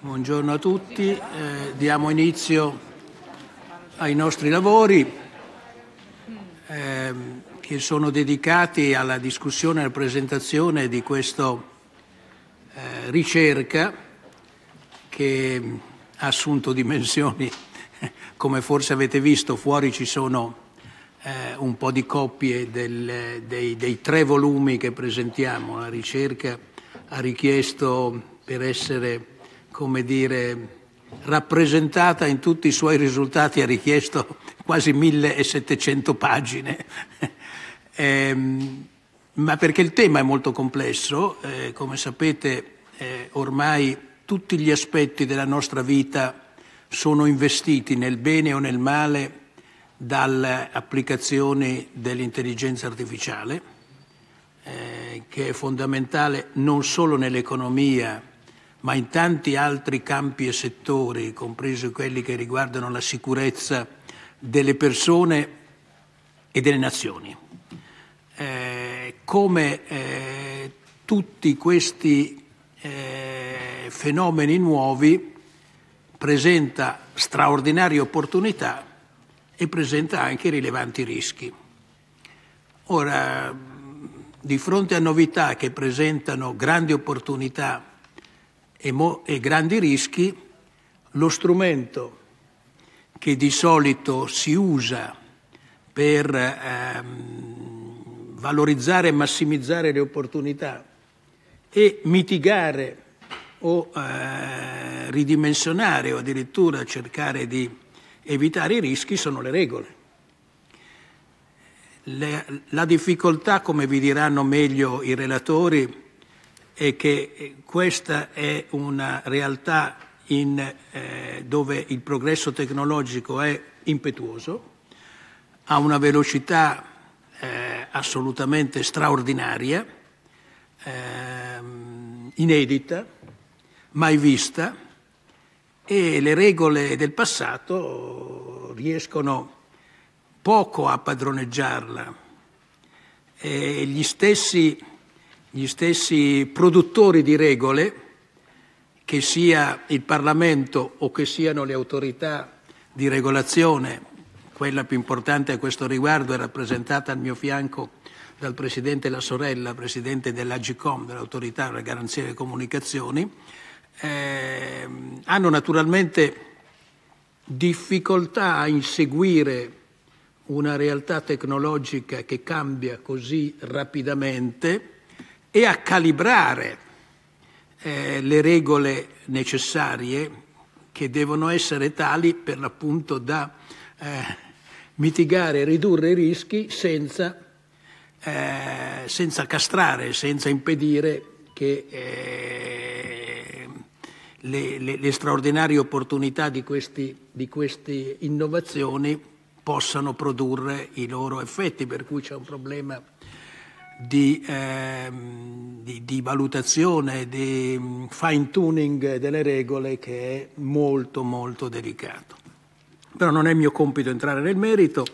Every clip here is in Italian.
Buongiorno a tutti, eh, diamo inizio ai nostri lavori eh, che sono dedicati alla discussione e alla presentazione di questa eh, ricerca che ha assunto dimensioni, come forse avete visto, fuori ci sono eh, un po' di coppie del, dei, dei tre volumi che presentiamo, la ricerca ha richiesto per essere come dire, rappresentata in tutti i suoi risultati, ha richiesto quasi 1700 pagine. ehm, ma perché il tema è molto complesso, eh, come sapete eh, ormai tutti gli aspetti della nostra vita sono investiti nel bene o nel male dalle applicazioni dell'intelligenza artificiale, eh, che è fondamentale non solo nell'economia, ma in tanti altri campi e settori, compresi quelli che riguardano la sicurezza delle persone e delle nazioni. Eh, come eh, tutti questi eh, fenomeni nuovi presenta straordinarie opportunità e presenta anche rilevanti rischi. Ora, di fronte a novità che presentano grandi opportunità e, mo- e grandi rischi, lo strumento che di solito si usa per ehm, valorizzare e massimizzare le opportunità e mitigare o eh, ridimensionare o addirittura cercare di evitare i rischi sono le regole. Le, la difficoltà, come vi diranno meglio i relatori, è che questa è una realtà in, eh, dove il progresso tecnologico è impetuoso, ha una velocità eh, assolutamente straordinaria, eh, inedita, mai vista e le regole del passato riescono poco a padroneggiarla. E gli stessi gli stessi produttori di regole, che sia il Parlamento o che siano le autorità di regolazione, quella più importante a questo riguardo è rappresentata al mio fianco dal Presidente La Sorella, Presidente dell'Agicom, dell'Autorità per la Garanzia delle Comunicazioni, eh, hanno naturalmente difficoltà a inseguire una realtà tecnologica che cambia così rapidamente e a calibrare eh, le regole necessarie che devono essere tali per l'appunto da eh, mitigare e ridurre i rischi senza, eh, senza castrare, senza impedire che eh, le, le, le, straordinarie opportunità di, questi, di queste innovazioni possano produrre i loro effetti, per cui c'è un problema di, eh, di, di, valutazione, di mm, fine tuning delle regole che è molto molto delicato. Però non è mio compito entrare nel merito,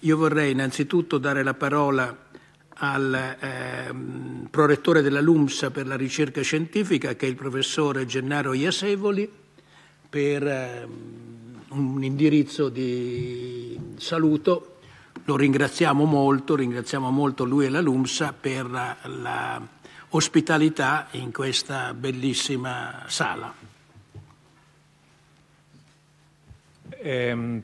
io vorrei innanzitutto dare la parola al eh, prorettore della LUMSA per la ricerca scientifica, che è il professore Gennaro Iasevoli, per eh, un indirizzo di saluto lo ringraziamo molto, ringraziamo molto lui e la LUMSA per l'ospitalità in questa bellissima sala. Eh,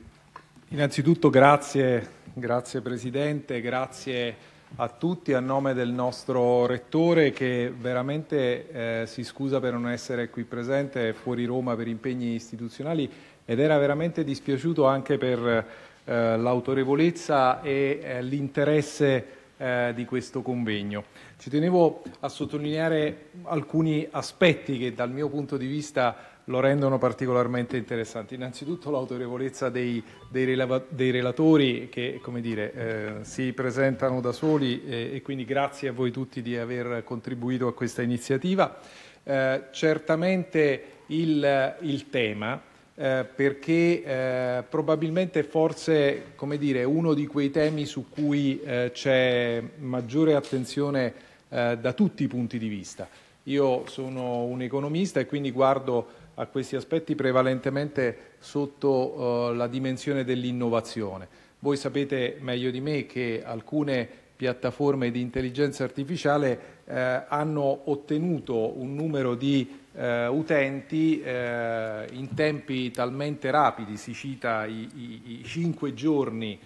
innanzitutto grazie, grazie Presidente, grazie a tutti a nome del nostro Rettore che veramente eh, si scusa per non essere qui presente fuori Roma per impegni istituzionali ed era veramente dispiaciuto anche per eh, l'autorevolezza e eh, l'interesse eh, di questo convegno. Ci tenevo a sottolineare alcuni aspetti che dal mio punto di vista lo rendono particolarmente interessante. Innanzitutto l'autorevolezza dei, dei, dei relatori che come dire, eh, si presentano da soli eh, e quindi grazie a voi tutti di aver contribuito a questa iniziativa. Eh, certamente il, il tema eh, perché eh, probabilmente forse dire, uno di quei temi su cui eh, c'è maggiore attenzione eh, da tutti i punti di vista. Io sono un economista e quindi guardo a questi aspetti prevalentemente sotto eh, la dimensione dell'innovazione. Voi sapete meglio di me che alcune piattaforme di intelligenza artificiale eh, hanno ottenuto un numero di eh, utenti eh, in tempi talmente rapidi, si cita i, i, i cinque giorni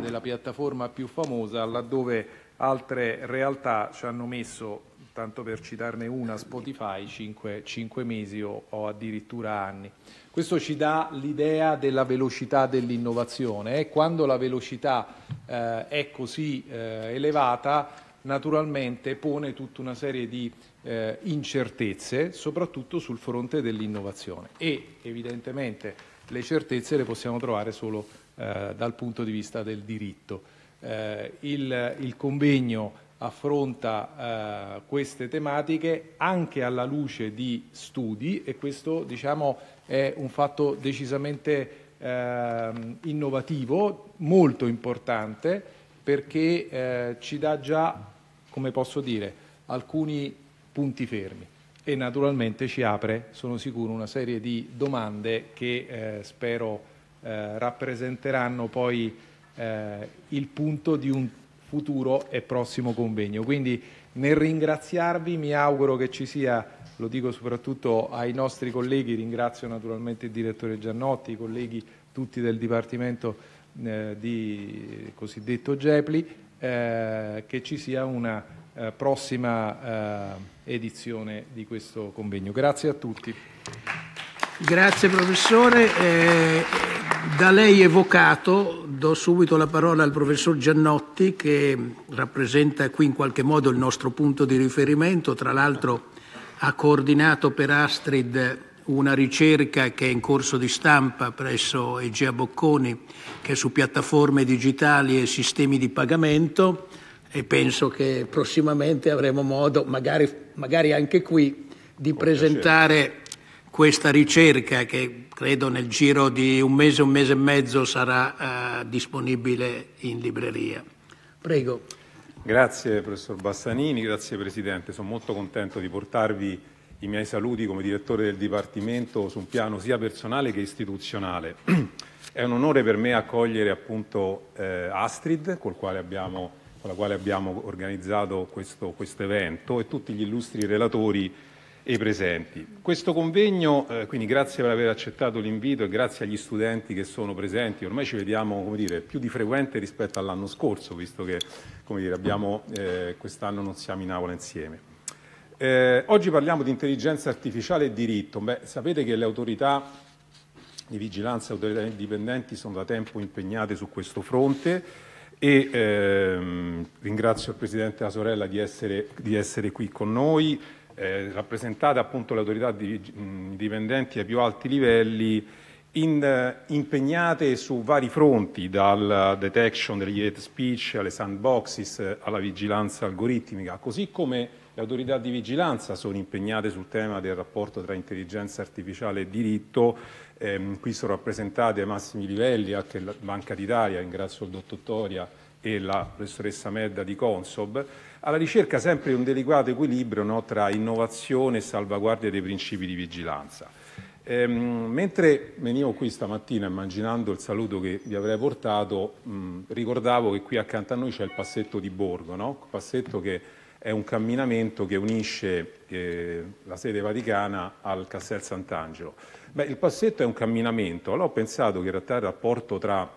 della piattaforma più famosa, laddove altre realtà ci hanno messo, tanto per citarne una, Spotify, cinque mesi o, o addirittura anni. Questo ci dà l'idea della velocità dell'innovazione e quando la velocità eh, è così eh, elevata naturalmente pone tutta una serie di eh, incertezze, soprattutto sul fronte dell'innovazione e evidentemente le certezze le possiamo trovare solo eh, dal punto di vista del diritto. Eh, il, il, convegno affronta eh, queste tematiche anche alla luce di studi e questo diciamo, è un fatto decisamente eh, innovativo, molto importante, perché eh, ci dà già, come posso dire, alcuni punti fermi e naturalmente ci apre, sono sicuro, una serie di domande che eh, spero eh, rappresenteranno poi eh, il punto di un futuro e prossimo convegno. Quindi nel ringraziarvi mi auguro che ci sia lo dico soprattutto ai nostri colleghi, ringrazio naturalmente il direttore Giannotti, i colleghi tutti del Dipartimento eh, di cosiddetto GEPLI, eh, che ci sia una eh, prossima eh, edizione di questo convegno. Grazie a tutti. Grazie professore. Eh, da lei evocato do subito la parola al professor Giannotti che rappresenta qui in qualche modo il nostro punto di riferimento, tra l'altro ha coordinato per Astrid una ricerca che è in corso di stampa presso Egea Bocconi, che è su piattaforme digitali e sistemi di pagamento e penso che prossimamente avremo modo, magari, magari anche qui, di Buon presentare piacere. questa ricerca che credo nel giro di un mese, un mese e mezzo sarà uh, disponibile in libreria. Prego. Grazie professor Bassanini, grazie Presidente. Sono molto contento di portarvi i miei saluti come direttore del Dipartimento su un piano sia personale che istituzionale. È un onore per me accogliere appunto eh, Astrid, quale abbiamo, con la quale abbiamo organizzato questo quest evento, e tutti gli illustri relatori e i presenti. Questo convegno, eh, quindi grazie per aver accettato l'invito e grazie agli studenti che sono presenti, ormai ci vediamo dire, più di frequente rispetto all'anno scorso, visto che come dire, abbiamo, eh, quest'anno non siamo in aula insieme. Eh, oggi parliamo di intelligenza artificiale e diritto. Beh, sapete che le autorità di vigilanza e autorità indipendenti sono da tempo impegnate su questo fronte e ehm, ringrazio il Presidente La Sorella di essere, di essere qui con noi. Eh, rappresentate appunto le autorità di, dipendenti ai più alti livelli in, eh, impegnate su vari fronti, dalla detection degli hate speech alle sandboxes alla vigilanza algoritmica, così come le autorità di vigilanza sono impegnate sul tema del rapporto tra intelligenza artificiale e diritto, ehm, qui sono rappresentate ai massimi livelli anche la Banca d'Italia, ringrazio il dottor Toria e la professoressa Medda di Consob, alla ricerca sempre di un delicato equilibrio no, tra innovazione e salvaguardia dei principi di vigilanza. Ehm, mentre venivo qui stamattina immaginando il saluto che vi avrei portato, mh, ricordavo che qui accanto a noi c'è il passetto di Borgo, no? passetto che è un camminamento che unisce eh, la sede vaticana al Castel Sant'Angelo. Beh, il passetto è un camminamento, allora ho pensato che in realtà il rapporto tra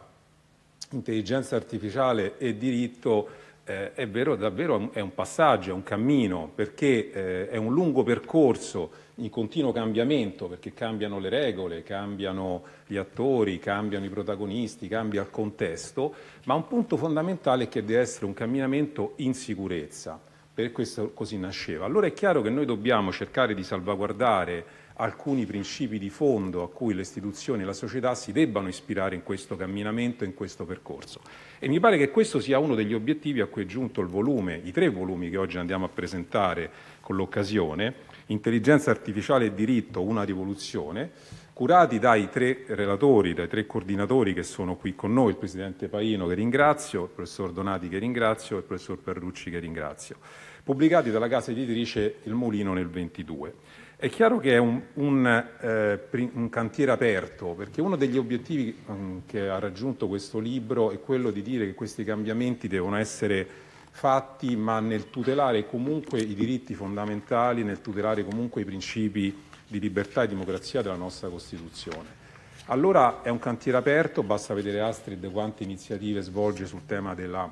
intelligenza artificiale e diritto eh, è vero, davvero è un passaggio, è un cammino, perché eh, è un lungo percorso in continuo cambiamento perché cambiano le regole, cambiano gli attori, cambiano i protagonisti, cambia il contesto, ma un punto fondamentale è che deve essere un camminamento in sicurezza, per questo così nasceva. Allora è chiaro che noi dobbiamo cercare di salvaguardare alcuni principi di fondo a cui le istituzioni e la società si debbano ispirare in questo camminamento, in questo percorso. E mi pare che questo sia uno degli obiettivi a cui è giunto il volume, i tre volumi che oggi andiamo a presentare con l'occasione, Intelligenza artificiale e diritto, una rivoluzione, curati dai tre relatori, dai tre coordinatori che sono qui con noi, il Presidente Paino che ringrazio, il Professor Donati che ringrazio e il Professor Perrucci che ringrazio, pubblicati dalla casa editrice Il Mulino nel 22. È chiaro che è un, un, eh, un cantiere aperto, perché uno degli obiettivi mm, che ha raggiunto questo libro è quello di dire che questi cambiamenti devono essere fatti, ma nel tutelare comunque i diritti fondamentali, nel tutelare comunque i principi di libertà e democrazia della nostra Costituzione. Allora è un cantiere aperto, basta vedere Astrid quante iniziative svolge sul tema della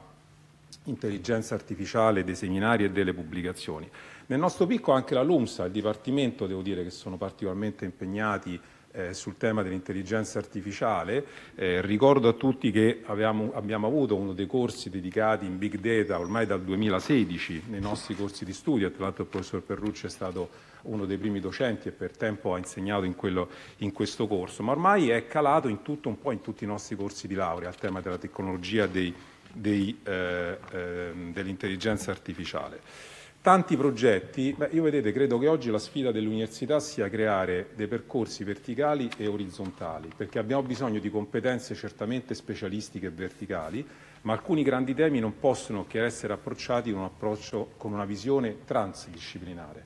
intelligenza artificiale, dei seminari e delle pubblicazioni. Nel nostro picco anche la LUMSA, il Dipartimento, devo dire che sono particolarmente impegnati eh, sul tema dell'intelligenza artificiale. Eh, ricordo a tutti che avevamo, abbiamo avuto uno dei corsi dedicati in Big Data ormai dal 2016 nei nostri corsi di studio, tra l'altro il professor Perrucci è stato uno dei primi docenti e per tempo ha insegnato in, quello, in questo corso, ma ormai è calato in tutto, un po' in tutti i nostri corsi di laurea, al tema della tecnologia dei, dei, eh, ehm, dell'intelligenza artificiale. Tanti progetti, beh, io vedete, credo che oggi la sfida dell'università sia creare dei percorsi verticali e orizzontali, perché abbiamo bisogno di competenze certamente specialistiche e verticali, ma alcuni grandi temi non possono che essere approcciati con un approccio con una visione transdisciplinare,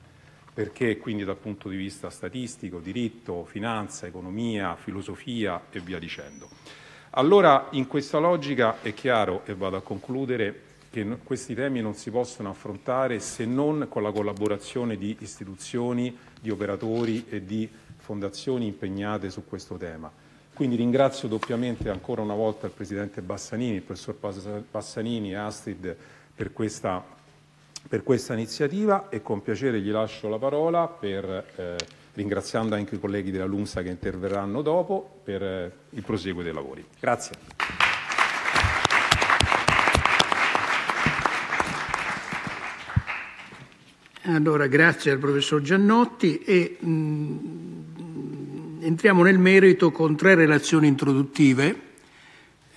perché quindi dal punto di vista statistico, diritto, finanza, economia, filosofia e via dicendo. Allora in questa logica è chiaro, e vado a concludere, che questi temi non si possono affrontare se non con la collaborazione di istituzioni, di operatori e di fondazioni impegnate su questo tema. Quindi ringrazio doppiamente ancora una volta il Presidente Bassanini, il Professor Bassanini e Astrid per questa, per questa iniziativa e con piacere gli lascio la parola per, eh, ringraziando anche i colleghi della LUMSA che interverranno dopo per eh, il proseguo dei lavori. Grazie. Allora, grazie al professor Giannotti e mh, mm, entriamo nel merito con tre relazioni introduttive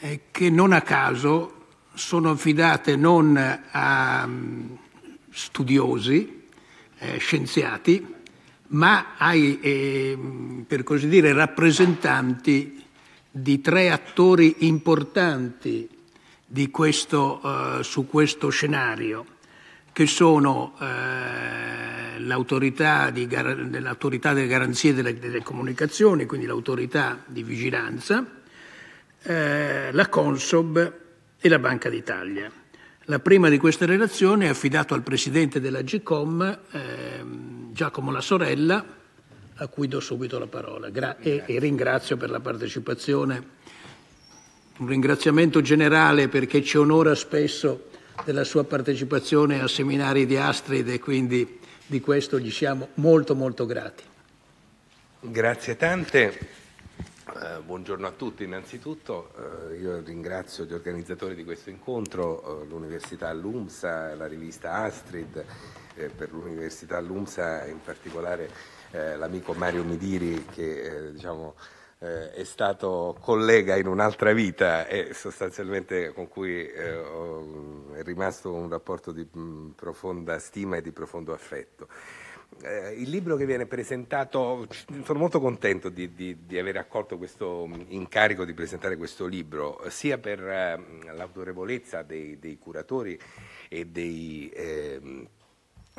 eh, che non a caso sono affidate non a mh, mm, studiosi, eh, scienziati, ma ai, eh, mm, per così dire, rappresentanti di tre attori importanti di questo, eh, su questo scenario che sono eh, l'autorità, di, l'autorità, delle garanzie delle, delle, comunicazioni, quindi l'autorità di vigilanza, eh, la Consob e la Banca d'Italia. La prima di queste relazioni è affidata al presidente della GCOM, eh, Giacomo La Sorella, a cui do subito la parola Gra- e, e ringrazio per la partecipazione. Un ringraziamento generale perché ci onora spesso della sua partecipazione a seminari di Astrid e quindi di questo gli siamo molto molto grati. Grazie tante. Eh, buongiorno a tutti innanzitutto, eh, io ringrazio gli organizzatori di questo incontro, eh, l'Università LUMSA, la rivista Astrid, eh, per l'Università LUMSA in particolare eh, l'amico Mario Midiri che eh, diciamo, eh, è stato collega in un'altra vita e sostanzialmente con cui eh, ho, è rimasto un rapporto di mh, profonda stima e di profondo affetto. Eh, il libro che viene presentato, sono molto contento di, di, di, aver accolto questo incarico di presentare questo libro, sia per eh, l'autorevolezza dei, dei, curatori e dei ehm,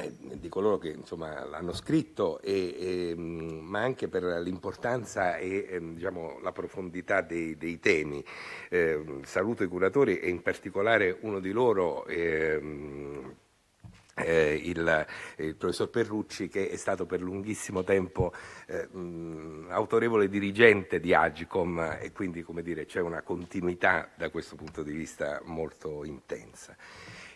eh, di coloro che insomma, l'hanno scritto, e, e, mm, ma anche per l'importanza e, e ehm, diciamo, la profondità dei, dei temi. Eh, saluto i curatori e in particolare uno di loro. Eh, eh, il, il, professor Perrucci che è stato per lunghissimo tempo eh, mm, autorevole dirigente di Agicom e quindi come dire, c'è una continuità da questo punto di vista molto intensa.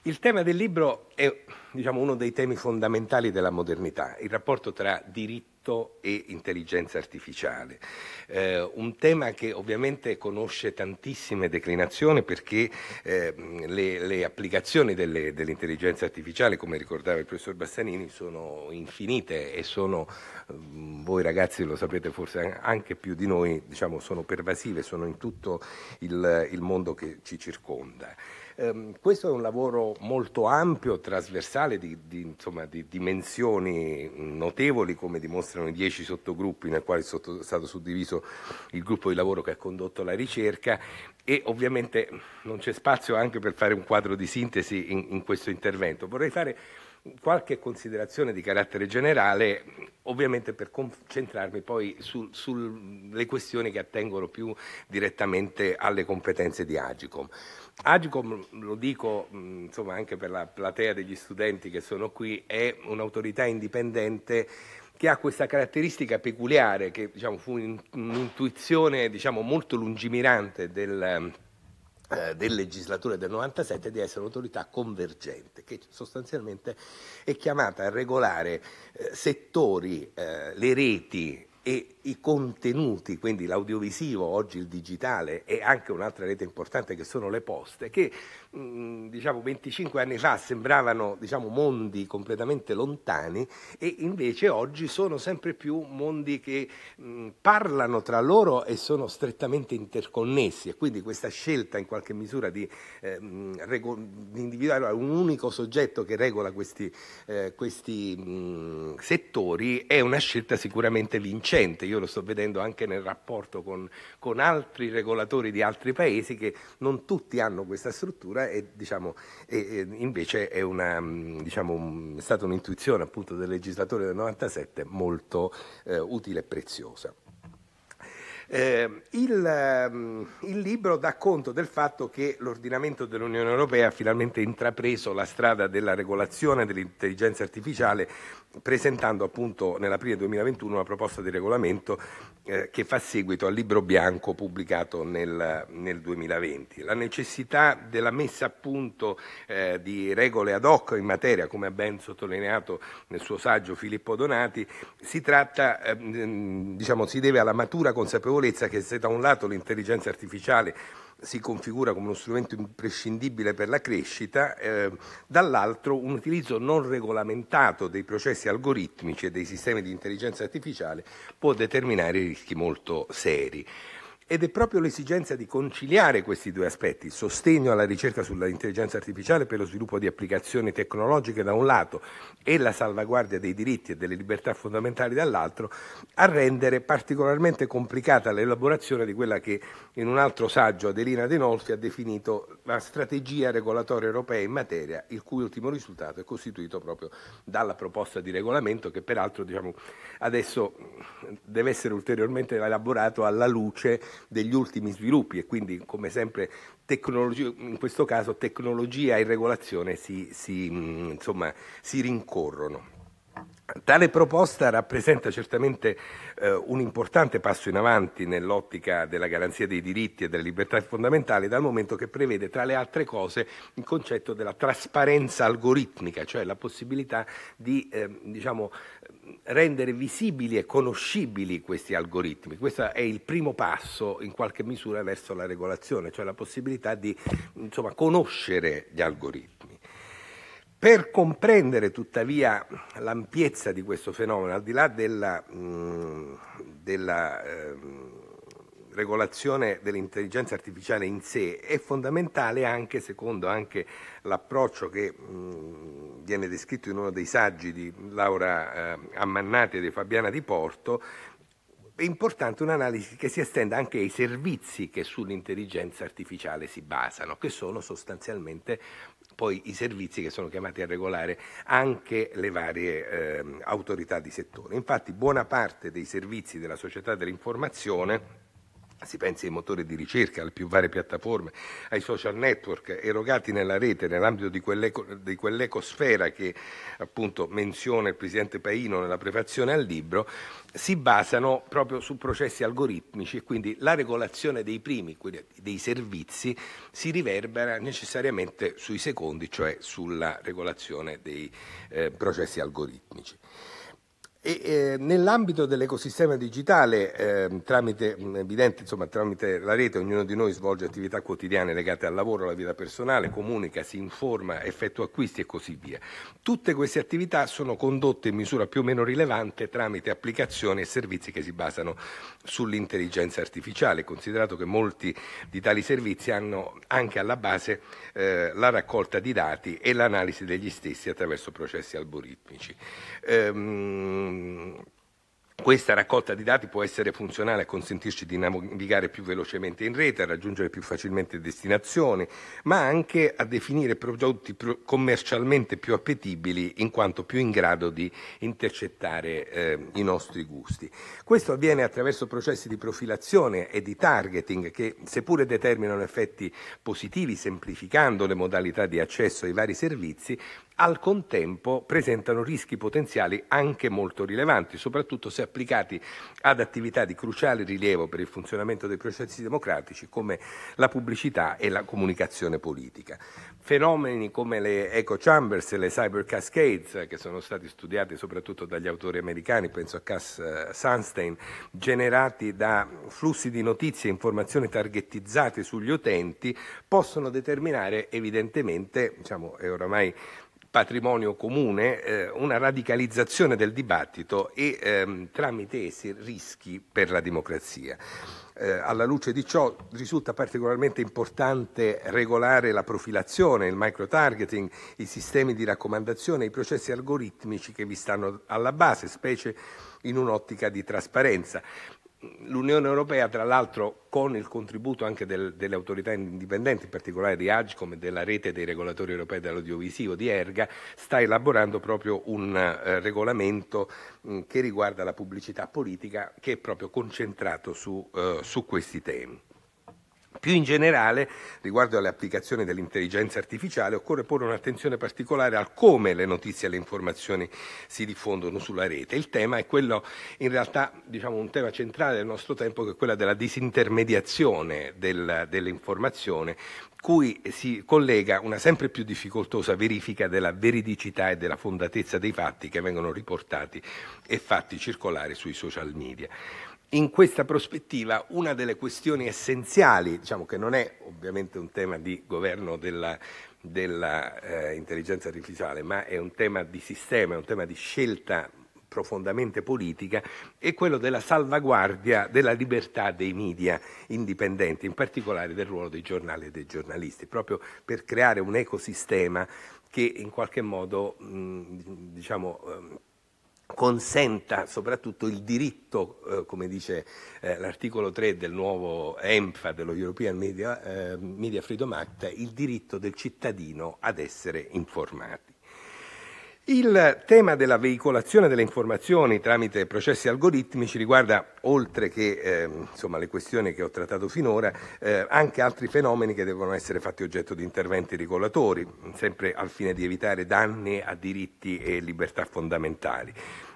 Il tema del libro è diciamo, uno dei temi fondamentali della modernità, il rapporto tra diritto e intelligenza artificiale, eh, un tema che ovviamente conosce tantissime declinazioni perché eh, le, le, applicazioni delle, dell'intelligenza artificiale, come ricordava il professor Bassanini, sono infinite e sono, ehm, voi ragazzi lo sapete forse anche più di noi, diciamo, sono pervasive, sono in tutto il, il mondo che ci circonda. Ehm, questo è un lavoro molto ampio, trasversale, di, di, insomma, di dimensioni notevoli, come dimostrano i dieci sottogruppi nel quale è sotto, stato suddiviso il gruppo di lavoro che ha condotto la ricerca e ovviamente non c'è spazio anche per fare un quadro di sintesi in, in questo intervento. Vorrei fare qualche considerazione di carattere generale, ovviamente per concentrarmi poi sulle sul, questioni che attengono più direttamente alle competenze di Agicom. Agicom, lo dico mm, insomma, anche per la platea degli studenti che sono qui, è un'autorità indipendente che ha questa caratteristica peculiare, che diciamo, fu un'intuizione diciamo, molto lungimirante del, eh, del legislatore del 97, di essere un'autorità convergente, che sostanzialmente è chiamata a regolare eh, settori, eh, le reti e i contenuti, quindi l'audiovisivo, oggi il digitale e anche un'altra rete importante che sono le poste, che mm, diciamo 25 anni fa sembravano diciamo, mondi completamente lontani e invece oggi sono sempre più mondi che mm, parlano tra loro e sono strettamente interconnessi e quindi questa scelta in qualche misura di, eh, rego- di individuare un unico soggetto che regola questi, eh, questi mh, mm, settori è una scelta sicuramente vincente io lo sto vedendo anche nel rapporto con, con altri regolatori di altri paesi che non tutti hanno questa struttura e diciamo, e, e invece è, una, mm, diciamo, è stata un'intuizione appunto del legislatore del 97 molto eh, utile e preziosa. Eh, il, ehm, il, libro dà conto del fatto che l'ordinamento dell'Unione Europea ha finalmente intrapreso la strada della regolazione dell'intelligenza artificiale presentando appunto nell'aprile 2021 una proposta di regolamento eh, che fa seguito al libro bianco pubblicato nel, nel 2020. La necessità della messa a punto eh, di regole ad hoc in materia, come ha ben sottolineato nel suo saggio Filippo Donati, si tratta, ehm, ehm, diciamo, si deve alla matura consapevolezza consapevolezza che se da un lato l'intelligenza artificiale si configura come uno strumento imprescindibile per la crescita, eh, dall'altro un utilizzo non regolamentato dei processi algoritmici e dei sistemi di intelligenza artificiale può determinare rischi molto seri. Ed è proprio l'esigenza di conciliare questi due aspetti, sostegno alla ricerca sull'intelligenza artificiale per lo sviluppo di applicazioni tecnologiche da un lato e la salvaguardia dei diritti e delle libertà fondamentali dall'altro, a rendere particolarmente complicata l'elaborazione di quella che in un altro saggio Adelina De Nolfi ha definito la strategia regolatoria europea in materia, il cui ultimo risultato è costituito proprio dalla proposta di regolamento che peraltro diciamo, adesso deve essere ulteriormente elaborato alla luce degli ultimi sviluppi e quindi come sempre in questo caso tecnologia e regolazione si, si, mm, insomma, si rincorrono. Tale proposta rappresenta certamente eh, un importante passo in avanti nell'ottica della garanzia dei diritti e delle libertà fondamentali, dal momento che prevede, tra le altre cose, il concetto della trasparenza algoritmica, cioè la possibilità di eh, diciamo, rendere visibili e conoscibili questi algoritmi. Questo è il primo passo, in qualche misura, verso la regolazione, cioè la possibilità di insomma, conoscere gli algoritmi. Per comprendere tuttavia l'ampiezza di questo fenomeno, al di là della, mh, della eh, regolazione dell'intelligenza artificiale in sé, è fondamentale anche, secondo anche l'approccio che mh, viene descritto in uno dei saggi di Laura eh, Ammannati e di Fabiana Di Porto, è importante un'analisi che si estenda anche ai servizi che sull'intelligenza artificiale si basano, che sono sostanzialmente poi i servizi che sono chiamati a regolare anche le varie eh, autorità di settore. Infatti buona parte dei servizi della società dell'informazione si pensi ai motori di ricerca, alle più varie piattaforme, ai social network erogati nella rete, nell'ambito di, quell'eco, di quell'ecosfera che appunto menziona il presidente Paino nella prefazione al libro, si basano proprio su processi algoritmici e quindi la regolazione dei primi, dei servizi, si riverbera necessariamente sui secondi, cioè sulla regolazione dei eh, processi algoritmici. E, eh, nell'ambito dell'ecosistema digitale, eh, tramite, evidente, insomma, tramite la rete, ognuno di noi svolge attività quotidiane legate al lavoro, alla vita personale, comunica, si informa, effettua acquisti e così via. Tutte queste attività sono condotte in misura più o meno rilevante tramite applicazioni e servizi che si basano sull'intelligenza artificiale, considerato che molti di tali servizi hanno anche alla base eh, la raccolta di dati e l'analisi degli stessi attraverso processi algoritmici. Ehm, Ehm, questa raccolta di dati può essere funzionale a consentirci di navigare più velocemente in rete, a raggiungere più facilmente destinazioni, ma anche a definire prodotti commercialmente più appetibili in quanto più in grado di intercettare eh, i nostri gusti. Questo avviene attraverso processi di profilazione e di targeting che seppure determinano effetti positivi semplificando le modalità di accesso ai vari servizi, al contempo presentano rischi potenziali anche molto rilevanti, soprattutto se applicati ad attività di cruciale rilievo per il funzionamento dei processi democratici come la pubblicità e la comunicazione politica. Fenomeni come le echo chambers e le cyber cascades, che sono stati studiati soprattutto dagli autori americani, penso a Cass eh, Sunstein, generati da flussi di notizie e informazioni targettizzate sugli utenti, possono determinare evidentemente, diciamo, è oramai patrimonio comune, eh, una radicalizzazione del dibattito e ehm, tramite essi rischi per la democrazia. Eh, alla luce di ciò risulta particolarmente importante regolare la profilazione, il microtargeting, i sistemi di raccomandazione, i processi algoritmici che vi stanno alla base, specie in un'ottica di trasparenza. L'Unione Europea, tra l'altro, con il contributo anche del, delle autorità indipendenti, in particolare di Agcom e della rete dei regolatori europei dell'audiovisivo di Erga, sta elaborando proprio un eh, regolamento mh, mm, che riguarda la pubblicità politica che è proprio concentrato su, eh, su questi temi. Più in generale, riguardo alle applicazioni dell'intelligenza artificiale, occorre porre un'attenzione particolare al come le notizie e le informazioni si diffondono sulla rete. Il tema è quello, in realtà, diciamo, un tema centrale del nostro tempo, che è quello della disintermediazione del, dell'informazione, cui si collega una sempre più difficoltosa verifica della veridicità e della fondatezza dei fatti che vengono riportati e fatti circolare sui social media. In questa prospettiva una delle questioni essenziali, diciamo che non è ovviamente un tema di governo dell'intelligenza eh, artificiale, ma è un tema di sistema, è un tema di scelta profondamente politica, è quello della salvaguardia della libertà dei media indipendenti, in particolare del ruolo dei giornali e dei giornalisti, proprio per creare un ecosistema che in qualche modo, mh, diciamo, ehm, consenta soprattutto il diritto, eh, come dice eh, l'articolo 3 del nuovo EMFA, dello European Media, eh, Media Freedom Act, il diritto del cittadino ad essere informati. Il tema della veicolazione delle informazioni tramite processi algoritmici riguarda, oltre che eh, insomma, le questioni che ho trattato finora, eh, anche altri fenomeni che devono essere fatti oggetto di interventi regolatori, sempre al fine di evitare danni a diritti e libertà fondamentali.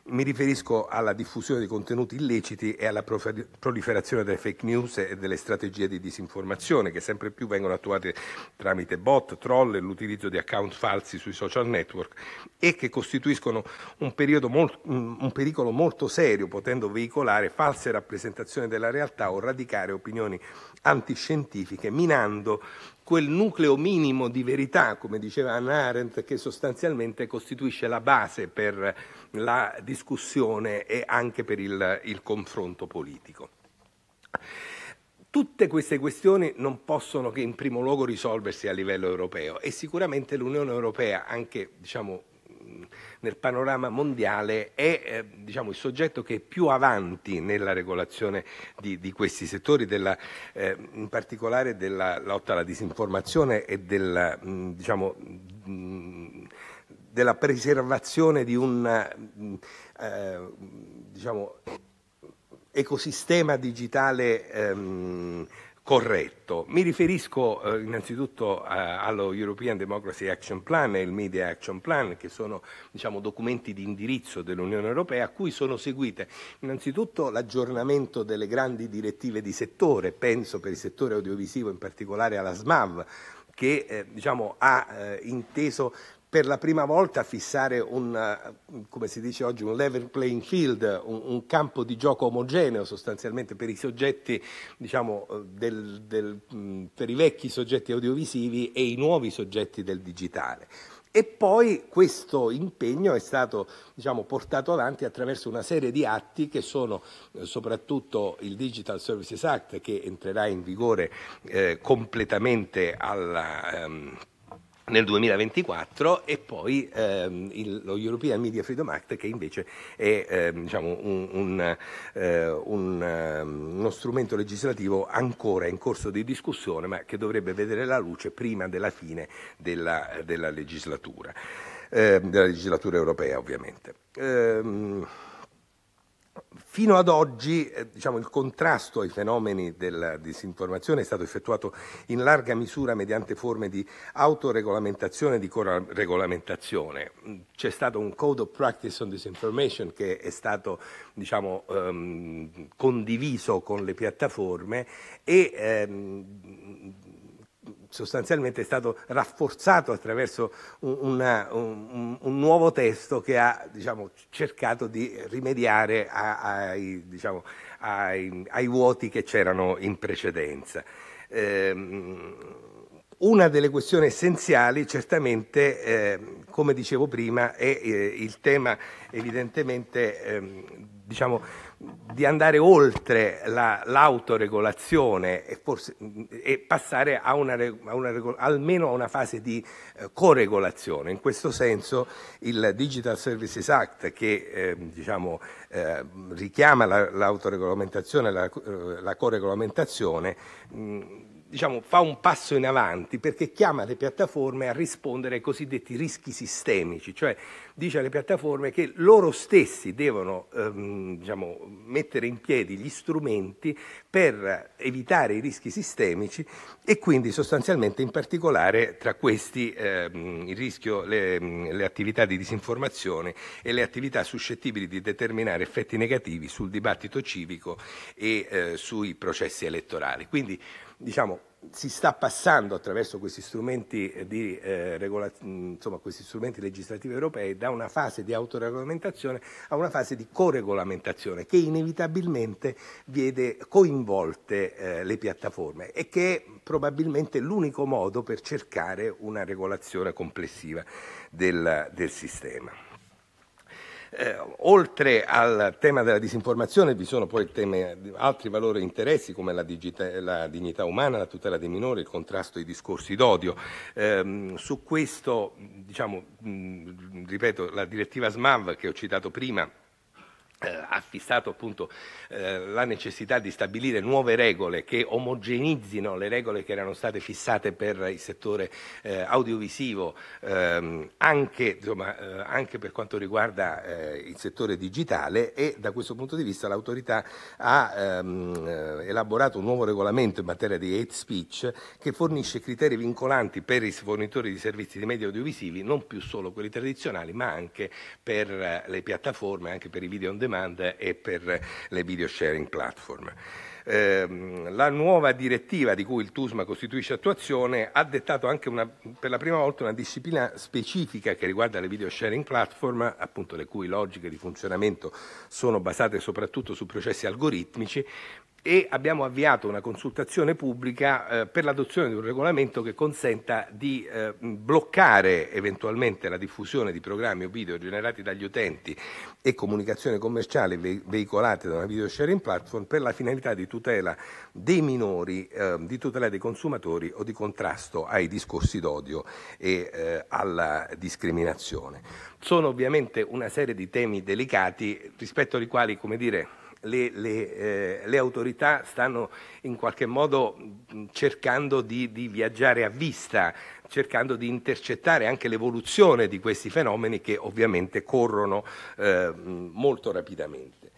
Mi riferisco alla diffusione di contenuti illeciti e alla proliferazione delle fake news e delle strategie di disinformazione che sempre più vengono attuate tramite bot, troll e l'utilizzo di account falsi sui social network e che costituiscono un, molto, un pericolo molto serio, potendo veicolare false rappresentazioni della realtà o radicare opinioni antiscientifiche, minando quel nucleo minimo di verità, come diceva Anna Arendt, che sostanzialmente costituisce la base per la discussione e anche per il, il confronto politico. Tutte queste questioni non possono che in primo luogo risolversi a livello europeo e sicuramente l'Unione Europea, anche diciamo, nel panorama mondiale è eh, diciamo, il soggetto che è più avanti nella regolazione di, di questi settori, della, eh, in particolare della lotta alla disinformazione e della, mh, mm, diciamo, mh, mm, della preservazione di un eh, diciamo, ecosistema digitale ehm, corretto. Mi riferisco eh, innanzitutto eh, allo European Democracy Action Plan e il Media Action Plan, che sono diciamo, documenti di indirizzo dell'Unione Europea, a cui sono seguite innanzitutto l'aggiornamento delle grandi direttive di settore, penso per il settore audiovisivo in particolare alla SMAV, che eh, diciamo, ha eh, inteso per la prima volta fissare un, eh, come si dice oggi, un level playing field, un, un campo di gioco omogeneo sostanzialmente per i soggetti, diciamo, eh, del, del, per i vecchi soggetti audiovisivi e i nuovi soggetti del digitale. E poi questo impegno è stato diciamo, portato avanti attraverso una serie di atti che sono eh, soprattutto il Digital Services Act che entrerà in vigore eh, completamente alla. Ehm, nel 2024 e poi ehm, il, lo European Media Freedom Act che invece è ehm, diciamo, un, un, eh, un, um, uno strumento legislativo ancora in corso di discussione ma che dovrebbe vedere la luce prima della fine della, della legislatura, eh, della legislatura europea ovviamente. Ehm, Fino ad oggi eh, diciamo, il contrasto ai fenomeni della disinformazione è stato effettuato in larga misura mediante forme di autoregolamentazione e di coregolamentazione. C'è stato un Code of Practice on Disinformation che è stato diciamo, ehm, condiviso con le piattaforme e ehm, sostanzialmente è stato rafforzato attraverso una, un, un, nuovo testo che ha diciamo, cercato di rimediare a, a, diciamo, ai, ai, vuoti che c'erano in precedenza. Ehm, una delle questioni essenziali, certamente, eh, come dicevo prima, è eh, il tema evidentemente eh, diciamo, di andare oltre la, l'autoregolazione e, forse, e passare a una, a una, almeno a una fase di eh, coregolazione. In questo senso il Digital Services Act che eh, diciamo, eh, richiama la, l'autoregolamentazione e la, eh, la coregolamentazione mh, diciamo, fa un passo in avanti perché chiama le piattaforme a rispondere ai cosiddetti rischi sistemici, cioè dice alle piattaforme che loro stessi devono ehm, diciamo, mettere in piedi gli strumenti per evitare i rischi sistemici e quindi sostanzialmente in particolare tra questi ehm, il rischio, le, le attività di disinformazione e le attività suscettibili di determinare effetti negativi sul dibattito civico e eh, sui processi elettorali. Quindi diciamo, si sta passando attraverso questi strumenti, eh, di, eh, regola, insomma, questi strumenti, legislativi europei da una fase di autoregolamentazione a una fase di coregolamentazione che inevitabilmente vede coinvolte eh, le piattaforme e che è probabilmente l'unico modo per cercare una regolazione complessiva del, del sistema. Eh, oltre al tema della disinformazione vi sono poi temi, altri valori e interessi come la, digita, la, dignità umana, la tutela dei minori, il contrasto ai discorsi d'odio. Eh, su questo, diciamo, mh, ripeto, la direttiva SMAV che ho citato prima ha eh, fissato appunto eh, la necessità di stabilire nuove regole che omogeneizzino le regole che erano state fissate per il settore eh, audiovisivo ehm, anche, insomma, anche, per quanto riguarda il settore digitale e da questo punto di vista l'autorità ha ehm, elaborato un nuovo regolamento in materia di hate speech che fornisce criteri vincolanti per i fornitori di servizi di media audiovisivi non più solo quelli tradizionali ma anche per le piattaforme, anche per i video on demand demanda e per le video sharing platform. Ehm, la nuova direttiva di cui il TUSMA costituisce attuazione ha dettato anche una, per la prima volta una disciplina specifica che riguarda le video sharing platform, appunto le cui logiche di funzionamento sono basate soprattutto su processi algoritmici, e abbiamo avviato una consultazione pubblica eh, per l'adozione di un regolamento che consenta di eh, bloccare eventualmente la diffusione di programmi o video generati dagli utenti e comunicazione commerciale ve- veicolate da una video sharing platform per la finalità di tutela dei minori, eh, di tutela dei consumatori o di contrasto ai discorsi d'odio e eh, alla discriminazione. Sono ovviamente una serie di temi delicati rispetto ai quali, come dire, le, le, eh, le, autorità stanno in qualche modo mm, cercando di, di viaggiare a vista, cercando di intercettare anche l'evoluzione di questi fenomeni che ovviamente corrono eh, mm, molto rapidamente.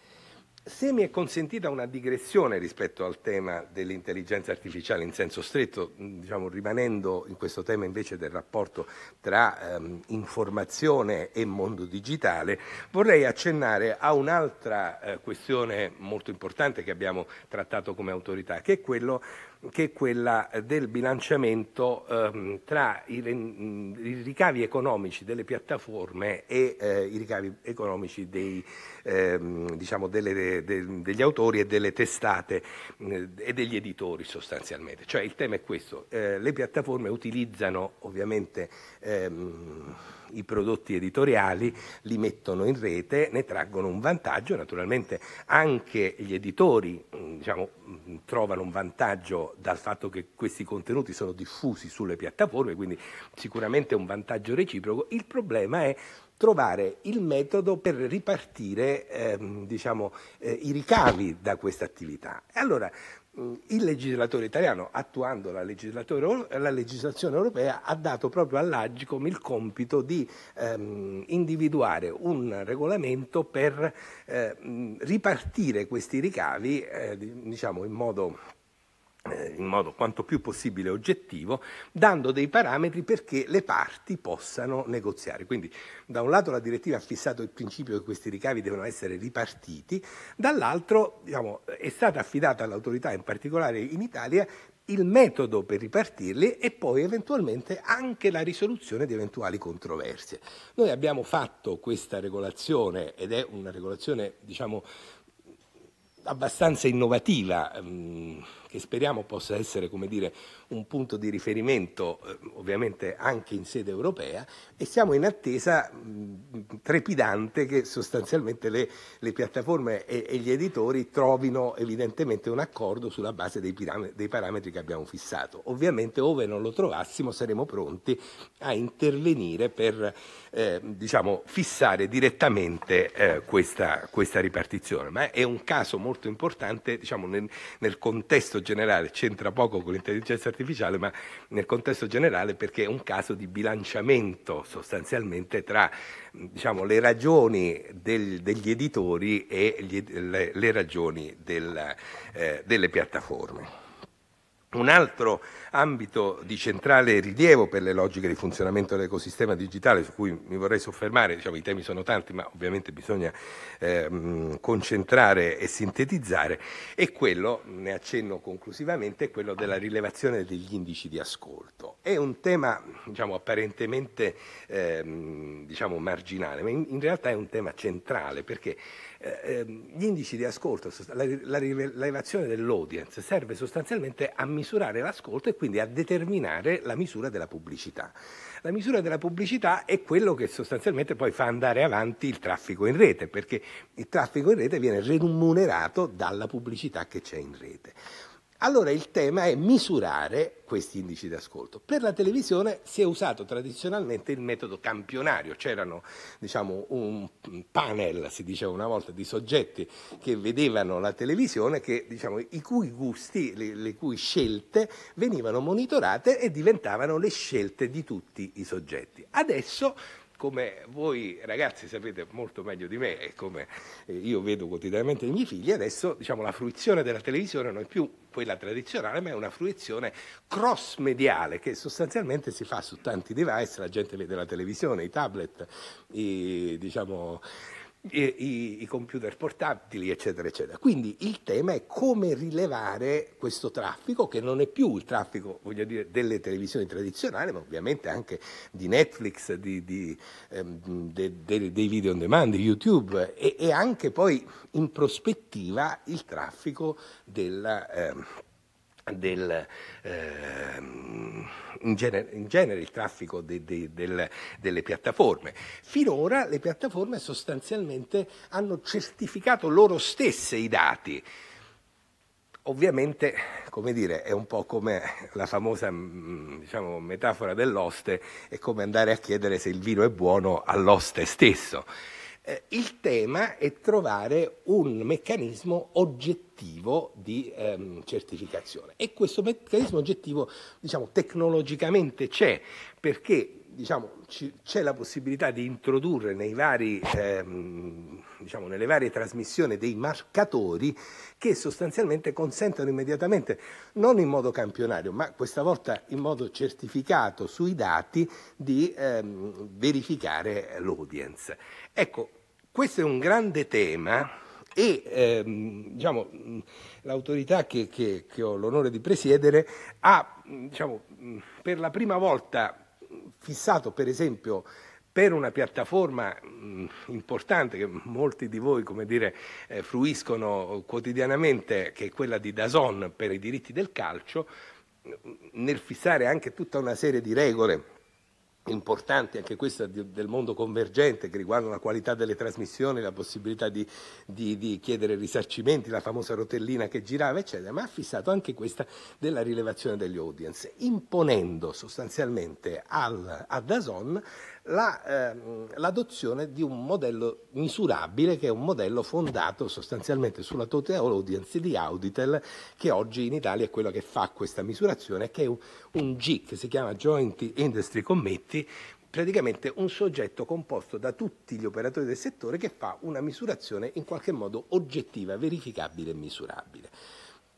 Se mi è consentita una digressione rispetto al tema dell'intelligenza artificiale in senso stretto, diciamo, rimanendo in questo tema invece del rapporto tra ehm, informazione e mondo digitale, vorrei accennare a un'altra eh, questione molto importante che abbiamo trattato come autorità, che è quello che è quella del bilanciamento ehm, tra i, mm, i, ricavi economici delle piattaforme e eh, i ricavi economici dei, ehm, diciamo delle, de, degli autori e delle testate eh, e degli editori sostanzialmente. Cioè il tema è questo, eh, le piattaforme utilizzano ovviamente ehm, i prodotti editoriali, li mettono in rete, ne traggono un vantaggio, naturalmente anche gli editori mm, diciamo, mm, trovano un vantaggio dal fatto che questi contenuti sono diffusi sulle piattaforme, quindi sicuramente è un vantaggio reciproco, il problema è trovare il metodo per ripartire ehm, diciamo, eh, i ricavi da questa attività. Allora, eh, il legislatore italiano, attuando la, la, legislazione europea, ha dato proprio all'Agicom il compito di ehm, individuare un regolamento per ehm, ripartire questi ricavi eh, diciamo in modo eh, in modo quanto più possibile oggettivo, dando dei parametri perché le parti possano negoziare. Quindi da un lato la direttiva ha fissato il principio che questi ricavi devono essere ripartiti, dall'altro diciamo, è stata affidata all'autorità, in particolare in Italia, il metodo per ripartirli e poi eventualmente anche la risoluzione di eventuali controversie. Noi abbiamo fatto questa regolazione ed è una regolazione diciamo abbastanza innovativa. Mh, ehm, che speriamo possa essere dire, un punto di riferimento eh, ovviamente anche in sede europea e siamo in attesa mh, mm, trepidante che sostanzialmente le, le piattaforme e, e, gli editori trovino evidentemente un accordo sulla base dei, pirame, dei parametri che abbiamo fissato. Ovviamente ove non lo trovassimo saremo pronti a intervenire per eh, diciamo, fissare direttamente eh, questa, questa, ripartizione, ma è un caso molto importante diciamo, nel, nel contesto contesto generale c'entra poco con l'intelligenza artificiale, ma nel contesto generale perché è un caso di bilanciamento sostanzialmente tra diciamo, le ragioni del, degli editori e gli, le, le, ragioni del, eh, delle piattaforme. Un altro ambito di centrale rilievo per le logiche di funzionamento dell'ecosistema digitale su cui mi vorrei soffermare, diciamo, i temi sono tanti ma ovviamente bisogna eh, concentrare e sintetizzare, e quello, ne accenno conclusivamente, è quello della rilevazione degli indici di ascolto. È un tema diciamo, apparentemente eh, diciamo, marginale, ma in, in, realtà è un tema centrale perché eh, ehm, gli indici di ascolto, la rilevazione dell'audience serve sostanzialmente a misurare l'ascolto e quindi a determinare la misura della pubblicità. La misura della pubblicità è quello che sostanzialmente poi fa andare avanti il traffico in rete, perché il traffico in rete viene remunerato dalla pubblicità che c'è in rete. Allora il tema è misurare questi indici d'ascolto. Per la televisione si è usato tradizionalmente il metodo campionario, c'erano diciamo, un panel, si diceva una volta, di soggetti che vedevano la televisione, che, diciamo, i cui gusti, le, le cui scelte venivano monitorate e diventavano le scelte di tutti i soggetti. Adesso come voi ragazzi sapete molto meglio di me e come eh, io vedo quotidianamente i miei figli, adesso diciamo, la fruizione della televisione non è più quella tradizionale, ma è una fruizione cross mediale che sostanzialmente si fa su tanti device, la gente vede la televisione, i tablet, i, diciamo, i, i, computer portatili, eccetera, eccetera. Quindi il tema è come rilevare questo traffico, che non è più il traffico, voglio dire, delle televisioni tradizionali, ma ovviamente anche di Netflix, di, di, ehm, de, de, dei video on demand, di YouTube, e, e, anche poi in prospettiva il traffico della... Ehm, del, eh, in, genere, in, genere, il traffico de, de, del, delle piattaforme. Finora le piattaforme sostanzialmente hanno certificato loro stesse i dati. Ovviamente, come dire, è un po' come la famosa mm, diciamo, metafora dell'oste, è come andare a chiedere se il vino è buono all'oste stesso. Eh, il tema è trovare un meccanismo oggettivo di ehm, certificazione e questo meccanismo oggettivo diciamo, tecnologicamente c'è perché Diciamo, c'è la possibilità di introdurre vari, ehm, diciamo, nelle varie trasmissioni dei marcatori che sostanzialmente consentono immediatamente, non in modo campionario, ma questa volta in modo certificato sui dati, di ehm, verificare l'audience. Ecco, questo è un grande tema e ehm, diciamo, l'autorità che, che, che, ho l'onore di presiedere ha diciamo, per la prima volta fissato per esempio per una piattaforma importante che molti di voi come dire, eh, fruiscono quotidianamente, che è quella di Dazon per i diritti del calcio, nel fissare anche tutta una serie di regole importanti anche questa del mondo convergente che riguardano la qualità delle trasmissioni, la possibilità di, di, di, chiedere risarcimenti, la famosa rotellina che girava, eccetera, ma ha fissato anche questa della rilevazione degli audience, imponendo sostanzialmente al, a Dazon l'adozione la, ehm, l'adozione di un modello misurabile che è un modello fondato sostanzialmente sulla total audience di Auditel che oggi in Italia è quello che fa questa misurazione che è un, un G che si chiama Joint Industry Committee praticamente un soggetto composto da tutti gli operatori del settore che fa una misurazione in qualche modo oggettiva, verificabile e misurabile.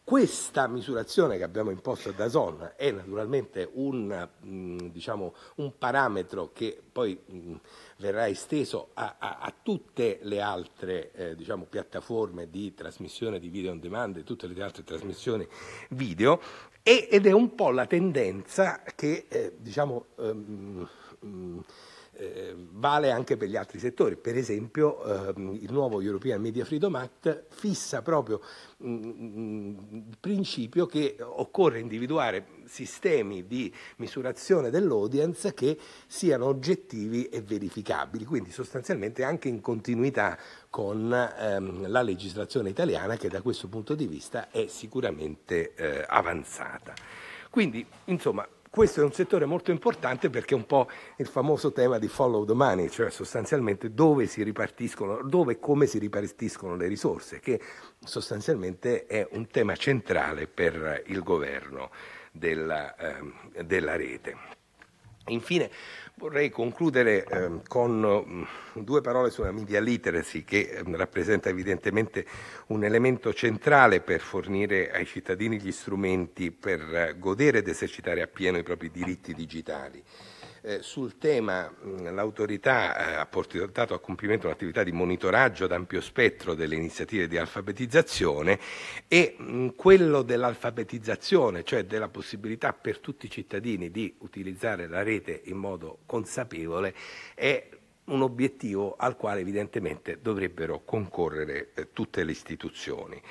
Questa misurazione che abbiamo imposto a Dazon è naturalmente un, mm, diciamo, un parametro che poi mm, verrà esteso a, a, a tutte le altre eh, diciamo, piattaforme di trasmissione di video on demand e tutte le altre trasmissioni video ed è un po' la tendenza che eh, diciamo, um, eh, vale anche per gli altri settori. Per esempio eh, il nuovo European Media Freedom Act fissa proprio mm, mm, il principio che occorre individuare sistemi di misurazione dell'audience che siano oggettivi e verificabili, quindi sostanzialmente anche in continuità con ehm, la legislazione italiana che da questo punto di vista è sicuramente eh, avanzata. Quindi, insomma, questo è un settore molto importante perché è un po' il famoso tema di follow the money, cioè sostanzialmente dove si ripartiscono, dove e come si ripartiscono le risorse, che sostanzialmente è un tema centrale per il governo della, eh, della rete. Infine Vorrei concludere eh, con mm, due parole sulla media literacy che ehm, rappresenta evidentemente un elemento centrale per fornire ai cittadini gli strumenti per godere ed esercitare appieno i propri diritti digitali. Eh, sul tema l'autorità eh, ha portato a compimento un'attività di monitoraggio ad ampio spettro delle iniziative di alfabetizzazione e quello dell'alfabetizzazione, cioè della possibilità per tutti i cittadini di utilizzare la rete in modo consapevole, è un obiettivo al quale evidentemente dovrebbero concorrere eh, tutte le istituzioni.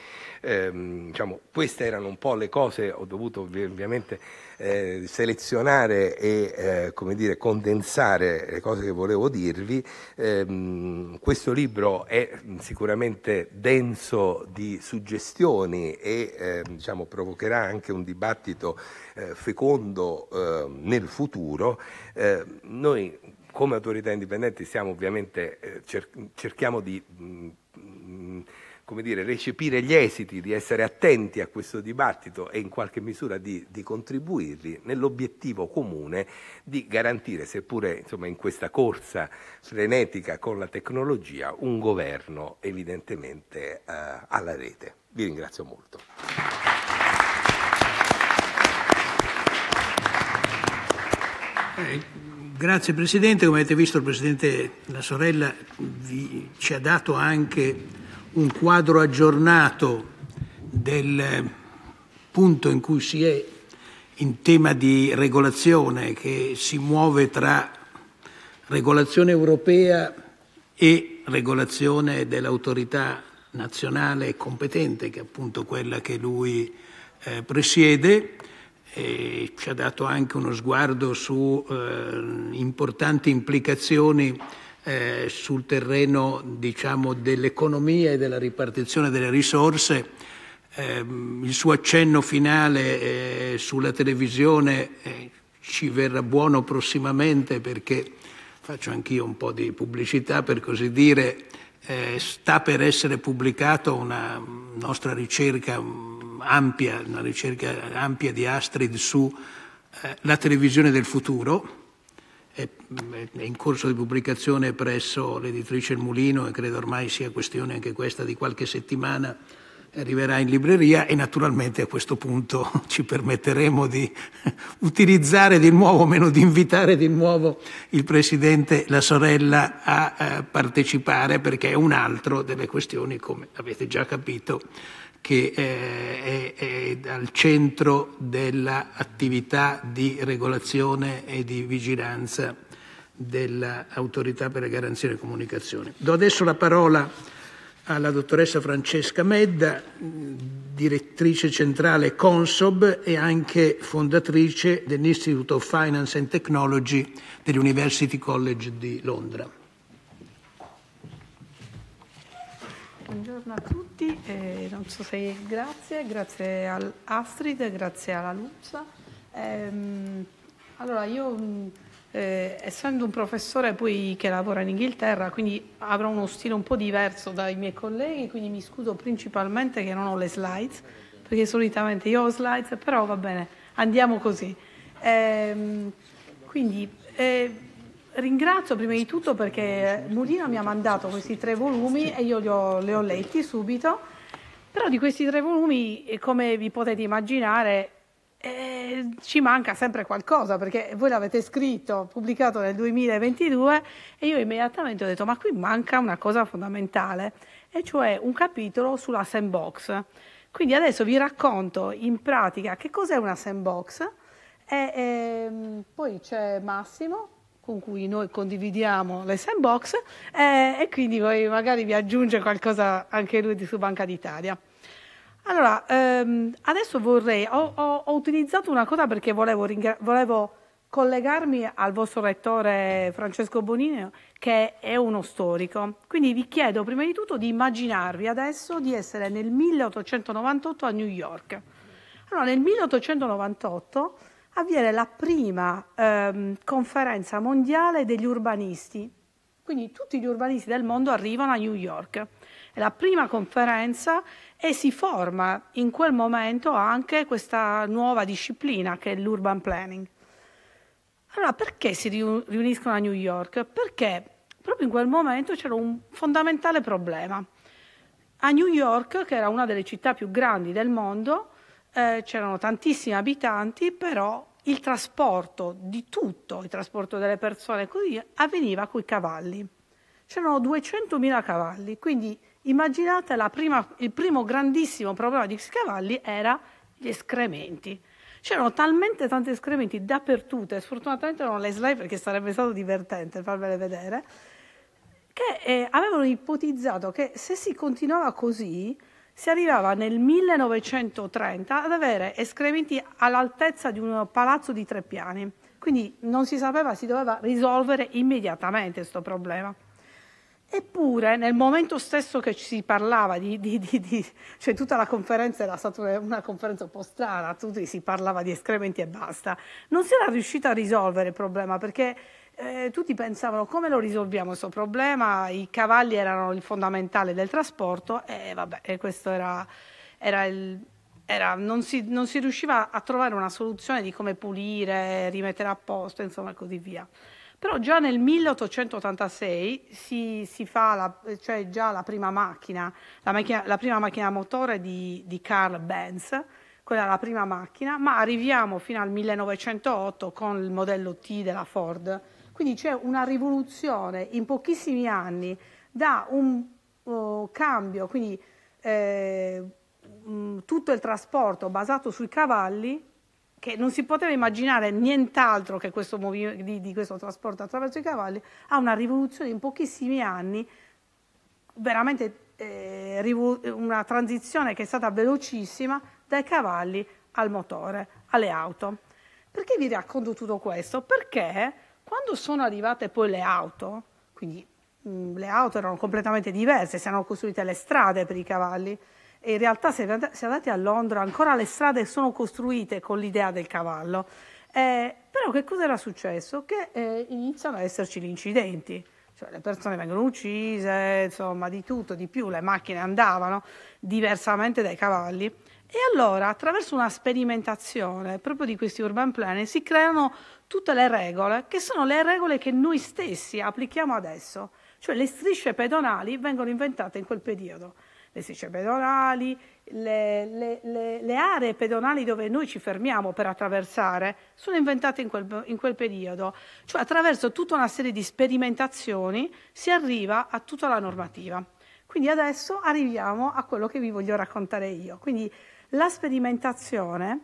Ehm, diciamo, queste erano un po' le cose, ho dovuto ovviamente eh, selezionare e eh, dire, condensare le cose che volevo dirvi. Ehm, questo libro è mm, sicuramente denso di suggestioni e ehm, diciamo, provocherà anche un dibattito eh, fecondo ehm, nel futuro. Ehm, noi come autorità indipendenti stiamo ovviamente eh, cer- cerchiamo di mm, mm, come dire, recepire gli esiti, di essere attenti a questo dibattito e in qualche misura di, di contribuirli nell'obiettivo comune di garantire, seppure insomma, in questa corsa frenetica con la tecnologia, un governo evidentemente eh, alla rete. Vi ringrazio molto. Hey. Eh, Grazie Presidente, come avete visto il Presidente La Sorella vi, ci ha dato anche un quadro aggiornato del eh, punto in cui si è in tema di regolazione che si muove tra regolazione europea e regolazione dell'autorità nazionale competente, che è appunto quella che lui eh, presiede e ci ha dato anche uno sguardo su eh, importanti implicazioni eh, sul terreno diciamo, dell'economia e della ripartizione delle risorse. Eh, il suo accenno finale eh, sulla televisione eh, ci verrà buono prossimamente perché faccio anch'io un po' di pubblicità per così dire, eh, sta per essere pubblicata una nostra ricerca ampia, una ricerca ampia di Astrid sulla eh, televisione del futuro, è, è in corso di pubblicazione presso l'editrice Il Mulino e credo ormai sia questione anche questa di qualche settimana, arriverà in libreria e naturalmente a questo punto ci permetteremo di utilizzare di nuovo, o meno di invitare di nuovo il Presidente, la sorella a eh, partecipare perché è un altro delle questioni, come avete già capito, che eh, è, è, al centro dell'attività di regolazione e di vigilanza dell'autorità per le garanzie e le comunicazioni. Do adesso la parola alla dottoressa Francesca Medda, direttrice centrale Consob e anche fondatrice dell'Institute of Finance and Technology dell'University College di Londra. Buongiorno a tutti, eh, non so se grazie, grazie al Astrid, grazie alla Luzza. Eh, allora io mm, eh, essendo un professore poi che lavora in Inghilterra, quindi avrò uno stile un po' diverso dai miei colleghi, quindi mi scuso principalmente che non ho le slides, perché solitamente io ho slides, però va bene, andiamo così. Ehm, quindi eh, Ringrazio prima di tutto perché Murino mi ha mandato questi tre volumi e io li ho, li ho letti subito, però di questi tre volumi, eh, come vi potete immaginare, eh, ci manca sempre qualcosa perché voi l'avete scritto, pubblicato nel 2022 e io immediatamente ho detto ma qui manca una cosa fondamentale e cioè un capitolo sulla sandbox. Quindi adesso vi racconto in pratica che cos'è una sandbox e, e ehm, poi c'è Massimo con cui noi condividiamo le sandbox eh, e quindi poi magari vi aggiunge qualcosa anche lui su Banca d'Italia. Allora, ehm, adesso vorrei, ho, ho, ho, utilizzato una cosa perché volevo, volevo collegarmi al vostro rettore Francesco Bonino che è uno storico. Quindi vi chiedo prima di tutto di immaginarvi adesso di essere nel 1898 a New York. Allora, nel 1898 avviene la prima ehm, conferenza mondiale degli urbanisti. Quindi tutti gli urbanisti del mondo arrivano a New York. È la prima conferenza e si forma in quel momento anche questa nuova disciplina che è l'urban planning. Allora, perché si riuniscono a New York? Perché proprio in quel momento c'era un fondamentale problema. A New York, che era una delle città più grandi del mondo, eh, c'erano tantissimi abitanti, però il trasporto di tutto, il trasporto delle persone così avveniva con i cavalli. C'erano 200.000 cavalli, quindi immaginate prima, il primo grandissimo problema di questi cavalli era gli escrementi. C'erano talmente tanti escrementi dappertutto, e sfortunatamente non le slide perché sarebbe stato divertente farvele vedere, che eh, avevano ipotizzato che se si continuava così si arrivava nel 1930 ad avere escrementi all'altezza di un palazzo di tre piani. Quindi non si sapeva, si doveva risolvere immediatamente questo problema. Eppure nel momento stesso che ci si parlava di, di, di, di, cioè tutta la conferenza era stata una conferenza un po' strana, tutti si parlava di escrementi e basta, non si era riuscita a risolvere il problema perché eh, tutti pensavano come lo risolviamo questo problema, i cavalli erano il fondamentale del trasporto e vabbè, e questo era, era il, era, non, si, non, si, riusciva a trovare una soluzione di come pulire, rimettere a posto, insomma, così via. Però già nel 1886 si, si fa la, cioè già la prima macchina, la, macchina, la prima macchina a motore di, di, Carl Benz, quella è la prima macchina, ma arriviamo fino al 1908 con il modello T della Ford, quindi c'è una rivoluzione in pochissimi anni da un uh, cambio, quindi eh, mh, mm, tutto il trasporto basato sui cavalli, che non si poteva immaginare nient'altro che questo di, di questo trasporto attraverso i cavalli, a una rivoluzione in pochissimi anni, veramente eh, una transizione che è stata velocissima dai cavalli al motore, alle auto. Perché vi racconto tutto questo? Perché quando sono arrivate poi le auto, quindi mh, le auto erano completamente diverse, si erano costruite le strade per i cavalli e in realtà se andate a Londra ancora le strade sono costruite con l'idea del cavallo. Eh, però che cosa era successo? Che eh, iniziano ad esserci gli incidenti, cioè le persone vengono uccise, insomma di tutto, di più, le macchine andavano diversamente dai cavalli. E allora attraverso una sperimentazione proprio di questi urban planning si creano tutte le regole che sono le regole che noi stessi applichiamo adesso, cioè le strisce pedonali vengono inventate in quel periodo, le strisce pedonali, le, le, le, le aree pedonali dove noi ci fermiamo per attraversare sono inventate in quel, in quel periodo, cioè attraverso tutta una serie di sperimentazioni si arriva a tutta la normativa. Quindi adesso arriviamo a quello che vi voglio raccontare io. Quindi la sperimentazione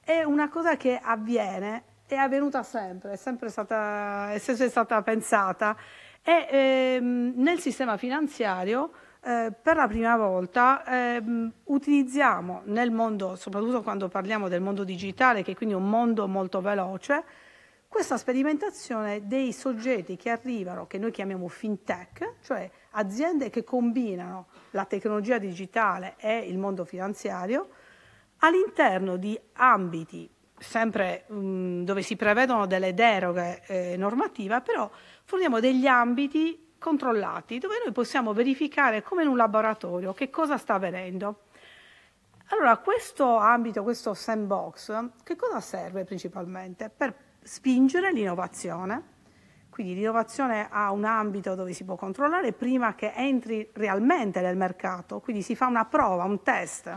è una cosa che avviene è avvenuta sempre, è sempre stata, è sempre stata pensata e ehm, nel sistema finanziario eh, per la prima volta ehm, utilizziamo nel mondo, soprattutto quando parliamo del mondo digitale, che è quindi un mondo molto veloce, questa sperimentazione dei soggetti che arrivano, che noi chiamiamo fintech, cioè aziende che combinano la tecnologia digitale e il mondo finanziario, all'interno di ambiti sempre mh, mm, dove si prevedono delle deroghe eh, normative, però forniamo degli ambiti controllati dove noi possiamo verificare come in un laboratorio che cosa sta avvenendo. Allora, questo ambito, questo sandbox, che cosa serve principalmente? Per spingere l'innovazione, quindi l'innovazione ha un ambito dove si può controllare prima che entri realmente nel mercato, quindi si fa una prova, un test,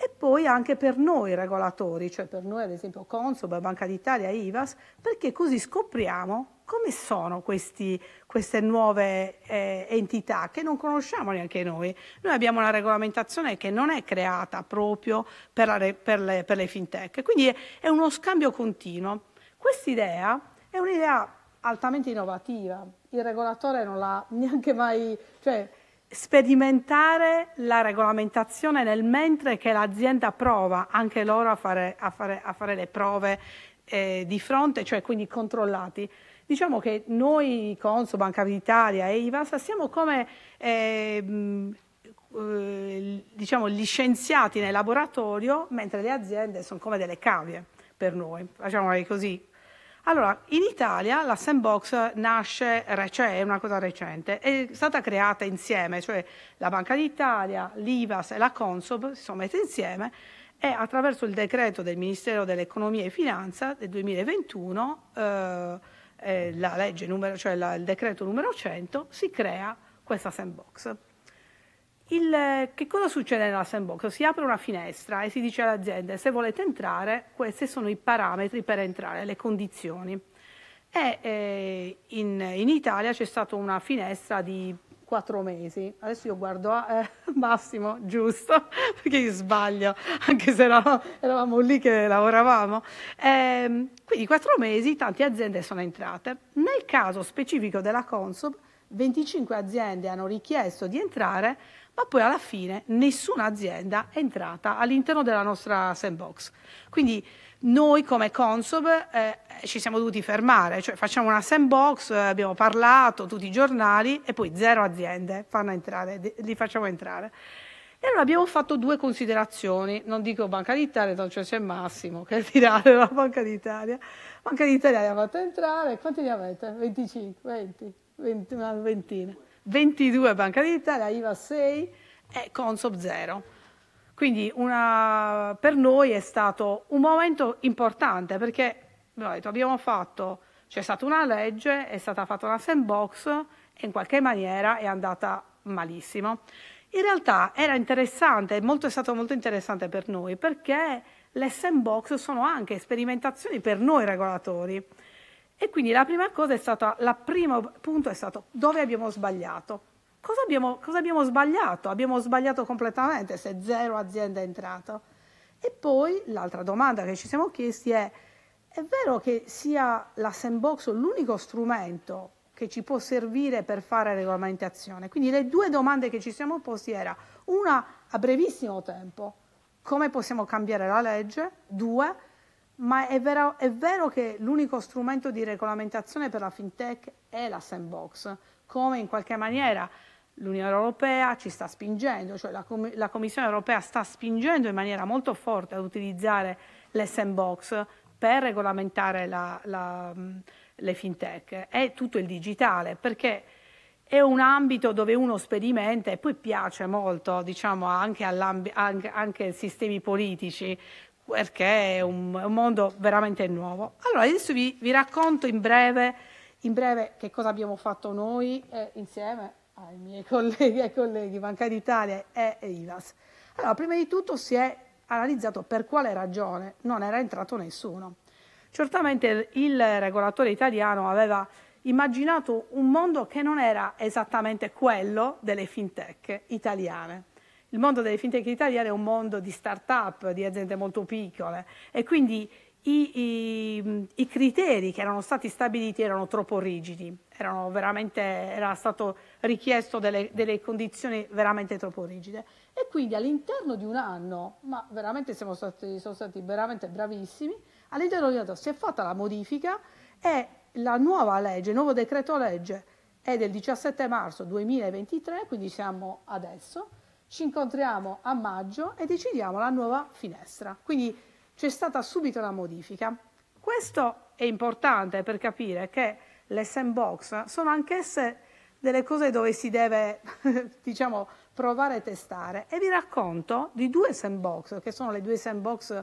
e poi anche per noi regolatori, cioè per noi ad esempio Consob, Banca d'Italia, IVAS, perché così scopriamo come sono questi, queste nuove eh, entità che non conosciamo neanche noi. Noi abbiamo una regolamentazione che non è creata proprio per, la, per, le, per le, fintech, quindi è, è uno scambio continuo. Quest'idea è un'idea altamente innovativa, il regolatore non l'ha neanche mai, cioè sperimentare la regolamentazione nel mentre che l'azienda prova anche loro a fare, a fare, a fare le prove eh, di fronte, cioè quindi controllati. Diciamo che noi, Conso, Banca d'Italia e IVASA, siamo come ehm, eh, diciamo, gli scienziati nel laboratorio, mentre le aziende sono come delle cavie per noi, facciamo così allora, in Italia la sandbox nasce, cioè è una cosa recente, è stata creata insieme, cioè la Banca d'Italia, l'IVAS e la Consob si sono messe insieme e attraverso il decreto del Ministero dell'Economia e Finanza del 2021, eh, eh, numero, cioè la, il decreto numero 100, si crea questa sandbox. Il, che cosa succede nella sandbox? Si apre una finestra e si dice alle aziende se volete entrare questi sono i parametri per entrare, le condizioni. E, eh, in, in, Italia c'è stata una finestra di quattro mesi. Adesso io guardo a eh, Massimo, giusto, perché io sbaglio, anche se eravamo, eravamo lì che lavoravamo. Eh, quindi quattro mesi tante aziende sono entrate. Nel caso specifico della Consob, 25 aziende hanno richiesto di entrare ma poi alla fine nessuna azienda è entrata all'interno della nostra sandbox. Quindi noi come Consob eh, ci siamo dovuti fermare, cioè facciamo una sandbox, eh, abbiamo parlato, tutti i giornali e poi zero aziende entrare, li facciamo entrare. E allora abbiamo fatto due considerazioni, non dico Banca d'Italia, non c'è cioè Massimo che è dirà la Banca d'Italia. Banca d'Italia li ha fatto entrare, quanti ne avete? 25, 20, 20 una ventina. 22 Banca d'Italia, IVA 6 e Consob 0. Quindi una, per noi è stato un momento importante perché detto, abbiamo fatto, c'è stata una legge, è stata fatta una sandbox e in qualche maniera è andata malissimo. In realtà era interessante, molto, è stato molto interessante per noi perché le sandbox sono anche sperimentazioni per noi regolatori. E quindi la prima cosa è stata, il primo punto è stato dove abbiamo sbagliato. Cosa abbiamo, cosa abbiamo sbagliato? Abbiamo sbagliato completamente se zero azienda è entrata. E poi l'altra domanda che ci siamo chiesti è, è vero che sia la sandbox l'unico strumento che ci può servire per fare regolamentazione? Quindi le due domande che ci siamo posti era, una a brevissimo tempo, come possiamo cambiare la legge? Due, ma è vero, è vero che l'unico strumento di regolamentazione per la fintech è la sandbox, come in qualche maniera l'Unione Europea ci sta spingendo, cioè la, Com la, Commissione Europea sta spingendo in maniera molto forte ad utilizzare le sandbox per regolamentare la, la, le fintech e tutto il digitale, perché è un ambito dove uno sperimenta e poi piace molto diciamo, anche, anche, anche ai sistemi politici, perché è un, è un mondo veramente nuovo. Allora, adesso vi, vi racconto in breve, in breve, che cosa abbiamo fatto noi eh, insieme ai miei colleghi, ai colleghi Banca d'Italia e, e IVAS. Allora, prima di tutto si è analizzato per quale ragione non era entrato nessuno. Certamente il regolatore italiano aveva immaginato un mondo che non era esattamente quello delle fintech italiane il mondo delle fintech italiane è un mondo di start-up, di aziende molto piccole e quindi i, i, i, criteri che erano stati stabiliti erano troppo rigidi, erano era stato richiesto delle, delle, condizioni veramente troppo rigide e quindi all'interno di un anno, ma veramente siamo stati, sono stati veramente bravissimi, all'interno di un anno si è fatta la modifica e la nuova legge, il nuovo decreto legge è del 17 marzo 2023, quindi siamo adesso, ci incontriamo a maggio e decidiamo la nuova finestra. Quindi c'è stata subito la modifica. Questo è importante per capire che le sandbox sono anch'esse delle cose dove si deve, diciamo, provare e testare. E vi racconto di due sandbox, che sono le due sandbox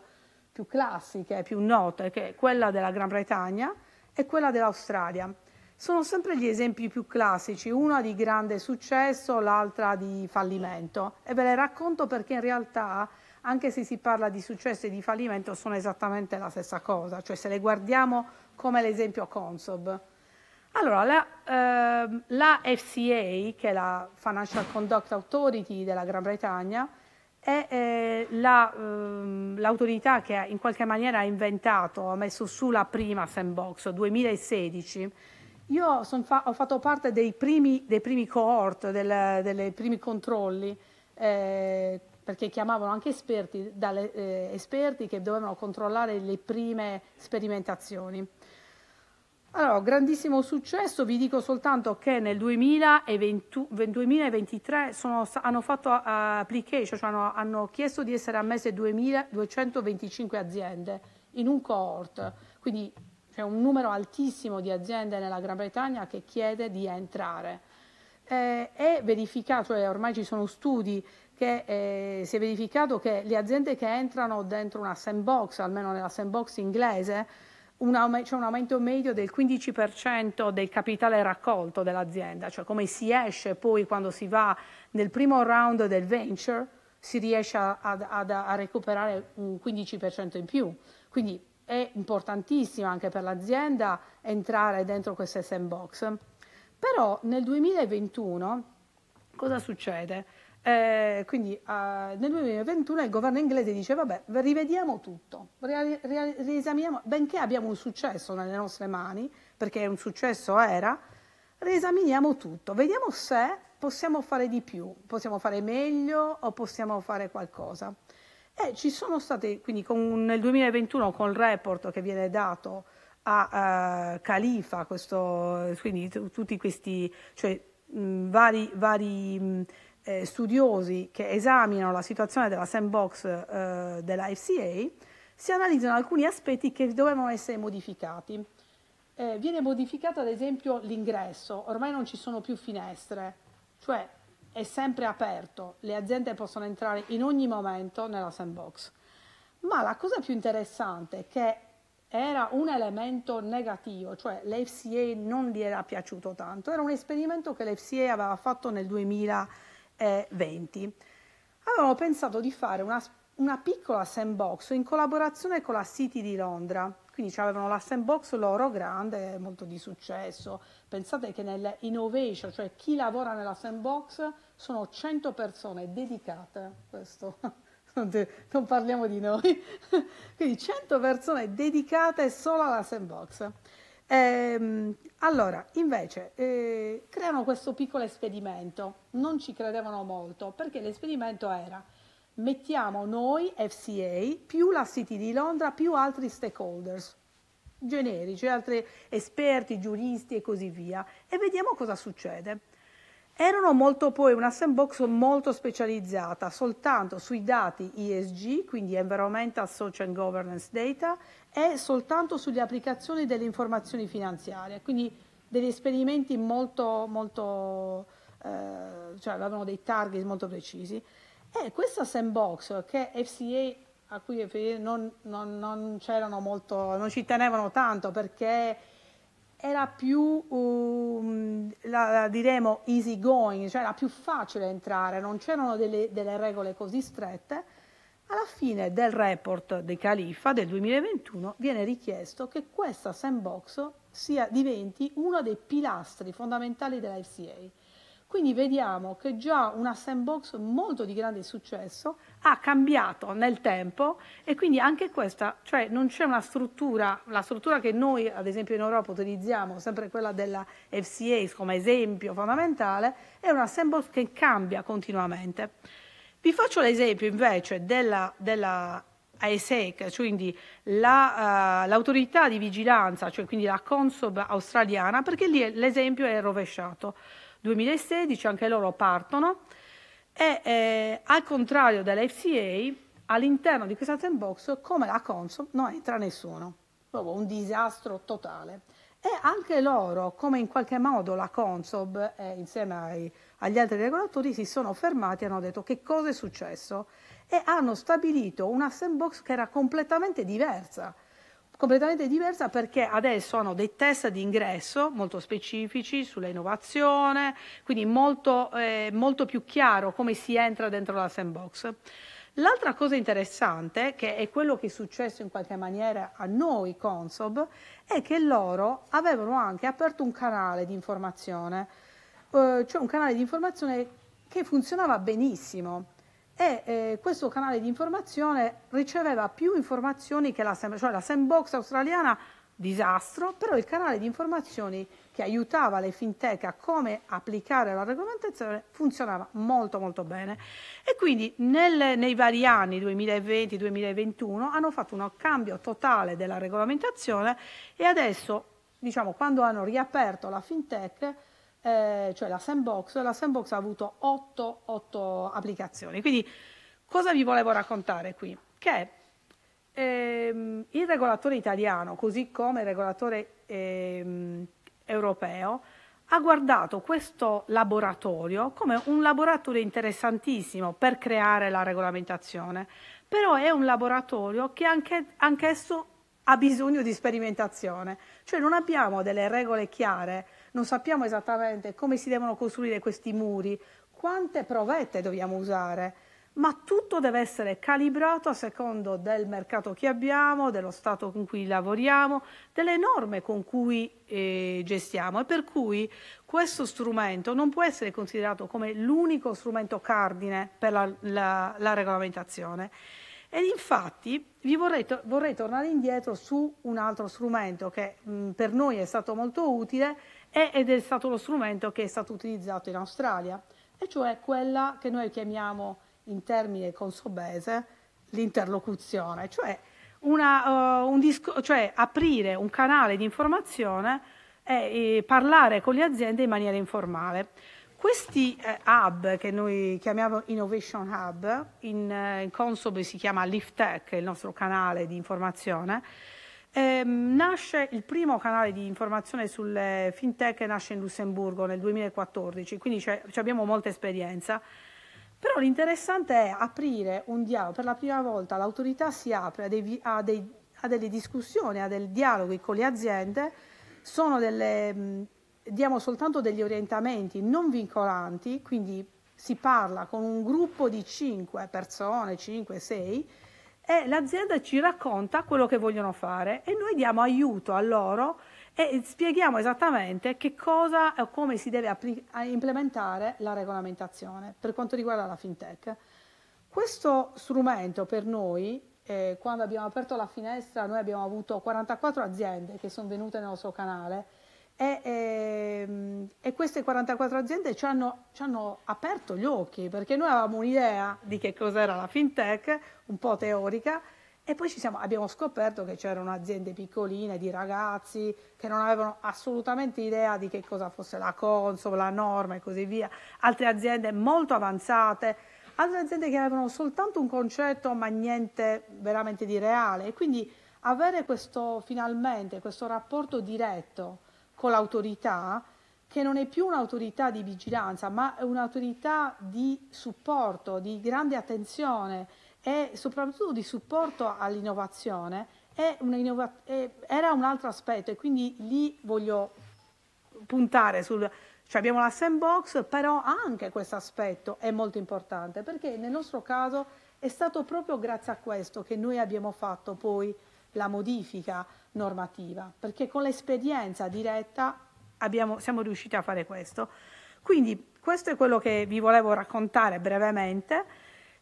più classiche, più note, che è quella della Gran Bretagna e quella dell'Australia sono sempre gli esempi più classici, una di grande successo, l'altra di fallimento. E ve le racconto perché in realtà, anche se si parla di successo e di fallimento, sono esattamente la stessa cosa, cioè se le guardiamo come l'esempio Consob. Allora, la, eh, la FCA, che è la Financial Conduct Authority della Gran Bretagna, è eh, ehm, l'autorità la, eh, che in qualche maniera ha inventato, ha messo su la prima sandbox, 2016, io fa ho fatto parte dei primi, dei primi cohort, dei primi controlli, eh, perché chiamavano anche esperti, dalle, eh, esperti che dovevano controllare le prime sperimentazioni. Allora, grandissimo successo, vi dico soltanto che nel 2020, 2023 sono, hanno fatto eh, application, cioè hanno, hanno, chiesto di essere ammesse 2225 aziende in un cohort, quindi c'è un numero altissimo di aziende nella Gran Bretagna che chiede di entrare. Eh, è verificato, e eh, ormai ci sono studi che eh, si è verificato che le aziende che entrano dentro una sandbox, almeno nella sandbox inglese, una, c'è un aumento medio del 15% del capitale raccolto dell'azienda, cioè come si esce poi quando si va nel primo round del venture, si riesce a, a, a recuperare un 15% in più. Quindi è importantissimo anche per l'azienda entrare dentro queste sandbox. Però nel 2021 cosa succede? Eh, quindi eh, nel 2021 il governo inglese dice vabbè rivediamo tutto, riesaminiamo, benché abbiamo un successo nelle nostre mani, perché un successo era, riesaminiamo tutto, vediamo se possiamo fare di più, possiamo fare meglio o possiamo fare qualcosa. E eh, ci sono state, quindi con, nel 2021 con il report che viene dato a uh, eh, Califa, questo, quindi t- tutti questi cioè, mh, vari, vari mh, eh, studiosi che esaminano la situazione della sandbox eh, della FCA, si analizzano alcuni aspetti che dovevano essere modificati. Eh, viene modificato ad esempio l'ingresso, ormai non ci sono più finestre, cioè è sempre aperto, le aziende possono entrare in ogni momento nella sandbox. Ma la cosa più interessante è che era un elemento negativo, cioè l'FCA non gli era piaciuto tanto, era un esperimento che l'FCA aveva fatto nel 2020. Avevano pensato di fare una, una piccola sandbox in collaborazione con la City di Londra, quindi avevano la sandbox loro grande, molto di successo. Pensate che nell'innovation, cioè chi lavora nella sandbox sono 100 persone dedicate, questo non parliamo di noi, quindi 100 persone dedicate solo alla sandbox. Ehm, allora, invece, eh, creano questo piccolo esperimento, non ci credevano molto, perché l'esperimento era mettiamo noi FCA più la City di Londra più altri stakeholders generici, altri esperti, giuristi e così via e vediamo cosa succede. Erano molto poi una sandbox molto specializzata soltanto sui dati ESG, quindi Environmental, Social and Governance Data, e soltanto sulle applicazioni delle informazioni finanziarie, quindi degli esperimenti molto, molto eh, cioè avevano dei target molto precisi. E questa sandbox che FCA a cui non, non, non, non ci tenevano tanto perché era più, um, la, la diremo, easy going, cioè era più facile entrare, non c'erano delle, delle regole così strette. Alla fine del report di Califa del 2021 viene richiesto che questa sandbox sia, diventi uno dei pilastri fondamentali dell'ICA. Quindi vediamo che già una sandbox molto di grande successo ha cambiato nel tempo e quindi anche questa, cioè non c'è una struttura, la struttura che noi ad esempio in Europa utilizziamo, sempre quella della FCA come esempio fondamentale, è una sandbox che cambia continuamente. Vi faccio l'esempio invece della, della AESEC, quindi eh, l'autorità la, uh, di vigilanza, cioè quindi la Consob australiana, perché lì l'esempio è rovesciato. 2016, anche loro partono e eh, al contrario dell'FCA, all'interno di questa sandbox, come la Consob, non entra nessuno, proprio un disastro totale. E anche loro, come in qualche modo la Consob, eh, insieme ai, agli altri regolatori, si sono fermati e hanno detto che cosa è successo e hanno stabilito una sandbox che era completamente diversa completamente diversa perché adesso hanno dei test di ingresso molto specifici sulla innovazione, quindi molto, eh, molto più chiaro come si entra dentro la sandbox. L'altra cosa interessante, che è quello che è successo in qualche maniera a noi Consob, è che loro avevano anche aperto un canale di informazione, eh, cioè un canale di informazione che funzionava benissimo e eh, questo canale di informazione riceveva più informazioni che la, sem- cioè la sandbox australiana disastro, però il canale di informazioni che aiutava le fintech a come applicare la regolamentazione funzionava molto molto bene e quindi nel, nei vari anni 2020-2021 hanno fatto un cambio totale della regolamentazione e adesso diciamo quando hanno riaperto la fintech eh, cioè la Sandbox, la Sandbox ha avuto 8, 8 applicazioni. Quindi cosa vi volevo raccontare qui? Che ehm, il regolatore italiano, così come il regolatore ehm, europeo, ha guardato questo laboratorio come un laboratorio interessantissimo per creare la regolamentazione, però è un laboratorio che anche, anch'esso ha bisogno di sperimentazione, cioè non abbiamo delle regole chiare non sappiamo esattamente come si devono costruire questi muri, quante provette dobbiamo usare, ma tutto deve essere calibrato a secondo del mercato che abbiamo, dello stato con cui lavoriamo, delle norme con cui eh, gestiamo e per cui questo strumento non può essere considerato come l'unico strumento cardine per la, la, la regolamentazione. Ed infatti vi vorrei, vorrei, tornare indietro su un altro strumento che mh, per noi è stato molto utile, ed è stato lo strumento che è stato utilizzato in Australia, e cioè quella che noi chiamiamo in termine consobese l'interlocuzione, cioè, una, uh, un disco, cioè aprire un canale di informazione e, e, parlare con le aziende in maniera informale. Questi eh, hub che noi chiamiamo Innovation Hub, in, eh, in Consob si chiama LiftTech, il nostro canale di informazione, Ehm, nasce il primo canale di informazione sulle eh, fintech, nasce in Lussemburgo nel 2014, quindi abbiamo molta esperienza. Però l'interessante è aprire un dialogo, per la prima volta l'autorità si apre a, dei, a, dei, a delle discussioni, a dei dialoghi con le aziende, delle, diamo soltanto degli orientamenti non vincolanti, quindi si parla con un gruppo di 5 persone, 5, 6, e l'azienda ci racconta quello che vogliono fare e noi diamo aiuto a loro e spieghiamo esattamente che cosa o come si deve implementare la regolamentazione per quanto riguarda la fintech. Questo strumento per noi, eh, quando abbiamo aperto la finestra, noi abbiamo avuto 44 aziende che sono venute nel nostro canale e, e, ehm, e, queste 44 aziende ci hanno, ci hanno, aperto gli occhi perché noi avevamo un'idea di che cos'era la fintech, un po' teorica, e poi siamo, abbiamo scoperto che c'erano aziende piccoline di ragazzi che non avevano assolutamente idea di che cosa fosse la Consol, la norma e così via, altre aziende molto avanzate, altre aziende che avevano soltanto un concetto ma niente veramente di reale. E quindi avere questo finalmente, questo rapporto diretto con l'autorità che non è più un'autorità di vigilanza, ma è un'autorità di supporto, di grande attenzione e soprattutto di supporto all'innovazione, era un altro aspetto e quindi lì voglio puntare sul... Cioè abbiamo la sandbox, però anche questo aspetto è molto importante perché nel nostro caso è stato proprio grazie a questo che noi abbiamo fatto poi la modifica normativa, perché con l'esperienza diretta abbiamo, siamo riusciti a fare questo. Quindi questo è quello che vi volevo raccontare brevemente.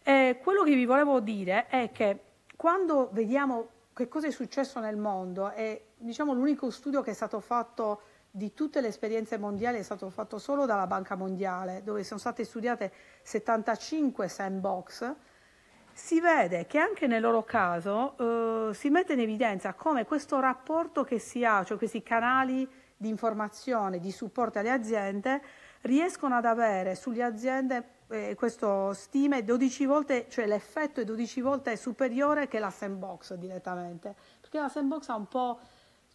Eh, quello che vi volevo dire è che quando vediamo che cosa è successo nel mondo e diciamo l'unico studio che è stato fatto di tutte le esperienze mondiali è stato fatto solo dalla Banca Mondiale, dove sono state studiate 75 sandbox, si vede che anche nel loro caso eh, si mette in evidenza come questo rapporto che si ha, cioè questi canali di informazione, di supporto alle aziende, riescono ad avere sulle aziende eh, questo stime 12 volte, cioè l'effetto è 12 volte superiore che la sandbox direttamente, perché la sandbox ha un po'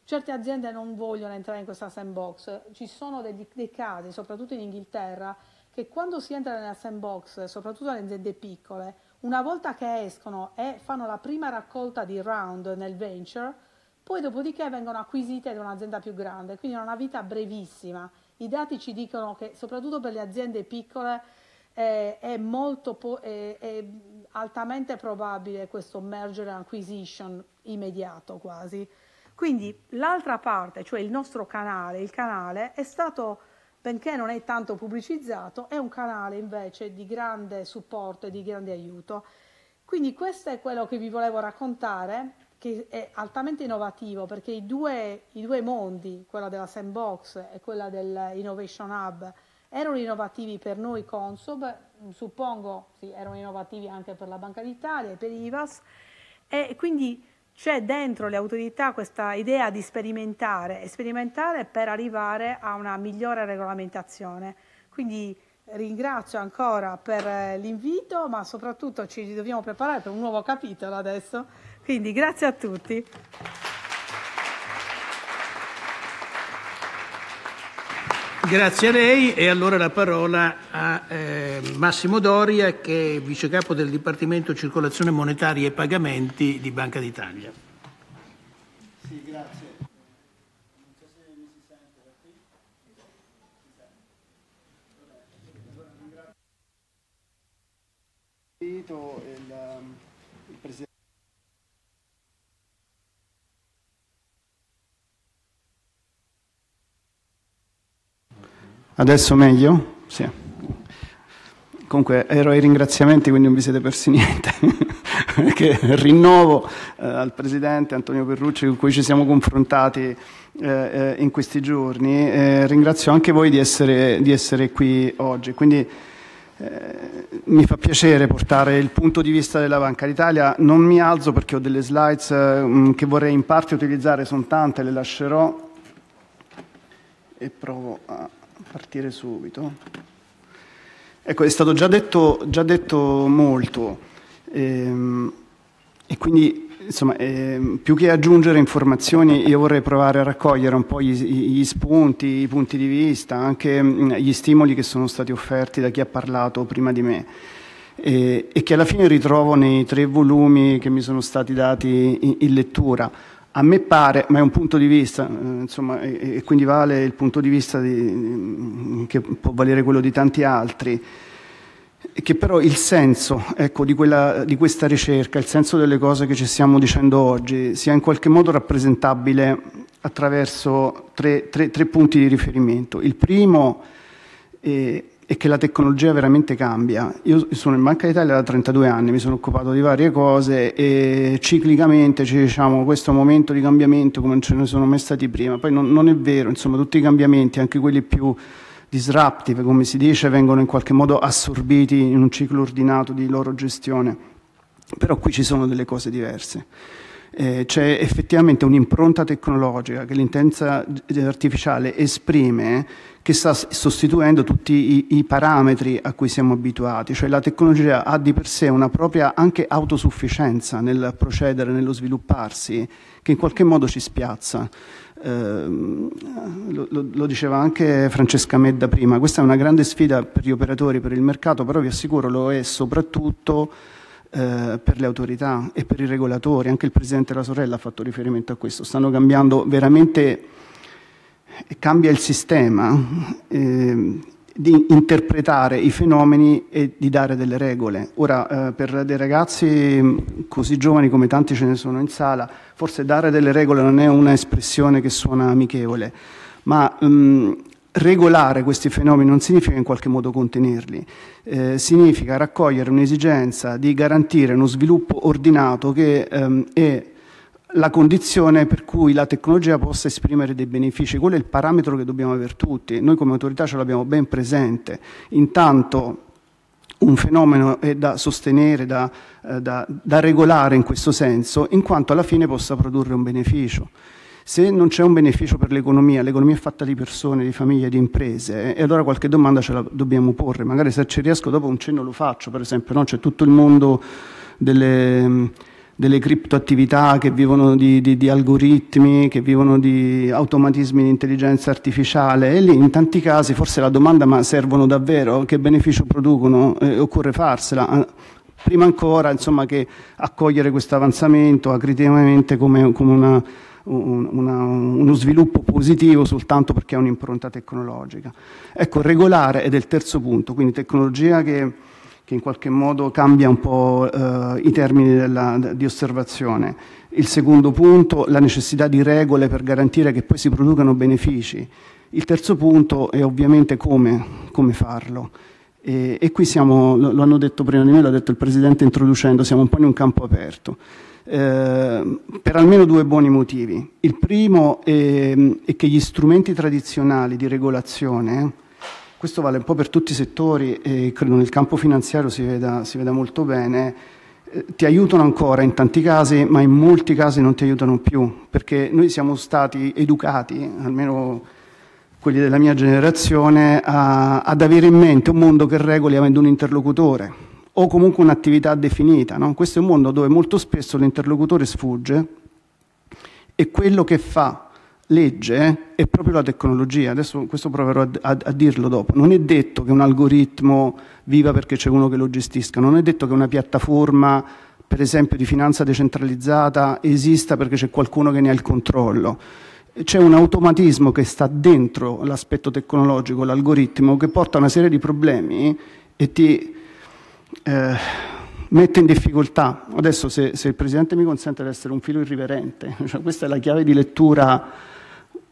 certe aziende non vogliono entrare in questa sandbox, ci sono dei, dei casi, soprattutto in Inghilterra, che quando si entra nella sandbox, soprattutto alle aziende piccole, una volta che escono e fanno la prima raccolta di round nel venture, poi dopodiché vengono acquisite da un'azienda più grande, quindi è una vita brevissima. I dati ci dicono che soprattutto per le aziende piccole eh, è, po- è, è altamente probabile questo merger acquisition immediato quasi. Quindi l'altra parte, cioè il nostro canale, il canale è stato benché non è tanto pubblicizzato, è un canale invece di grande supporto e di grande aiuto. Quindi questo è quello che vi volevo raccontare, che è altamente innovativo perché i due, i due mondi, quella della sandbox e quella dell'innovation hub, erano innovativi per noi Consob, suppongo sì, erano innovativi anche per la Banca d'Italia e per IVAS, e quindi c'è dentro le autorità questa idea di sperimentare sperimentare per arrivare a una migliore regolamentazione. Quindi ringrazio ancora per eh, l'invito, ma soprattutto ci dobbiamo preparare per un nuovo capitolo adesso. Quindi grazie a tutti. Grazie a lei e allora la parola a eh, Massimo Doria che è vicecapo del Dipartimento Circolazione Monetaria e Pagamenti di Banca d'Italia. Sì, grazie. Adesso meglio? Sì. Comunque ero ai ringraziamenti, quindi non vi siete persi niente. Perché rinnovo eh, al Presidente Antonio Perrucci con cui ci siamo confrontati eh, eh in questi giorni. Eh, ringrazio anche voi di essere, di essere qui oggi. Quindi, eh, mi fa piacere portare il punto di vista della Banca d'Italia. Non mi alzo perché ho delle slides mm, che vorrei in parte utilizzare, sono tante, le lascerò e provo a partire subito. Ecco, è stato già detto, già detto molto ehm, e quindi insomma, ehm, più che aggiungere informazioni io vorrei provare a raccogliere un po' gli, gli, spunti, i punti di vista, anche gli stimoli che sono stati offerti da chi ha parlato prima di me e, e che alla fine ritrovo nei tre volumi che mi sono stati dati in, in lettura a me pare, ma è un punto di vista, eh, insomma, e, quindi vale il punto di vista di, mm, che può valere quello di tanti altri, che però il senso ecco, di, quella, di, questa ricerca, il senso delle cose che ci stiamo dicendo oggi, sia in qualche modo rappresentabile attraverso tre, tre, tre punti di riferimento. Il primo è e che la tecnologia veramente cambia. Io sono in Banca d'Italia da 32 anni, mi sono occupato di varie cose e ciclicamente ci diciamo questo momento di cambiamento come non ce ne sono mai stati prima. Poi non, non è vero, insomma, tutti i cambiamenti, anche quelli più disruptive, come si dice, vengono in qualche modo assorbiti in un ciclo ordinato di loro gestione. Però qui ci sono delle cose diverse eh, c'è effettivamente un'impronta tecnologica che l'intelligenza artificiale esprime che sta sostituendo tutti i, i, parametri a cui siamo abituati, cioè la tecnologia ha di per sé una propria anche autosufficienza nel procedere, nello svilupparsi, che in qualche modo ci spiazza. Eh, lo, lo, diceva anche Francesca Medda prima, questa è una grande sfida per gli operatori, per il mercato, però vi assicuro lo è soprattutto eh, per le autorità e per i regolatori, anche il Presidente la sorella ha fatto riferimento a questo, stanno cambiando veramente, eh, cambia il sistema eh, di interpretare i fenomeni e di dare delle regole. Ora, eh, per dei ragazzi mm, così giovani come tanti ce ne sono in sala, forse dare delle regole non è un'espressione che suona amichevole, ma... Mh, mm, regolare questi fenomeni non significa in qualche modo contenerli, eh, significa raccogliere un'esigenza di garantire uno sviluppo ordinato che ehm, è la condizione per cui la tecnologia possa esprimere dei benefici. Quello è il parametro che dobbiamo avere tutti. Noi come autorità ce l'abbiamo ben presente. Intanto un fenomeno è da sostenere, da, eh, da, da regolare in questo senso, in quanto alla fine possa produrre un beneficio. Se non c'è un beneficio per l'economia, l'economia è fatta di persone, di famiglie, di imprese, e allora qualche domanda ce la dobbiamo porre. Magari se ci riesco dopo un cenno lo faccio, per esempio, no? c'è tutto il mondo delle delle criptoattività che vivono di, di, di, algoritmi, che vivono di automatismi di intelligenza artificiale e lì in tanti casi forse la domanda ma servono davvero, che beneficio producono, eh, occorre farsela ah, prima ancora insomma, che accogliere questo avanzamento acriticamente come, come una un, una, uno sviluppo positivo soltanto perché ha un'impronta tecnologica. Ecco, regolare ed è il terzo punto, quindi tecnologia che, che in qualche modo cambia un po' eh, i termini della, di osservazione. Il secondo punto, la necessità di regole per garantire che poi si producano benefici. Il terzo punto è ovviamente come, come farlo. E, e, qui siamo, lo, hanno detto prima di me, l'ha detto il Presidente introducendo, siamo un po' in un campo aperto. Ehm, per almeno due buoni motivi. Il primo è, è che gli strumenti tradizionali di regolazione, questo vale un po' per tutti i settori e credo nel campo finanziario si veda, si veda molto bene, eh, ti aiutano ancora in tanti casi, ma in molti casi non ti aiutano più, perché noi siamo stati educati, almeno quelli della mia generazione, a, ad avere in mente un mondo che regoli avendo un interlocutore o comunque un'attività definita. No? Questo è un mondo dove molto spesso l'interlocutore sfugge e quello che fa legge è proprio la tecnologia. Adesso questo proverò a, a, a, dirlo dopo. Non è detto che un algoritmo viva perché c'è uno che lo gestisca, non è detto che una piattaforma, per esempio, di finanza decentralizzata esista perché c'è qualcuno che ne ha il controllo. C'è un automatismo che sta dentro l'aspetto tecnologico, l'algoritmo, che porta a una serie di problemi e ti eh, mette in difficoltà. Adesso se, se, il Presidente mi consente di essere un filo irriverente, cioè, questa è la chiave di lettura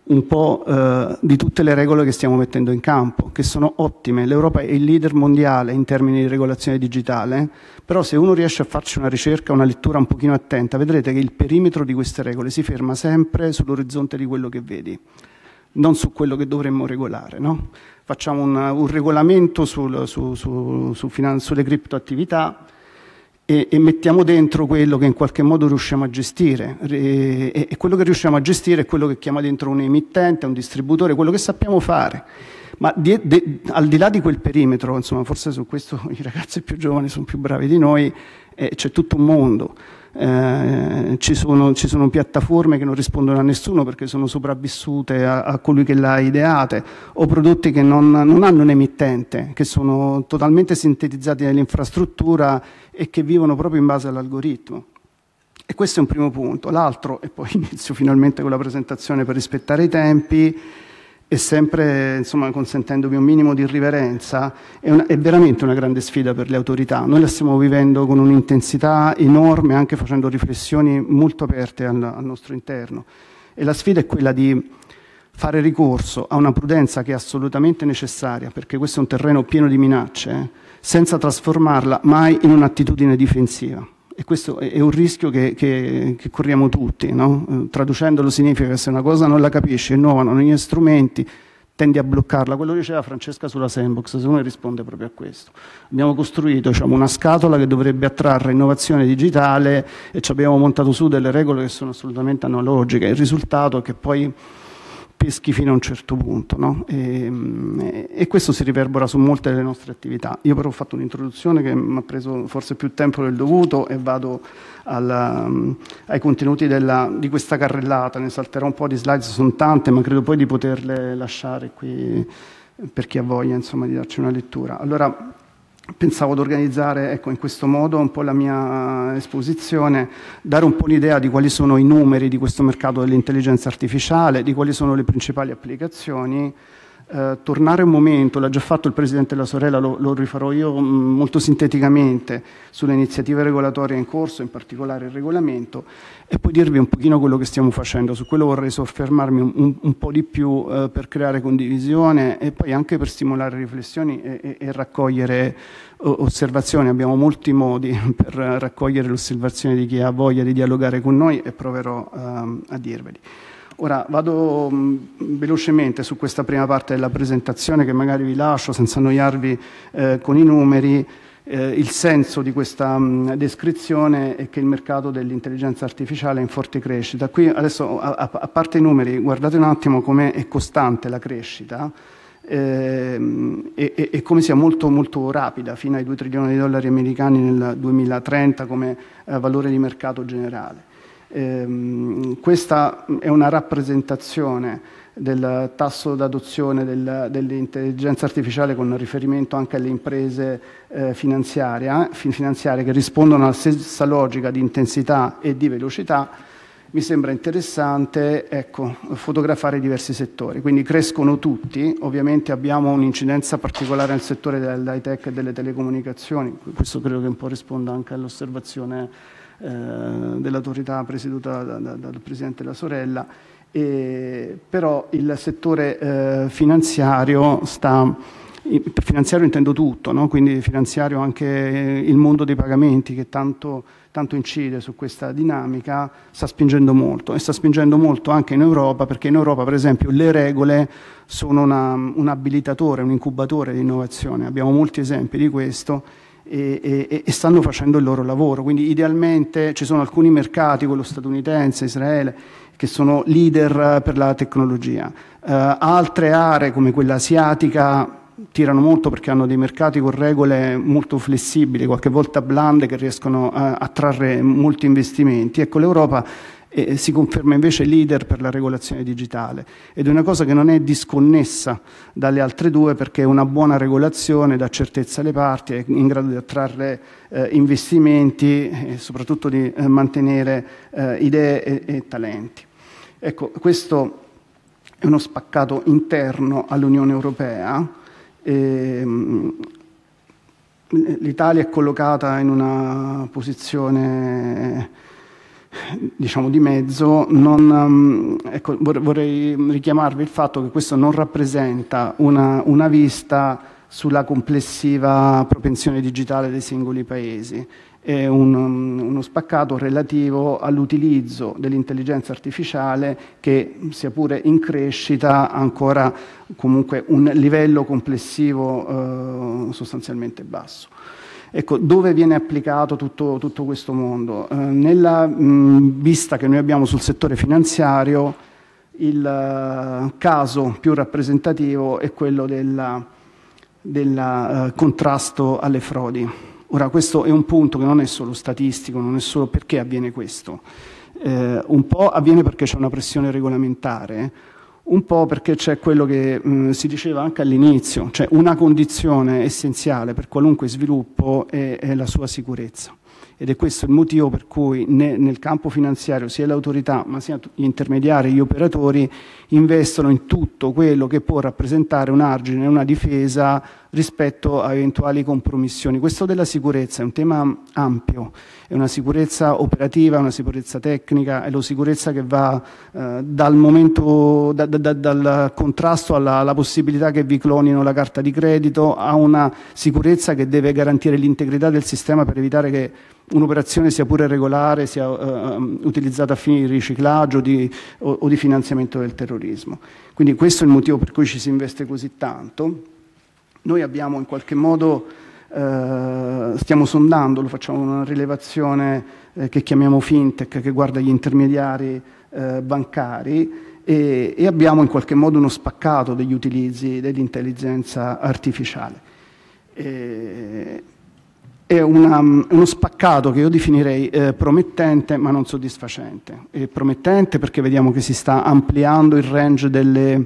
un po' eh, di tutte le regole che stiamo mettendo in campo, che sono ottime. L'Europa è il leader mondiale in termini di regolazione digitale, però se uno riesce a farci una ricerca, una lettura un pochino attenta, vedrete che il perimetro di queste regole si ferma sempre sull'orizzonte di quello che vedi, non su quello che dovremmo regolare. No? facciamo un, un regolamento sul, su, su, su finan- sulle criptoattività e, e, mettiamo dentro quello che in qualche modo riusciamo a gestire. E, e quello che riusciamo a gestire è quello che chiama dentro un emittente, un distributore, quello che sappiamo fare. Ma di, de, al di là di quel perimetro, insomma, forse su questo i ragazzi più giovani sono più bravi di noi, eh, c'è tutto un mondo. Eh, ci, sono, ci, sono, piattaforme che non rispondono a nessuno perché sono sopravvissute a, a colui che le ha ideate, o prodotti che non, non hanno un emittente, che sono totalmente sintetizzati nell'infrastruttura e che vivono proprio in base all'algoritmo. E questo è un primo punto. L'altro, e poi inizio finalmente con la presentazione per rispettare i tempi, e sempre insomma, consentendovi un minimo di irriverenza, è, una, è, veramente una grande sfida per le autorità. Noi la stiamo vivendo con un'intensità enorme, anche facendo riflessioni molto aperte al, al nostro interno. E la sfida è quella di fare ricorso a una prudenza che è assolutamente necessaria, perché questo è un terreno pieno di minacce, eh, senza trasformarla mai in un'attitudine difensiva. E questo è un rischio che, che, che corriamo tutti, no? Eh, traducendolo significa che se una cosa non la capisci, è nuova, non hai strumenti, tendi a bloccarla. Quello diceva Francesca sulla sandbox, secondo me risponde proprio a questo. Abbiamo costruito diciamo, una scatola che dovrebbe attrarre innovazione digitale e ci abbiamo montato su delle regole che sono assolutamente analogiche. Il risultato è che poi peschi fino a un certo punto no? e, e, questo si riverbera su molte delle nostre attività. Io però ho fatto un'introduzione che mi ha preso forse più tempo del dovuto e vado alla, mm, ai contenuti della, di questa carrellata, ne salterò un po' di slide, sono tante, ma credo poi di poterle lasciare qui per chi ha voglia insomma, di darci una lettura. Allora, pensavo di organizzare ecco, in questo modo un po' la mia esposizione, dare un po' l'idea di quali sono i numeri di questo mercato dell'intelligenza artificiale, di quali sono le principali applicazioni eh, tornare un momento, l'ha già fatto il Presidente e la sorella, lo, lo rifarò io mm, molto sinteticamente, sulle iniziative regolatorie in corso, in particolare il regolamento, e poi dirvi un pochino quello che stiamo facendo. Su quello vorrei soffermarmi un, un, un po' di più eh, per creare condivisione e poi anche per stimolare riflessioni e, e, e raccogliere osservazioni. Abbiamo molti modi per raccogliere l'osservazione di chi ha voglia di dialogare con noi e proverò ehm, a dirveli. Ora vado mh, mm, velocemente su questa prima parte della presentazione che magari vi lascio senza annoiarvi eh, con i numeri. Eh, il senso di questa mh, mm, descrizione è che il mercato dell'intelligenza artificiale è in forte crescita. Qui adesso, a, a parte i numeri, guardate un attimo come è costante la crescita eh, e, e, come sia molto, molto rapida, fino ai 2 trilioni di dollari americani nel 2030 come eh, valore di mercato generale. Ehm, questa è una rappresentazione del tasso d'adozione del, dell'intelligenza artificiale con riferimento anche alle imprese eh, finanziarie, finanziarie che rispondono alla stessa logica di intensità e di velocità, mi sembra interessante ecco, fotografare diversi settori. Quindi crescono tutti, ovviamente abbiamo un'incidenza particolare nel settore dell'high tech e delle telecomunicazioni, questo credo che un po' risponda anche all'osservazione eh, dell'autorità presieduta da, da, dal Presidente la sorella, e, però il settore eh, finanziario sta per finanziario intendo tutto, no? quindi finanziario anche il mondo dei pagamenti che tanto, tanto, incide su questa dinamica, sta spingendo molto e sta spingendo molto anche in Europa perché in Europa per esempio le regole sono una, un abilitatore, un incubatore di innovazione, abbiamo molti esempi di questo e, e, e, stanno facendo il loro lavoro. Quindi idealmente ci sono alcuni mercati, quello statunitense, Israele, che sono leader per la tecnologia. Uh, altre aree come quella asiatica tirano molto perché hanno dei mercati con regole molto flessibili, qualche volta blande che riescono a, eh, a trarre molti investimenti. Ecco, l'Europa e si conferma invece leader per la regolazione digitale ed è una cosa che non è disconnessa dalle altre due perché una buona regolazione dà certezza alle parti, è in grado di attrarre eh, investimenti e soprattutto di eh, mantenere eh, idee e, e talenti. Ecco, questo è uno spaccato interno all'Unione Europea. E, ehm, L'Italia è collocata in una posizione diciamo, di mezzo, non, um, ecco, vorrei richiamarvi il fatto che questo non rappresenta una, una vista sulla complessiva propensione digitale dei singoli paesi, è un, um, uno spaccato relativo all'utilizzo dell'intelligenza artificiale che sia pure in crescita ha ancora comunque un livello complessivo eh, sostanzialmente basso. Ecco, dove viene applicato tutto, tutto questo mondo? Eh, nella mh, mm, vista che noi abbiamo sul settore finanziario, il uh, caso più rappresentativo è quello del uh, eh, contrasto alle frodi. Ora, questo è un punto che non è solo statistico, non è solo perché avviene questo. Eh, un po' avviene perché c'è una pressione regolamentare, un po' perché c'è quello che mh, mm, si diceva anche all'inizio, cioè una condizione essenziale per qualunque sviluppo è, è, la sua sicurezza. Ed è questo il motivo per cui né, nel campo finanziario sia le autorità ma sia gli intermediari gli operatori investono in tutto quello che può rappresentare un argine, una difesa rispetto a eventuali compromissioni. Questo della sicurezza è un tema ampio, è una sicurezza operativa, una sicurezza tecnica, è la sicurezza che va eh, dal, momento, da, da, dal contrasto alla, alla, possibilità che vi clonino la carta di credito a una sicurezza che deve garantire l'integrità del sistema per evitare che un'operazione sia pure regolare, sia eh, ehm, utilizzata a fini di riciclaggio di, o, o di finanziamento del terrorismo. Quindi questo è il motivo per cui ci si investe così tanto. Noi abbiamo in qualche modo, eh, stiamo sondando, lo facciamo una rilevazione eh, che chiamiamo fintech, che guarda gli intermediari eh, bancari e, e abbiamo in qualche modo uno spaccato degli utilizzi dell'intelligenza artificiale. E, eh, è una, uno spaccato che io definirei eh, promettente ma non soddisfacente. È promettente perché vediamo che si sta ampliando il range delle,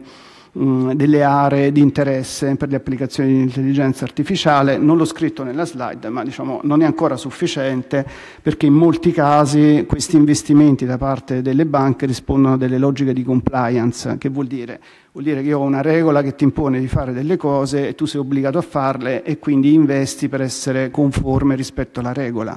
Mm, delle aree di interesse per le applicazioni di intelligenza artificiale. Non l'ho scritto nella slide, ma diciamo, non è ancora sufficiente perché in molti casi questi investimenti da parte delle banche rispondono a delle logiche di compliance, che vuol dire Vuol dire che io ho una regola che ti impone di fare delle cose e tu sei obbligato a farle e quindi investi per essere conforme rispetto alla regola.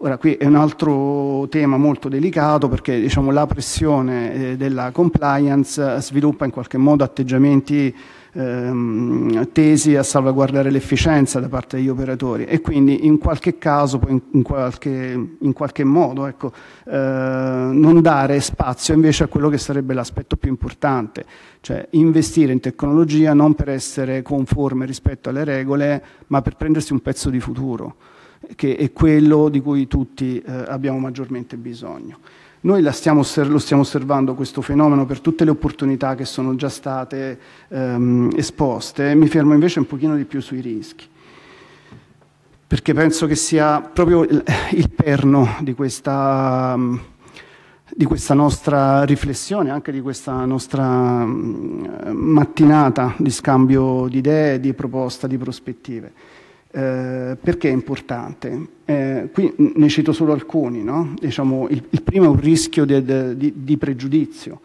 Ora qui è un altro tema molto delicato perché diciamo, la pressione eh, della compliance eh, sviluppa in qualche modo atteggiamenti ehm, tesi a salvaguardare l'efficienza da parte degli operatori e quindi in qualche caso, in, qualche, in qualche, modo, ecco, eh, non dare spazio invece a quello che sarebbe l'aspetto più importante, cioè investire in tecnologia non per essere conforme rispetto alle regole ma per prendersi un pezzo di futuro che è quello di cui tutti eh, abbiamo maggiormente bisogno. Noi stiamo, lo stiamo osservando questo fenomeno per tutte le opportunità che sono già state ehm, esposte, mi fermo invece un pochino di più sui rischi, perché penso che sia proprio il, il perno di questa, di questa, nostra riflessione, anche di questa nostra mm, mattinata di scambio di idee, di proposta, di prospettive. Eh, perché è importante? Eh, qui ne cito solo alcuni. No? Diciamo, il, il, primo è un rischio di, di, di pregiudizio,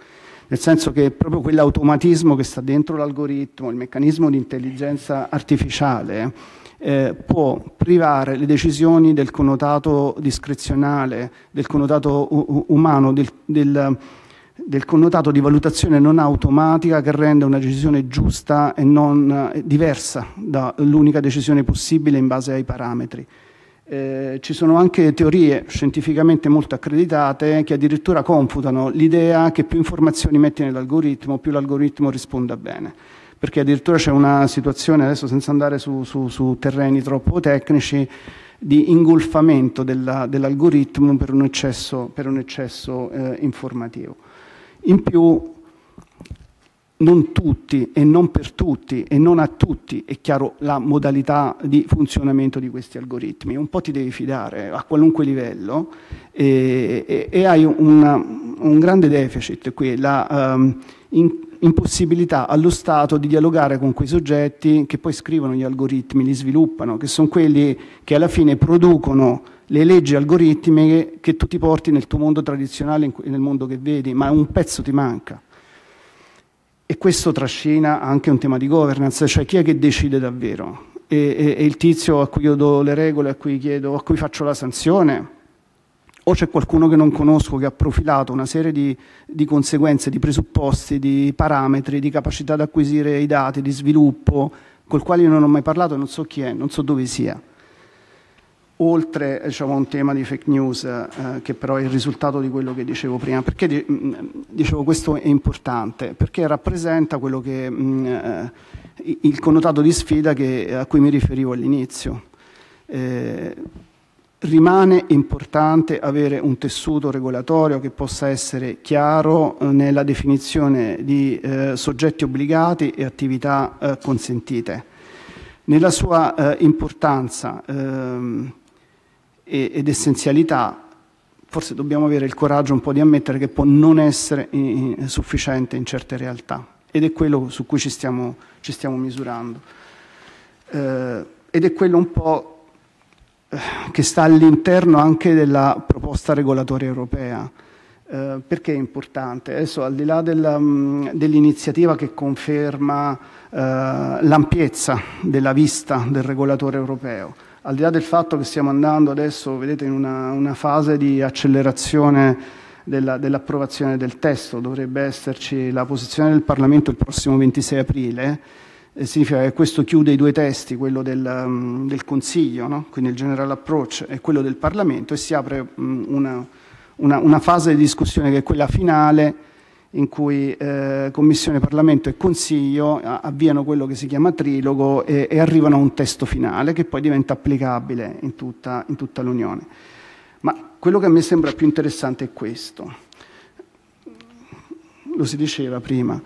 nel senso che proprio quell'automatismo che sta dentro l'algoritmo, il meccanismo di intelligenza artificiale, eh, può privare le decisioni del connotato discrezionale, del connotato umano, del, del del connotato di valutazione non automatica che rende una decisione giusta e non eh, diversa dall'unica decisione possibile in base ai parametri. Eh, ci sono anche teorie scientificamente molto accreditate che addirittura confutano l'idea che più informazioni metti nell'algoritmo, più l'algoritmo risponda bene. Perché addirittura c'è una situazione, adesso senza andare su, su, su terreni troppo tecnici, di ingolfamento dell'algoritmo per un eccesso, per un eccesso eh, informativo. In più non tutti e non per tutti e non a tutti è chiaro la modalità di funzionamento di questi algoritmi. Un po' ti devi fidare eh, a qualunque livello e, e, e hai una, un grande deficit qui, la um, in, impossibilità allo Stato di dialogare con quei soggetti che poi scrivono gli algoritmi, li sviluppano, che sono quelli che alla fine producono le leggi algoritmiche che tu ti porti nel tuo mondo tradizionale nel mondo che vedi, ma un pezzo ti manca. E questo trascina anche un tema di governance, cioè chi è che decide davvero? E, e il tizio a cui io do le regole, a cui chiedo, a cui faccio la sanzione? O c'è qualcuno che non conosco che ha profilato una serie di, di conseguenze, di presupposti, di parametri, di capacità di acquisire i dati, di sviluppo, col quale io non ho mai parlato e non so chi è, non so dove sia oltre diciamo, a un tema di fake news eh, che però è il risultato di quello che dicevo prima. Perché di, mm, dicevo questo è importante? Perché rappresenta quello che, mh, mm, eh, il connotato di sfida che, a cui mi riferivo all'inizio. Eh, rimane importante avere un tessuto regolatorio che possa essere chiaro eh, nella definizione di eh, soggetti obbligati e attività consentite. Nella sua importanza, ehm, e, ed essenzialità, forse dobbiamo avere il coraggio un po' di ammettere che può non essere in, eh, eh, sufficiente in certe realtà ed è quello su cui ci stiamo, ci stiamo misurando. Eh, ed è quello un po' eh, che sta all'interno anche della proposta regolatoria europea. Eh, perché è importante? Adesso al di là mm, dell'iniziativa che conferma eh, l'ampiezza della vista del regolatore europeo, al di là del fatto che stiamo andando adesso, vedete, in una, una fase di accelerazione della, dell'approvazione del testo, dovrebbe esserci la posizione del Parlamento il prossimo 26 aprile, e significa che questo chiude i due testi, quello del, um, del Consiglio, no? quindi il general approach, e quello del Parlamento, e si apre um, una, una, una fase di discussione che è quella finale in cui eh, Commissione, Parlamento e Consiglio avviano quello che si chiama trilogo e, e arrivano a un testo finale che poi diventa applicabile in tutta, in tutta l'Unione. Ma quello che a me sembra più interessante è questo. Lo si diceva prima.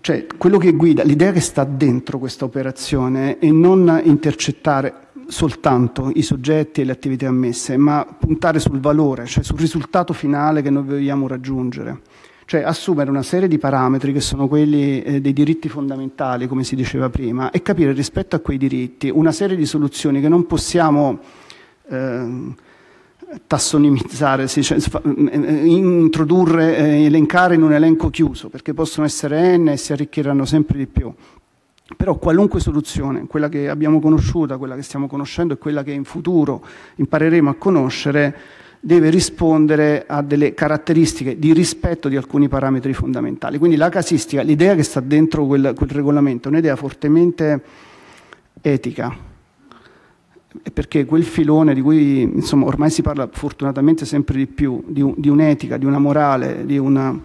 Cioè, quello che guida, l'idea che sta dentro questa operazione è non intercettare soltanto i soggetti e le attività ammesse, ma puntare sul valore, cioè sul risultato finale che noi vogliamo raggiungere. Cioè assumere una serie di parametri che sono quelli eh, dei diritti fondamentali, come si diceva prima, e capire rispetto a quei diritti una serie di soluzioni che non possiamo eh, tassonimizzare, cioè, introdurre, eh, elencare in un elenco chiuso, perché possono essere N e si arricchiranno sempre di più. Però qualunque soluzione, quella che abbiamo conosciuta, quella che stiamo conoscendo e quella che in futuro impareremo a conoscere, deve rispondere a delle caratteristiche di rispetto di alcuni parametri fondamentali. Quindi la casistica, l'idea che sta dentro quel, quel regolamento, è un'idea fortemente etica, perché quel filone di cui insomma, ormai si parla fortunatamente sempre di più, di, un'etica, di una morale, di una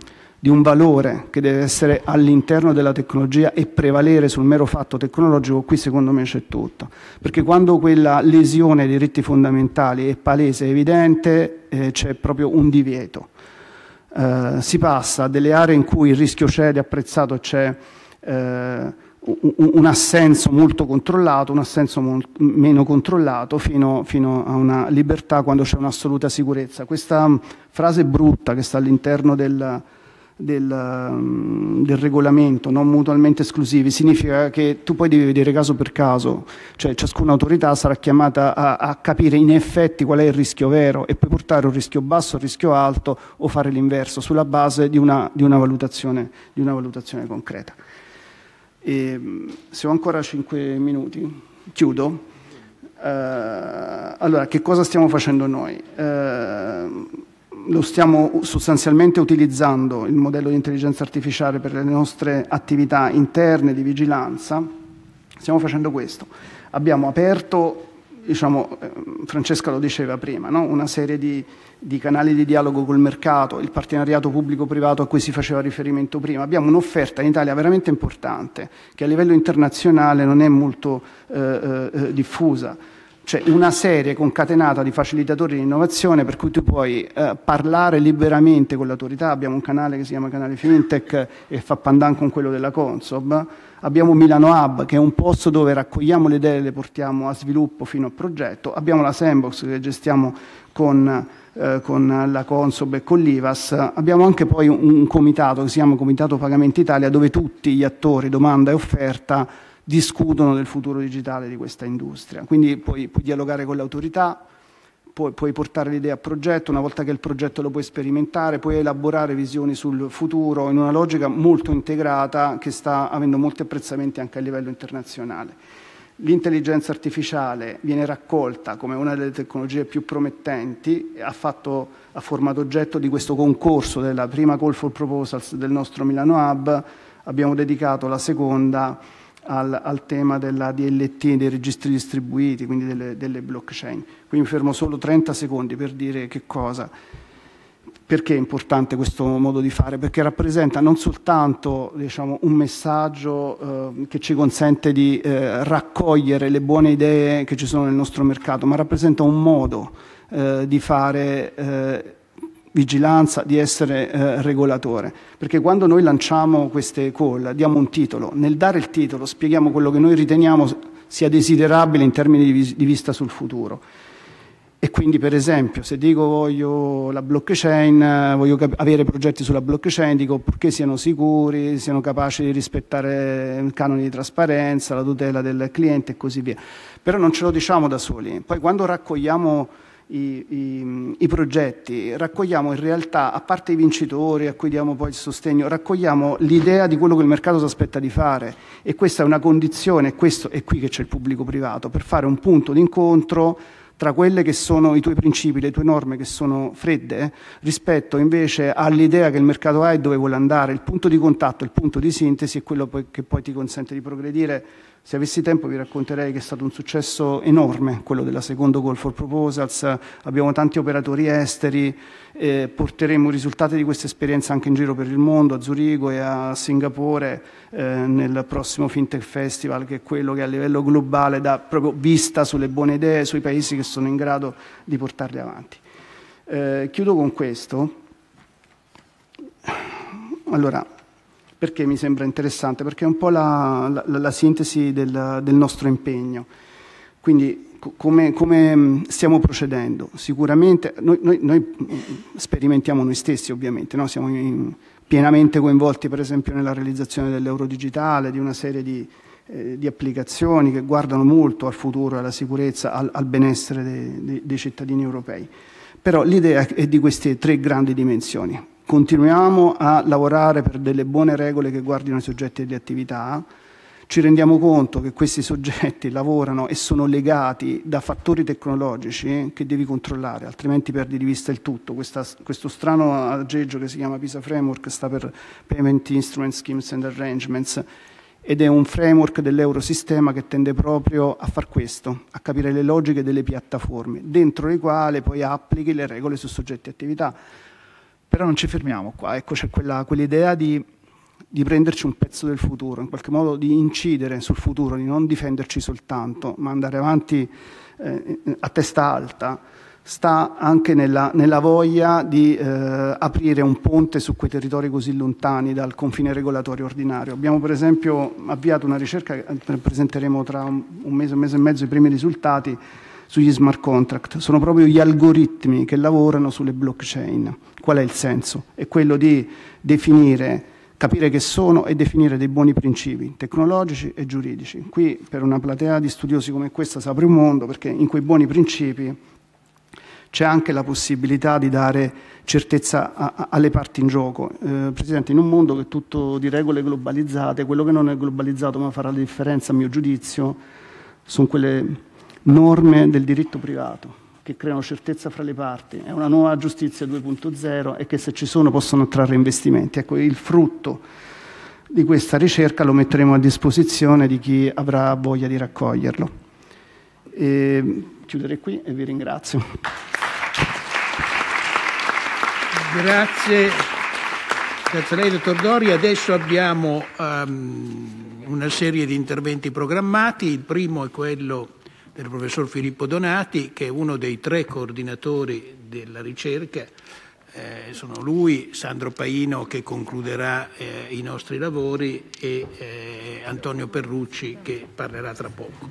di un valore che deve essere all'interno della tecnologia e prevalere sul mero fatto tecnologico, qui secondo me c'è tutto. Perché quando quella lesione ai diritti fondamentali è palese, è evidente, eh, c'è proprio un divieto. Eh, si passa a delle aree in cui il rischio c'è, di apprezzato c'è, eh, un assenso molto controllato, un assenso molto meno controllato, fino, fino, a una libertà quando c'è un'assoluta sicurezza. Questa mm, frase brutta che sta all'interno del, del, mm, del, regolamento non mutualmente esclusivi significa che tu poi devi vedere caso per caso, cioè ciascuna autorità sarà chiamata a, a capire in effetti qual è il rischio vero e poi portare un rischio basso, un rischio alto o fare l'inverso sulla base di una, di una, valutazione, di una valutazione, concreta. E, mm, se ho ancora 5 minuti, chiudo. Eh, allora, che cosa stiamo facendo noi? Eh, lo stiamo sostanzialmente utilizzando il modello di intelligenza artificiale per le nostre attività interne di vigilanza, stiamo facendo questo. Abbiamo aperto, diciamo, eh, Francesca lo diceva prima, no? una serie di, di canali di dialogo col mercato, il partenariato pubblico-privato a cui si faceva riferimento prima. Abbiamo un'offerta in Italia veramente importante che a livello internazionale non è molto eh, eh, eh diffusa cioè una serie concatenata di facilitatori di innovazione per cui tu puoi eh, parlare liberamente con l'autorità, abbiamo un canale che si chiama Canale Fintech e fa pandan con quello della Consob, abbiamo Milano Hub che è un posto dove raccogliamo le idee e le portiamo a sviluppo fino al progetto, abbiamo la Sandbox che gestiamo con, eh, con la Consob e con l'Ivas, abbiamo anche poi un, un comitato che si chiama Comitato Pagamenti Italia dove tutti gli attori, domanda e offerta, discutono del futuro digitale di questa industria. Quindi puoi, puoi dialogare con le autorità, puoi, puoi portare l'idea a progetto, una volta che il progetto lo puoi sperimentare, puoi elaborare visioni sul futuro in una logica molto integrata che sta avendo molti apprezzamenti anche a livello internazionale. L'intelligenza artificiale viene raccolta come una delle tecnologie più promettenti, ha, fatto, ha formato oggetto di questo concorso della prima Call for Proposals del nostro Milano Hub, abbiamo dedicato la seconda al, al, tema della DLT, dei registri distribuiti, quindi delle, delle blockchain. Qui mi fermo solo 30 secondi per dire che cosa perché è importante questo modo di fare? Perché rappresenta non soltanto diciamo, un messaggio eh, che ci consente di eh, raccogliere le buone idee che ci sono nel nostro mercato, ma rappresenta un modo eh, di fare eh, vigilanza, di essere eh, regolatore. Perché quando noi lanciamo queste call, diamo un titolo, nel dare il titolo spieghiamo quello che noi riteniamo sia desiderabile in termini di, vis- di vista sul futuro. E quindi, per esempio, se dico voglio la blockchain, voglio avere progetti sulla blockchain, dico purché siano sicuri, siano capaci di rispettare il canone di trasparenza, la tutela del cliente e così via. Però non ce lo diciamo da soli. Poi quando raccogliamo i, i, i, progetti, raccogliamo in realtà, a parte i vincitori a cui diamo poi il sostegno, raccogliamo l'idea di quello che il mercato si aspetta di fare e questa è una condizione, questo è qui che c'è il pubblico privato, per fare un punto d'incontro tra quelle che sono i tuoi principi, le tue norme che sono fredde, rispetto invece all'idea che il mercato ha e dove vuole andare, il punto di contatto, il punto di sintesi è quello che poi ti consente di progredire se avessi tempo vi racconterei che è stato un successo enorme quello della seconda Call for Proposals, abbiamo tanti operatori esteri, eh, porteremo i risultati di questa esperienza anche in giro per il mondo, a Zurigo e a Singapore eh, nel prossimo FinTech Festival che è quello che a livello globale dà proprio vista sulle buone idee, sui paesi che sono in grado di portarle avanti. Eh, chiudo con questo. Allora, perché mi sembra interessante? Perché è un po' la, la, la sintesi del, del, nostro impegno. Quindi come, come mm, stiamo procedendo? Sicuramente noi, noi, noi, mm, sperimentiamo noi stessi ovviamente, no? siamo in, pienamente coinvolti per esempio nella realizzazione dell'euro digitale, di una serie di, eh, di applicazioni che guardano molto al futuro, alla sicurezza, al, al benessere dei, dei, dei cittadini europei. Però l'idea è di queste tre grandi dimensioni continuiamo a lavorare per delle buone regole che guardino i soggetti di attività, ci rendiamo conto che questi soggetti lavorano e sono legati da fattori tecnologici che devi controllare, altrimenti perdi di vista il tutto. Questa, questo strano aggeggio che si chiama PISA Framework sta per Payment Instruments, Schemes and Arrangements ed è un framework dell'eurosistema che tende proprio a far questo, a capire le logiche delle piattaforme, dentro le quali poi applichi le regole su soggetti e attività però non ci fermiamo qua, ecco c'è quella, quell'idea di, di, prenderci un pezzo del futuro, in qualche modo di incidere sul futuro, di non difenderci soltanto, ma andare avanti eh, a testa alta, sta anche nella, nella voglia di eh, aprire un ponte su quei territori così lontani dal confine regolatorio ordinario. Abbiamo per esempio avviato una ricerca, presenteremo tra un mese, un mese e mezzo i primi risultati, sugli smart contract, sono proprio gli algoritmi che lavorano sulle blockchain. Qual è il senso? È quello di definire capire che sono e definire dei buoni principi tecnologici e giuridici. Qui per una platea di studiosi come questa si apre un mondo perché in quei buoni principi c'è anche la possibilità di dare certezza a, a, alle parti in gioco. Eh, Presidente, in un mondo che è tutto di regole globalizzate, quello che non è globalizzato ma farà la differenza, a mio giudizio, sono quelle norme del diritto privato che creano certezza fra le parti, è una nuova giustizia 2.0 e che se ci sono possono attrarre investimenti. Ecco, il frutto di questa ricerca lo metteremo a disposizione di chi avrà voglia di raccoglierlo. E chiuderei qui e vi ringrazio. Grazie, grazie a lei dottor Dori. Adesso abbiamo um, una serie di interventi programmati. Il primo è quello del professor Filippo Donati, che è uno dei tre coordinatori della ricerca. Eh, sono lui, Sandro Paino che concluderà eh, i nostri lavori e eh, Antonio Perrucci che parlerà tra poco.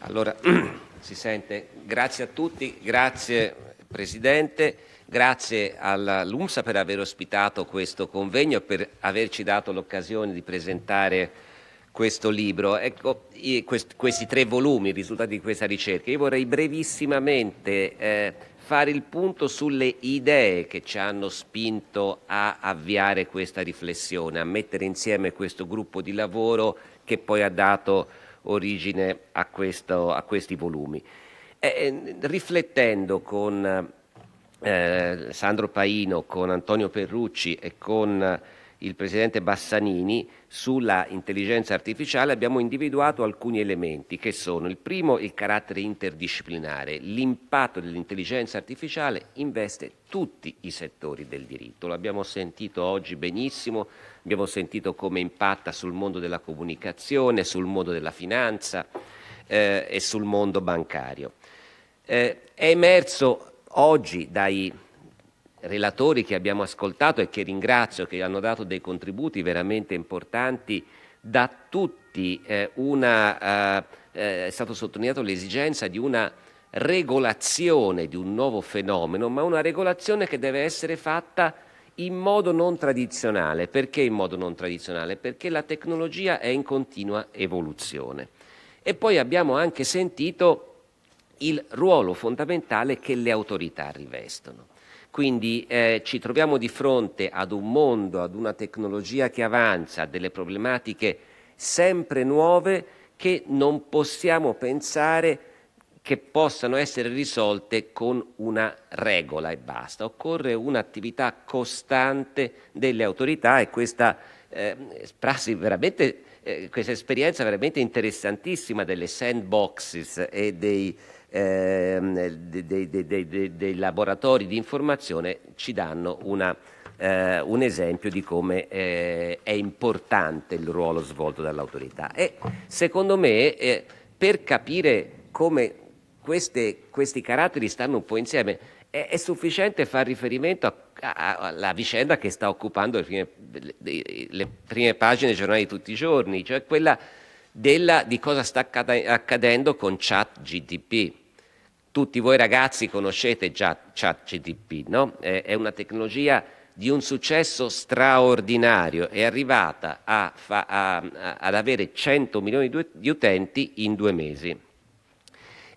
Allora, si sente. Grazie a tutti, grazie Presidente, grazie all'UMSA per aver ospitato questo convegno e per averci dato l'occasione di presentare questo libro, ecco, quest, questi tre volumi, i risultati di questa ricerca. Io vorrei brevissimamente eh, fare il punto sulle idee che ci hanno spinto a avviare questa riflessione, a mettere insieme questo gruppo di lavoro che poi ha dato origine a, questo, a questi volumi. Eh, eh riflettendo con eh, Sandro Paino, con Antonio Perrucci e con il presidente Bassanini sulla intelligenza artificiale abbiamo individuato alcuni elementi che sono il primo il carattere interdisciplinare, l'impatto dell'intelligenza artificiale investe tutti i settori del diritto, l'abbiamo sentito oggi benissimo, abbiamo sentito come impatta sul mondo della comunicazione, sul mondo della finanza eh, e sul mondo bancario. Eh, è emerso oggi dai relatori che abbiamo ascoltato e che ringrazio, che hanno dato dei contributi veramente importanti da tutti. Eh, una, eh, eh, è stato sottolineato l'esigenza di una regolazione di un nuovo fenomeno, ma una regolazione che deve essere fatta in modo non tradizionale. Perché in modo non tradizionale? Perché la tecnologia è in continua evoluzione. E poi abbiamo anche sentito il ruolo fondamentale che le autorità rivestono. Quindi eh, ci troviamo di fronte ad un mondo, ad una tecnologia che avanza, a delle problematiche sempre nuove che non possiamo pensare che possano essere risolte con una regola e basta. Occorre un'attività costante delle autorità e questa, eh, eh, questa esperienza veramente interessantissima delle sandboxes e dei eh, dei, dei, dei, dei, laboratori di informazione ci danno una, eh, un esempio di come eh, è importante il ruolo svolto dall'autorità. E secondo me eh, per capire come queste, questi caratteri stanno un po' insieme è, è sufficiente far riferimento a la vicenda che sta occupando le prime, le prime, pagine dei giornali di tutti i giorni, cioè quella della, di cosa sta accadendo con chat GTP. Tutti voi ragazzi conoscete già ChatGTP, no? È una tecnologia di un successo straordinario, è arrivata a fa- a, ad avere 100 milioni di utenti in due mesi.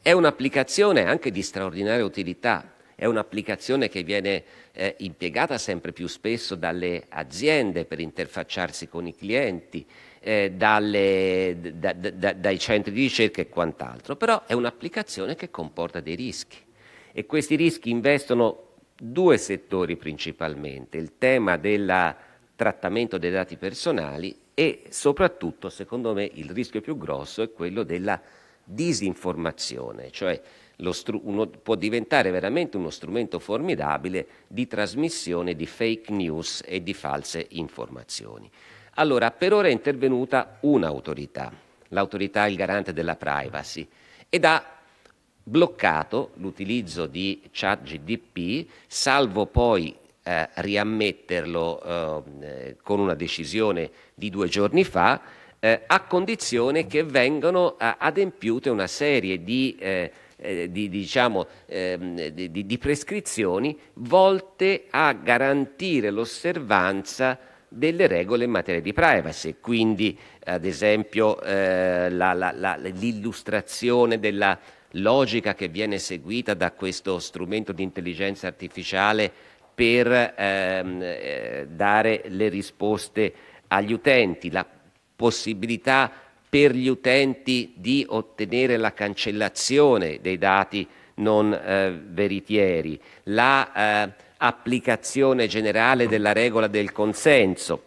È un'applicazione anche di straordinaria utilità, è un'applicazione che viene eh, impiegata sempre più spesso dalle aziende per interfacciarsi con i clienti, eh, dalle, da, da, dai centri di ricerca e quant'altro, però è un'applicazione che comporta dei rischi e questi rischi investono due settori principalmente, il tema del trattamento dei dati personali e soprattutto, secondo me, il rischio più grosso è quello della disinformazione, cioè uno, può diventare veramente uno strumento formidabile di trasmissione di fake news e di false informazioni. Allora, per ora è intervenuta un'autorità, l'autorità il garante della privacy, ed ha bloccato l'utilizzo di chat GDP, salvo poi eh, riammetterlo ehm, eh, con una decisione di due giorni fa, eh, a condizione che vengano eh, adempiute una serie di, eh, eh, di, diciamo, ehm, di, di prescrizioni volte a garantire l'osservanza delle regole in materia di privacy, quindi ad esempio eh, la, la, la, l'illustrazione della logica che viene seguita da questo strumento di intelligenza artificiale per ehm, eh, dare le risposte agli utenti, la possibilità per gli utenti di ottenere la cancellazione dei dati non eh, veritieri, la, eh, applicazione generale della regola del consenso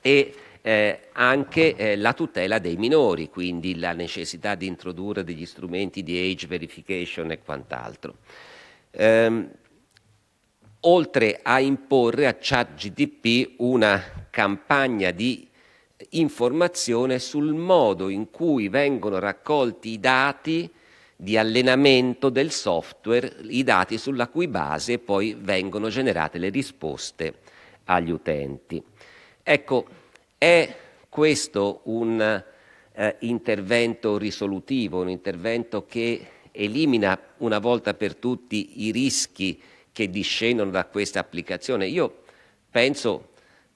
e eh, anche eh, la tutela dei minori, quindi la necessità di introdurre degli strumenti di age verification e quant'altro. Ehm, oltre a imporre a ChatGDP una campagna di informazione sul modo in cui vengono raccolti i dati di allenamento del software, i dati sulla cui base poi vengono generate le risposte agli utenti. Ecco, è questo un eh, intervento risolutivo, un intervento che elimina una volta per tutti i rischi che discendono da questa applicazione? Io penso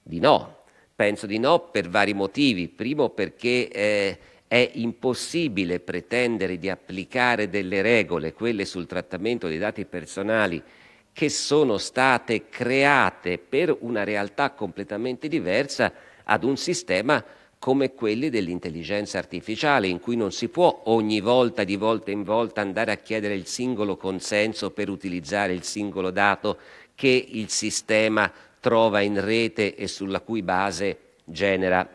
di no, penso di no per vari motivi. Primo perché eh, è impossibile pretendere di applicare delle regole, quelle sul trattamento dei dati personali, che sono state create per una realtà completamente diversa ad un sistema come quelli dell'intelligenza artificiale, in cui non si può ogni volta, di volta in volta, andare a chiedere il singolo consenso per utilizzare il singolo dato che il sistema trova in rete e sulla cui base genera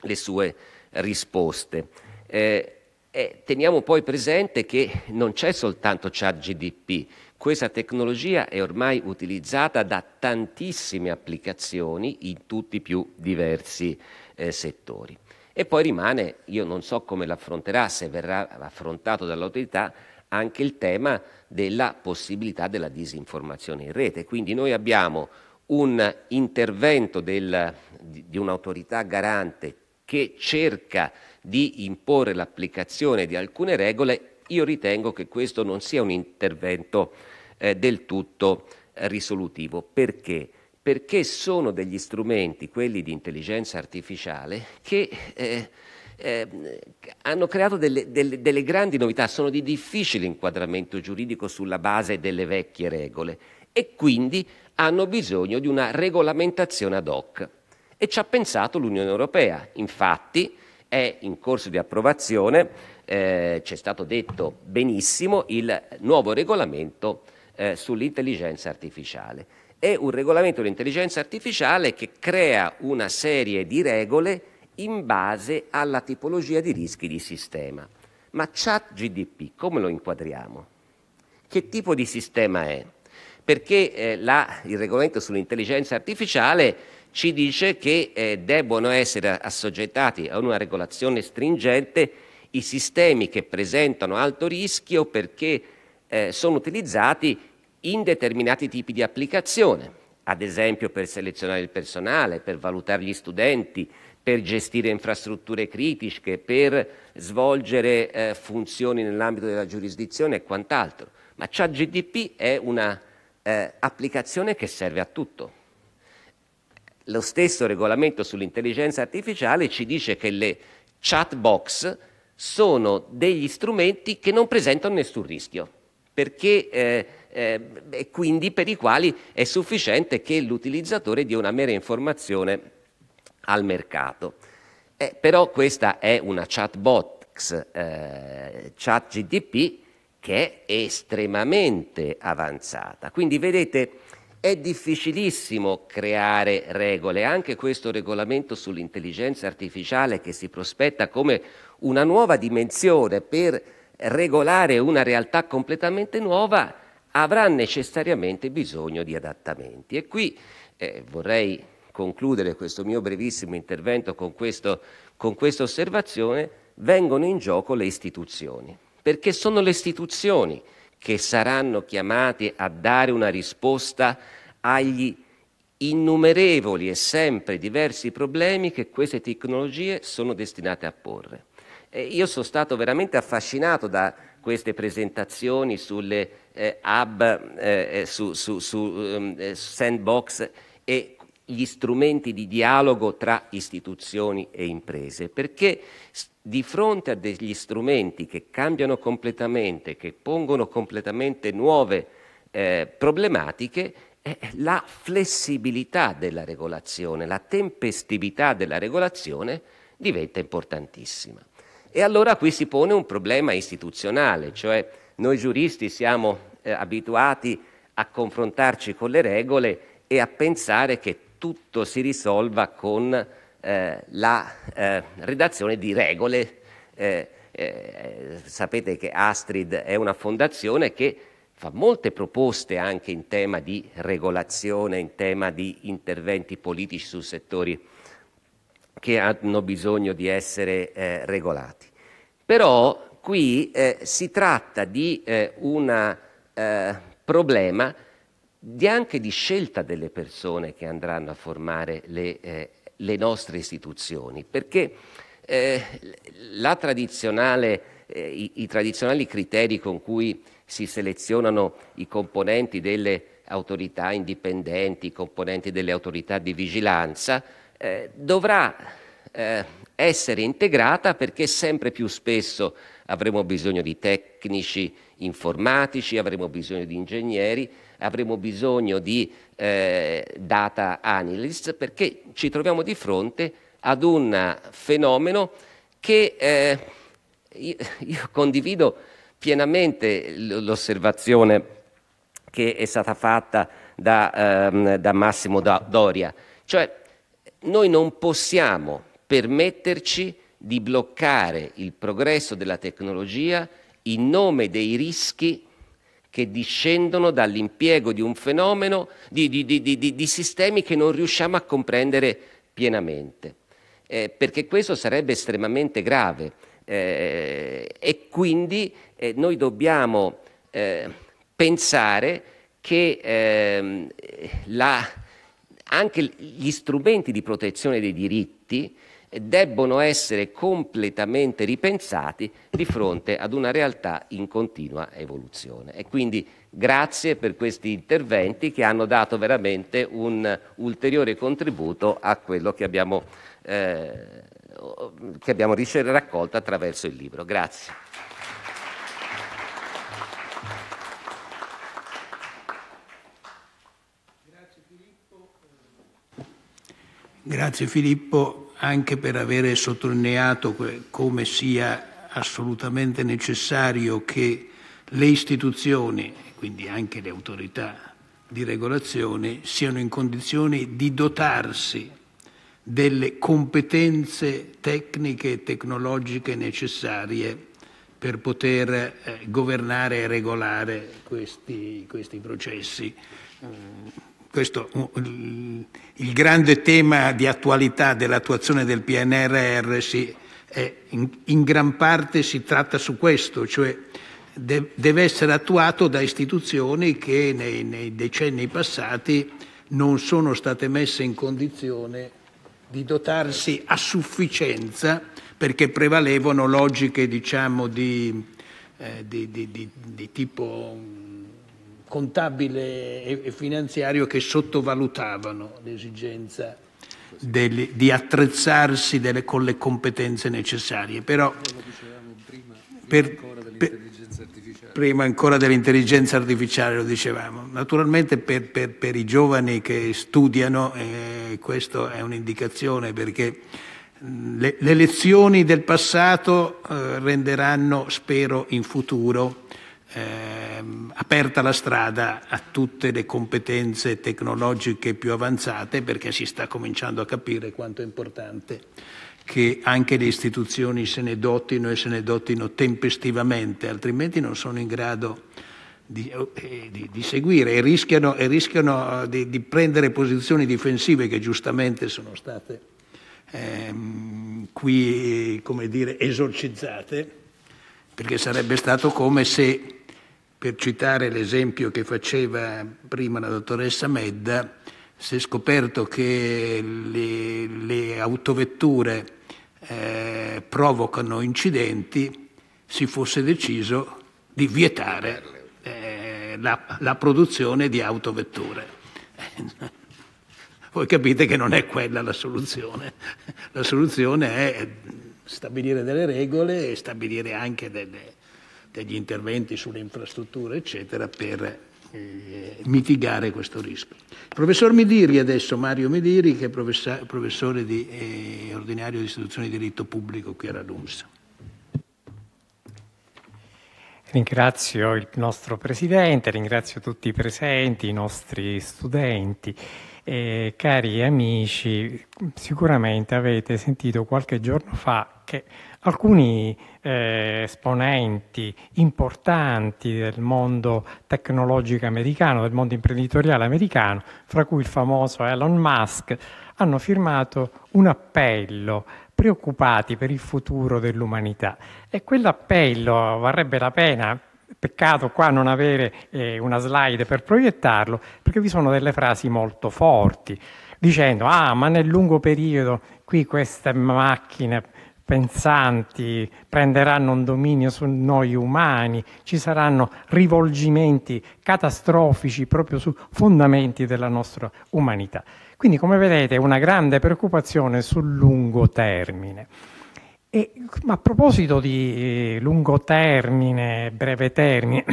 le sue risposte. Eh, eh, teniamo poi presente che non c'è soltanto ChatGDP, questa tecnologia è ormai utilizzata da tantissime applicazioni in tutti i più diversi eh, settori. E poi rimane, io non so come l'affronterà, se verrà affrontato dall'autorità, anche il tema della possibilità della disinformazione in rete. Quindi noi abbiamo un intervento del, di, di un'autorità garante che cerca di imporre l'applicazione di alcune regole, io ritengo che questo non sia un intervento eh, del tutto eh, risolutivo. Perché? Perché sono degli strumenti, quelli di intelligenza artificiale, che eh, eh, hanno creato delle, delle, delle grandi novità, sono di difficile inquadramento giuridico sulla base delle vecchie regole e quindi hanno bisogno di una regolamentazione ad hoc. E ci ha pensato l'Unione Europea. Infatti è in corso di approvazione, eh, ci è stato detto benissimo, il nuovo regolamento eh, sull'intelligenza artificiale. È un regolamento dell'intelligenza artificiale che crea una serie di regole in base alla tipologia di rischi di sistema. Ma ChatGDP come lo inquadriamo? Che tipo di sistema è? Perché eh, la, il regolamento sull'intelligenza artificiale ci dice che eh, debbono essere assoggettati a una regolazione stringente i sistemi che presentano alto rischio perché eh, sono utilizzati in determinati tipi di applicazione, ad esempio per selezionare il personale, per valutare gli studenti, per gestire infrastrutture critiche, per svolgere eh, funzioni nell'ambito della giurisdizione e quant'altro. Ma ChatGDP è un'applicazione eh, che serve a tutto. Lo stesso regolamento sull'intelligenza artificiale ci dice che le chat box sono degli strumenti che non presentano nessun rischio, perché, eh, eh, quindi per i quali è sufficiente che l'utilizzatore dia una mera informazione al mercato. Eh, però questa è una chat box, eh, chat GDP, che è estremamente avanzata. Quindi vedete è difficilissimo creare regole, anche questo regolamento sull'intelligenza artificiale che si prospetta come una nuova dimensione per regolare una realtà completamente nuova avrà necessariamente bisogno di adattamenti. E qui eh, vorrei concludere questo mio brevissimo intervento con, questo, con questa osservazione, vengono in gioco le istituzioni, perché sono le istituzioni che saranno chiamati a dare una risposta agli innumerevoli e sempre diversi problemi che queste tecnologie sono destinate a porre. E io sono stato veramente affascinato da queste presentazioni sulle eh, hub, eh, eh su, su, su um, sandbox e gli strumenti di dialogo tra istituzioni e imprese, perché di fronte a degli strumenti che cambiano completamente, che pongono completamente nuove eh, problematiche, eh, la flessibilità della regolazione, la tempestività della regolazione diventa importantissima. E allora qui si pone un problema istituzionale, cioè noi giuristi siamo eh, abituati a confrontarci con le regole e a pensare che tutto si risolva con eh, la eh, redazione di regole. Eh, eh, sapete che Astrid è una fondazione che fa molte proposte anche in tema di regolazione, in tema di interventi politici su settori che hanno bisogno di essere eh, regolati. Però qui eh, si tratta di eh, un eh, problema di anche di scelta delle persone che andranno a formare le, eh, le nostre istituzioni, perché eh, tradizionale, eh, i, i, tradizionali criteri con cui si selezionano i componenti delle autorità indipendenti, i componenti delle autorità di vigilanza, eh, dovrà eh, essere integrata perché sempre più spesso avremo bisogno di tecnici tecnici informatici, avremo bisogno di ingegneri, avremo bisogno di eh, data analyst perché ci troviamo di fronte ad un fenomeno che eh, io, io condivido pienamente l'osservazione che è stata fatta da, ehm, da Massimo Doria. Cioè, noi non possiamo permetterci di bloccare il progresso della tecnologia in nome dei rischi che discendono dall'impiego di un fenomeno, di, di, di, di sistemi che non riusciamo a comprendere pienamente. Eh, perché questo sarebbe estremamente grave eh, e quindi eh, noi dobbiamo eh, pensare che ehm, la, anche gli strumenti di protezione dei diritti debbono essere completamente ripensati di fronte ad una realtà in continua evoluzione. E quindi grazie per questi interventi che hanno dato veramente un ulteriore contributo a quello che abbiamo, eh, che abbiamo raccolto attraverso il libro. Grazie. Grazie Filippo anche per avere sottolineato come sia assolutamente necessario che le istituzioni, quindi anche le autorità di regolazione, siano in condizione di dotarsi delle competenze tecniche e tecnologiche necessarie per poter eh, governare e regolare questi, questi processi. Mm, questo, mm, il grande tema di attualità dell'attuazione del PNRR si, eh, in, in, gran parte si tratta su questo, cioè de, deve essere attuato da istituzioni che nei, nei decenni passati non sono state messe in condizione di dotarsi a sufficienza perché prevalevano logiche diciamo, di, eh, di, di, di tipo contabile e finanziario che sottovalutavano l'esigenza delle, di attrezzarsi delle, con le competenze necessarie. Però, prima, per, per, prima ancora dell'intelligenza artificiale, lo dicevamo. Naturalmente per, per i giovani che studiano, eh, questa è un'indicazione perché le, le, lezioni del passato eh, renderanno, spero, in futuro ehm, aperta la strada a tutte le competenze tecnologiche più avanzate perché si sta cominciando a capire quanto è importante che anche le istituzioni se ne dotino e se ne dotino tempestivamente, altrimenti non sono in grado di, eh, di, di seguire e rischiano, e rischiano eh, di, di, prendere posizioni difensive che giustamente sono state ehm, qui, come dire, esorcizzate, perché sarebbe stato come se per citare l'esempio che faceva prima la dottoressa Medda, si è scoperto che le, le autovetture eh, provocano incidenti, si fosse deciso di vietare eh, la, la, produzione di autovetture. Voi capite che non è quella la soluzione. La soluzione è stabilire delle regole e stabilire anche delle, degli interventi sulle infrastrutture, eccetera, per eh, mitigare questo rischio. Il professor Midiri adesso, Mario Midiri, che è professore di, eh, ordinario di istituzione di diritto pubblico qui alla LUMS. Ringrazio il nostro Presidente, ringrazio tutti i presenti, i nostri studenti. Eh, cari amici, sicuramente avete sentito qualche giorno fa che Alcuni eh, esponenti importanti del mondo tecnologico americano, del mondo imprenditoriale americano, fra cui il famoso Elon Musk, hanno firmato un appello preoccupati per il futuro dell'umanità. E quell'appello varrebbe la pena Peccato qua non avere eh, una slide per proiettarlo, perché vi sono delle frasi molto forti, dicendo, ah, ma nel lungo periodo qui queste macchine pensanti, prenderanno un dominio su noi umani, ci saranno rivolgimenti catastrofici proprio su fondamenti della nostra umanità. Quindi come vedete una grande preoccupazione sul lungo termine. E, ma a proposito di eh, lungo termine, breve termine,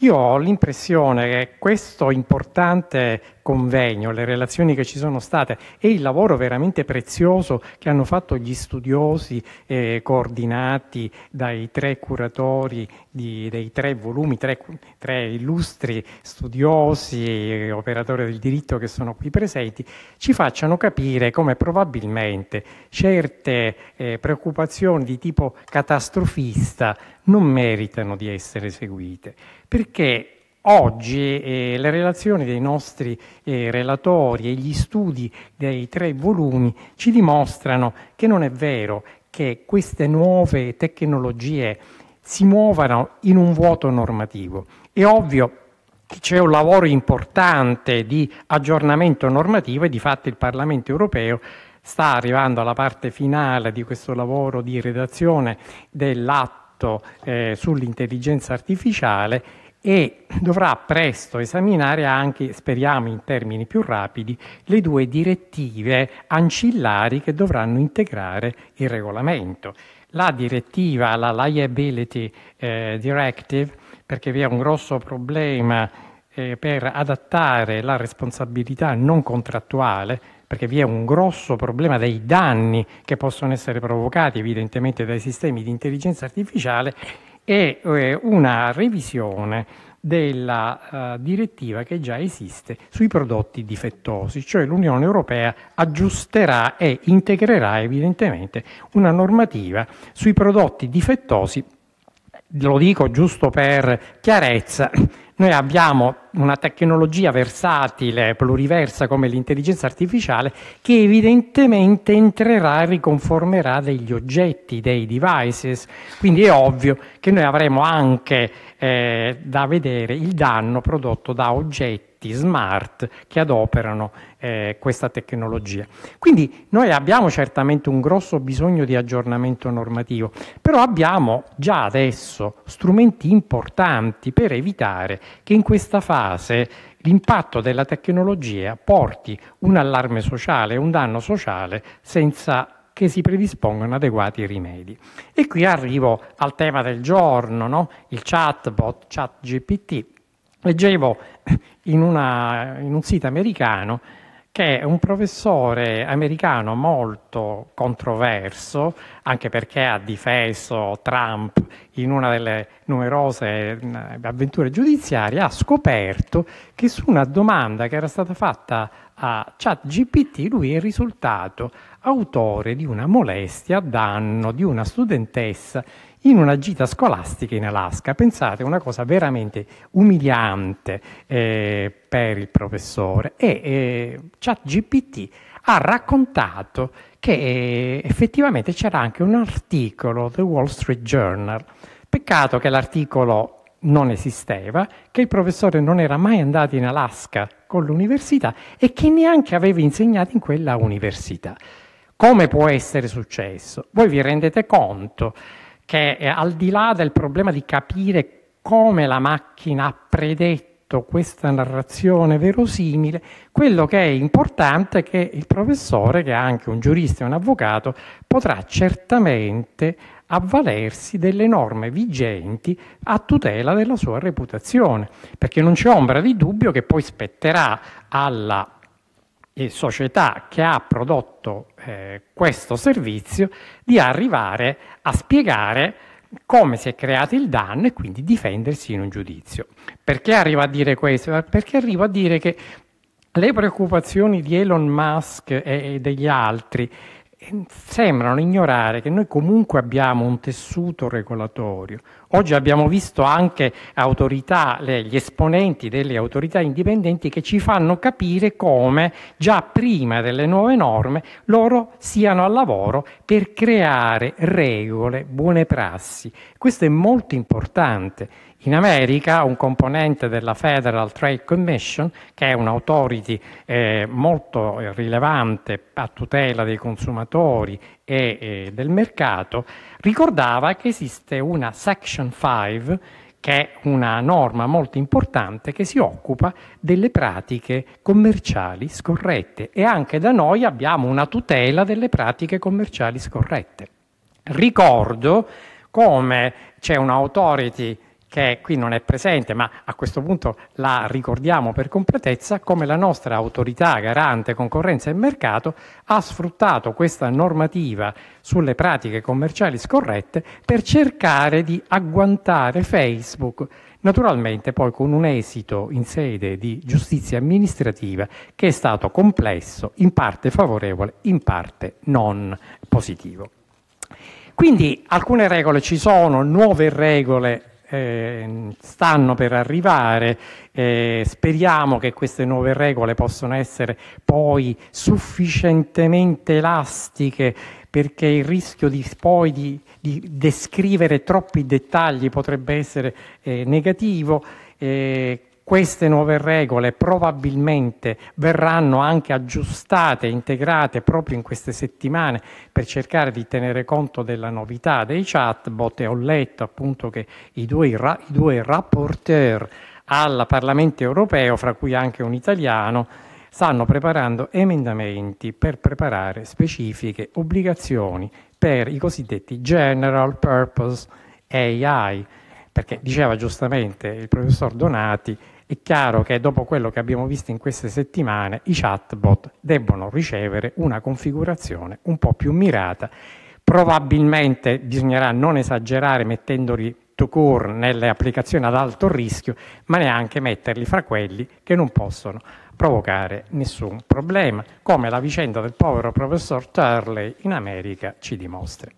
io ho l'impressione che questo importante convegno, le relazioni che ci sono state e il lavoro veramente prezioso che hanno fatto gli studiosi eh, coordinati dai tre curatori di, dei tre volumi, tre, tre illustri studiosi, operatori del diritto che sono qui presenti, ci facciano capire come probabilmente certe eh, preoccupazioni di tipo catastrofista non meritano di essere seguite, perché oggi eh, le relazioni dei nostri eh, relatori e gli studi dei tre volumi ci dimostrano che non è vero che queste nuove tecnologie si muovano in un vuoto normativo. È ovvio che c'è un lavoro importante di aggiornamento normativo e di fatto il Parlamento europeo sta arrivando alla parte finale di questo lavoro di redazione dell'atto fatto eh, sull'intelligenza artificiale e dovrà presto esaminare anche, speriamo in termini più rapidi, le due direttive ancillari che dovranno integrare il regolamento. La direttiva, la Liability eh, Directive, perché vi è un grosso problema eh, per adattare la responsabilità non contrattuale perché vi è un grosso problema dei danni che possono essere provocati evidentemente dai sistemi di intelligenza artificiale è eh, una revisione della uh, direttiva che già esiste sui prodotti difettosi, cioè l'Unione Europea aggiusterà e integrerà evidentemente una normativa sui prodotti difettosi, lo dico giusto per chiarezza, noi abbiamo una tecnologia versatile, pluriversa come l'intelligenza artificiale, che evidentemente entrerà e riconformerà degli oggetti, dei devices. Quindi è ovvio che noi avremo anche eh, da vedere il danno prodotto da oggetti smart che adoperano eh, questa tecnologia. Quindi noi abbiamo certamente un grosso bisogno di aggiornamento normativo, però abbiamo già adesso strumenti importanti per evitare che in questa fase l'impatto della tecnologia porti un allarme sociale, un danno sociale senza che si predispongano adeguati rimedi. E qui arrivo al tema del giorno, no? il chatbot, chat GPT. Leggevo in, una, in un sito americano che è un professore americano molto controverso, anche perché ha difeso Trump in una delle numerose mm, avventure giudiziarie, ha scoperto che su una domanda che era stata fatta a ChatGPT lui è risultato autore di una molestia a danno di una studentessa in una gita scolastica in Alaska. Pensate, una cosa veramente umiliante eh, per il professore. E eh, ChatGPT ha raccontato che eh, effettivamente c'era anche un articolo del Wall Street Journal. Peccato che l'articolo non esisteva, che il professore non era mai andato in Alaska con l'università e che neanche aveva insegnato in quella università. Come può essere successo? Voi vi rendete conto che eh, al di là del problema di capire come la macchina ha predetto questa narrazione verosimile, quello che è importante è che il professore, che è anche un giurista e un avvocato, potrà certamente avvalersi delle norme vigenti a tutela della sua reputazione, perché non c'è ombra di dubbio che poi spetterà alla società che ha prodotto eh, questo servizio di arrivare a spiegare come si è creato il danno e quindi difendersi in un giudizio. Perché arrivo a dire questo? Perché arrivo a dire che le preoccupazioni di Elon Musk e degli altri eh, sembrano ignorare che noi comunque abbiamo un tessuto regolatorio, Oggi abbiamo visto anche autorità, gli esponenti delle autorità indipendenti che ci fanno capire come già prima delle nuove norme loro siano al lavoro per creare regole, buone prassi. Questo è molto importante. In America un componente della Federal Trade Commission, che è un'autority eh, molto rilevante a tutela dei consumatori e eh, del mercato, ricordava che esiste una Section 5 che è una norma molto importante che si occupa delle pratiche commerciali scorrette e anche da noi abbiamo una tutela delle pratiche commerciali scorrette. Ricordo come c'è un'authority che qui non è presente, ma a questo punto la ricordiamo per completezza, come la nostra autorità garante concorrenza e mercato ha sfruttato questa normativa sulle pratiche commerciali scorrette per cercare di agguantare Facebook, naturalmente poi con un esito in sede di giustizia amministrativa che è stato complesso, in parte favorevole, in parte non positivo. Quindi alcune regole ci sono, nuove regole eh, stanno per arrivare. Eh, speriamo che queste nuove regole possano essere poi sufficientemente elastiche perché il rischio di poi di, di descrivere troppi dettagli potrebbe essere eh, negativo. Eh, queste nuove regole probabilmente verranno anche aggiustate, integrate proprio in queste settimane per cercare di tenere conto della novità dei chatbot e ho letto appunto che i due, i due rapporteur al Parlamento europeo, fra cui anche un italiano, stanno preparando emendamenti per preparare specifiche obbligazioni per i cosiddetti general purpose AI, perché diceva giustamente il professor Donati, è chiaro che, dopo quello che abbiamo visto in queste settimane, i chatbot debbono ricevere una configurazione un po' più mirata. Probabilmente bisognerà non esagerare mettendoli to core nelle applicazioni ad alto rischio, ma neanche metterli fra quelli che non possono provocare nessun problema, come la vicenda del povero professor Turley in America ci dimostra.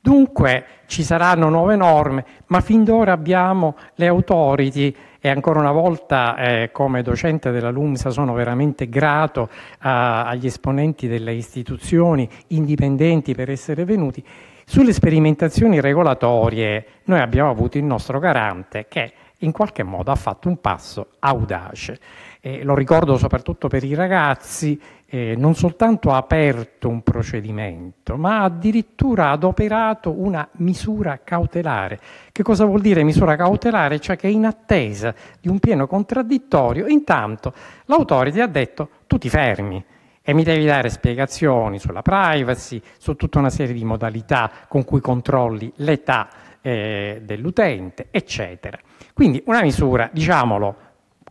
Dunque ci saranno nuove norme, ma fin d'ora abbiamo le authority e ancora una volta eh, come docente della LUMSA sono veramente grato a, agli esponenti delle istituzioni indipendenti per essere venuti. Sulle sperimentazioni regolatorie noi abbiamo avuto il nostro garante che in qualche modo ha fatto un passo audace. Eh, lo ricordo soprattutto per i ragazzi eh, non soltanto ha aperto un procedimento, ma addirittura ha adoperato una misura cautelare. Che cosa vuol dire misura cautelare? Cioè che in attesa di un pieno contraddittorio, intanto l'autore ti ha detto tu ti fermi, e mi devi dare spiegazioni sulla privacy, su tutta una serie di modalità con cui controlli l'età eh, dell'utente, eccetera. Quindi una misura, diciamolo,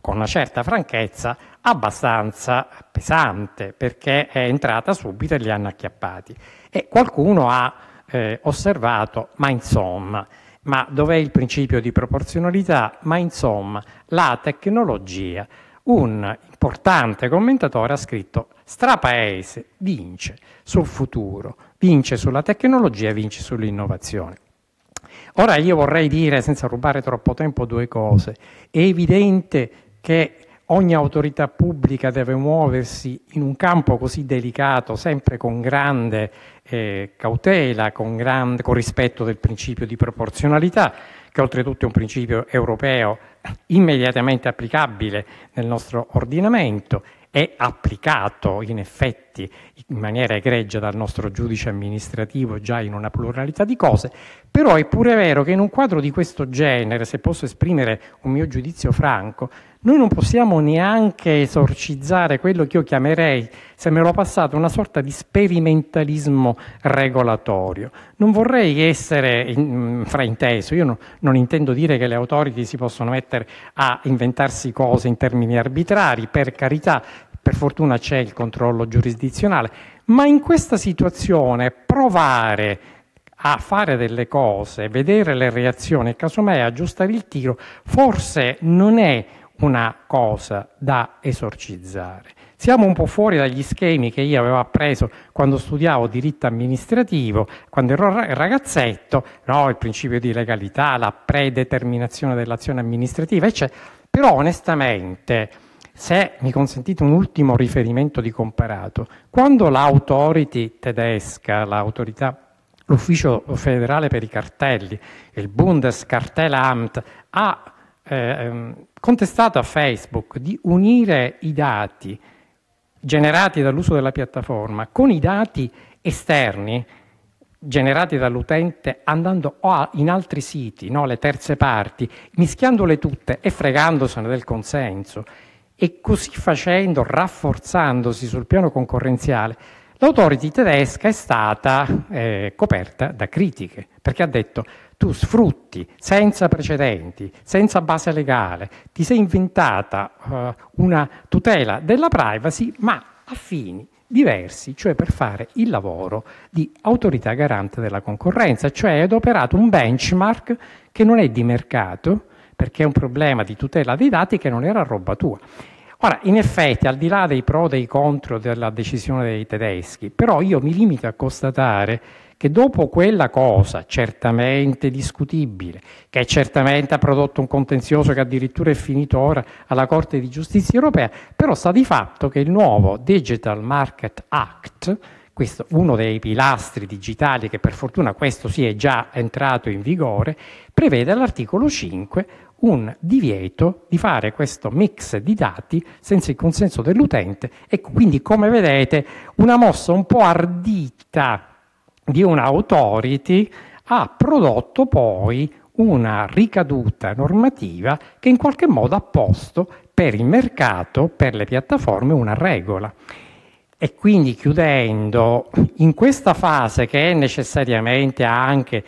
con una certa franchezza, abbastanza pesante perché è entrata subito e li hanno acchiappati. E qualcuno ha eh, osservato, ma insomma, ma dov'è il principio di proporzionalità? Ma insomma, la tecnologia. Un importante commentatore ha scritto strapaese vince sul futuro, vince sulla tecnologia, vince sull'innovazione. Ora io vorrei dire, senza rubare troppo tempo, due cose. È evidente che ogni autorità pubblica deve muoversi in un campo così delicato sempre con grande eh, cautela, con, grande, con rispetto del principio di proporzionalità, che oltretutto è un principio europeo immediatamente applicabile nel nostro ordinamento è applicato in effetti in maniera egregia dal nostro giudice amministrativo già in una pluralità di cose, però è pure vero che in un quadro di questo genere, se posso esprimere un mio giudizio franco, noi non possiamo neanche esorcizzare quello che io chiamerei, se me lo passate, una sorta di sperimentalismo regolatorio. Non vorrei essere mm, frainteso, io no, non intendo dire che le autorità si possono mettere a inventarsi cose in termini arbitrari, per carità, per fortuna c'è il controllo giurisdizionale, ma in questa situazione provare a fare delle cose, vedere le reazioni e casomai aggiustare il tiro, forse non è una cosa da esorcizzare. Siamo un po' fuori dagli schemi che io avevo appreso quando studiavo diritto amministrativo, quando ero ragazzetto, no? il principio di legalità, la predeterminazione dell'azione amministrativa, eccetera. Però onestamente, se mi consentite un ultimo riferimento di comparato, quando l'autority tedesca, l'autorità l'Ufficio federale per i cartelli, il Bundeskartellamt, ha eh, ehm, contestato a Facebook di unire i dati generati dall'uso della piattaforma con i dati esterni generati dall'utente andando in altri siti, no? le terze parti, mischiandole tutte e fregandosene del consenso e così facendo, rafforzandosi sul piano concorrenziale, l'autority tedesca è stata eh, coperta da critiche, perché ha detto tu sfrutti senza precedenti, senza base legale, ti sei inventata uh, una tutela della privacy, ma a fini diversi, cioè per fare il lavoro di autorità garante della concorrenza, cioè hai adoperato un benchmark che non è di mercato, perché è un problema di tutela dei dati che non era roba tua. Ora, in effetti, al di là dei pro e dei contro della decisione dei tedeschi, però io mi limito a constatare che dopo quella cosa, certamente discutibile, che certamente ha prodotto un contenzioso che addirittura è finito ora alla Corte di Giustizia europea, però sta di fatto che il nuovo Digital Market Act, questo, uno dei pilastri digitali che per fortuna questo si è già entrato in vigore, prevede all'articolo 5 un divieto di fare questo mix di dati senza il consenso dell'utente e quindi come vedete una mossa un po' ardita di un'authority ha prodotto poi una ricaduta normativa che in qualche modo ha posto per il mercato, per le piattaforme, una regola. E quindi chiudendo, in questa fase che è necessariamente anche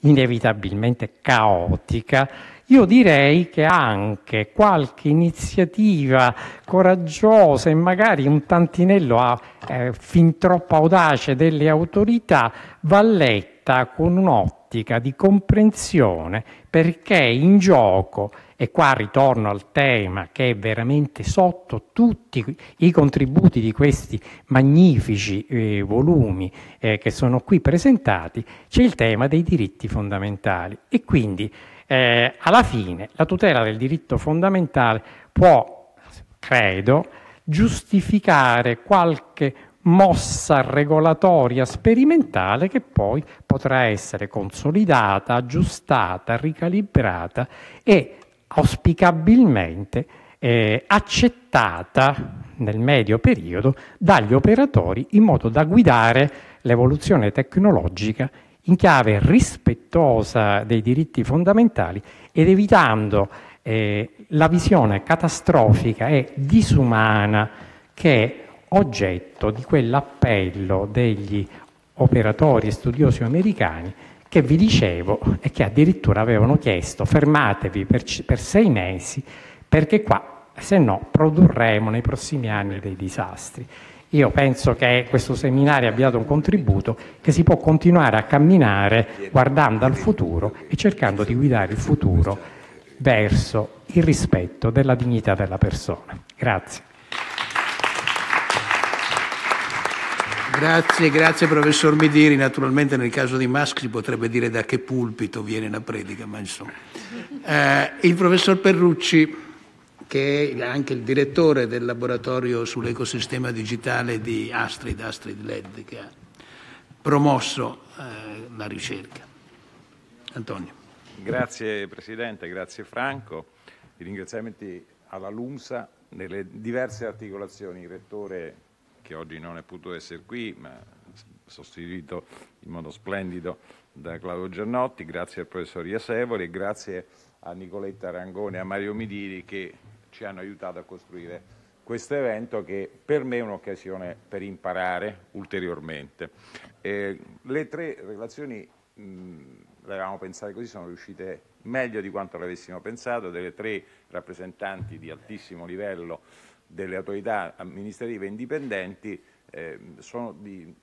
inevitabilmente caotica, io direi che anche qualche iniziativa coraggiosa e magari un tantinello a, eh, fin troppo audace delle autorità va letta con un'ottica di comprensione perché in gioco e qua ritorno al tema che è veramente sotto tutti i contributi di questi magnifici eh, volumi eh, che sono qui presentati, c'è il tema dei diritti fondamentali e quindi eh, alla fine la tutela del diritto fondamentale può, credo, giustificare qualche mossa regolatoria sperimentale che poi potrà essere consolidata, aggiustata, ricalibrata e auspicabilmente eh, accettata nel medio periodo dagli operatori in modo da guidare l'evoluzione tecnologica in chiave rispettosa dei diritti fondamentali ed evitando eh, la visione catastrofica e disumana che è oggetto di quell'appello degli operatori e studiosi americani che vi dicevo e che addirittura avevano chiesto fermatevi per, per sei mesi perché qua se no produrremo nei prossimi anni dei disastri. Io penso che questo seminario abbia dato un contributo che si può continuare a camminare guardando al futuro e cercando di guidare il futuro verso il rispetto della dignità della persona. Grazie. Grazie, grazie professor Midiri. Naturalmente nel caso di Musk si potrebbe dire da che pulpito viene la predica, ma insomma. Eh, il professor Perrucci che è anche il direttore del laboratorio sull'ecosistema digitale di Astrid, Astrid Led, che ha promosso eh, la ricerca. Antonio. Grazie Presidente, grazie Franco. I ringraziamenti alla LUMSA nelle diverse articolazioni. Il Rettore, che oggi non è potuto essere qui, ma sostituito in modo splendido da Claudio Giannotti, grazie al Professor Iasevoli e grazie a Nicoletta Rangone e a Mario Midiri che ci hanno aiutato a costruire questo evento che per me è un'occasione per imparare ulteriormente. Eh, le tre relazioni, mh, le avevamo pensate così, sono riuscite meglio di quanto l'avessimo pensato, delle tre rappresentanti di altissimo livello delle autorità amministrative indipendenti eh, sono di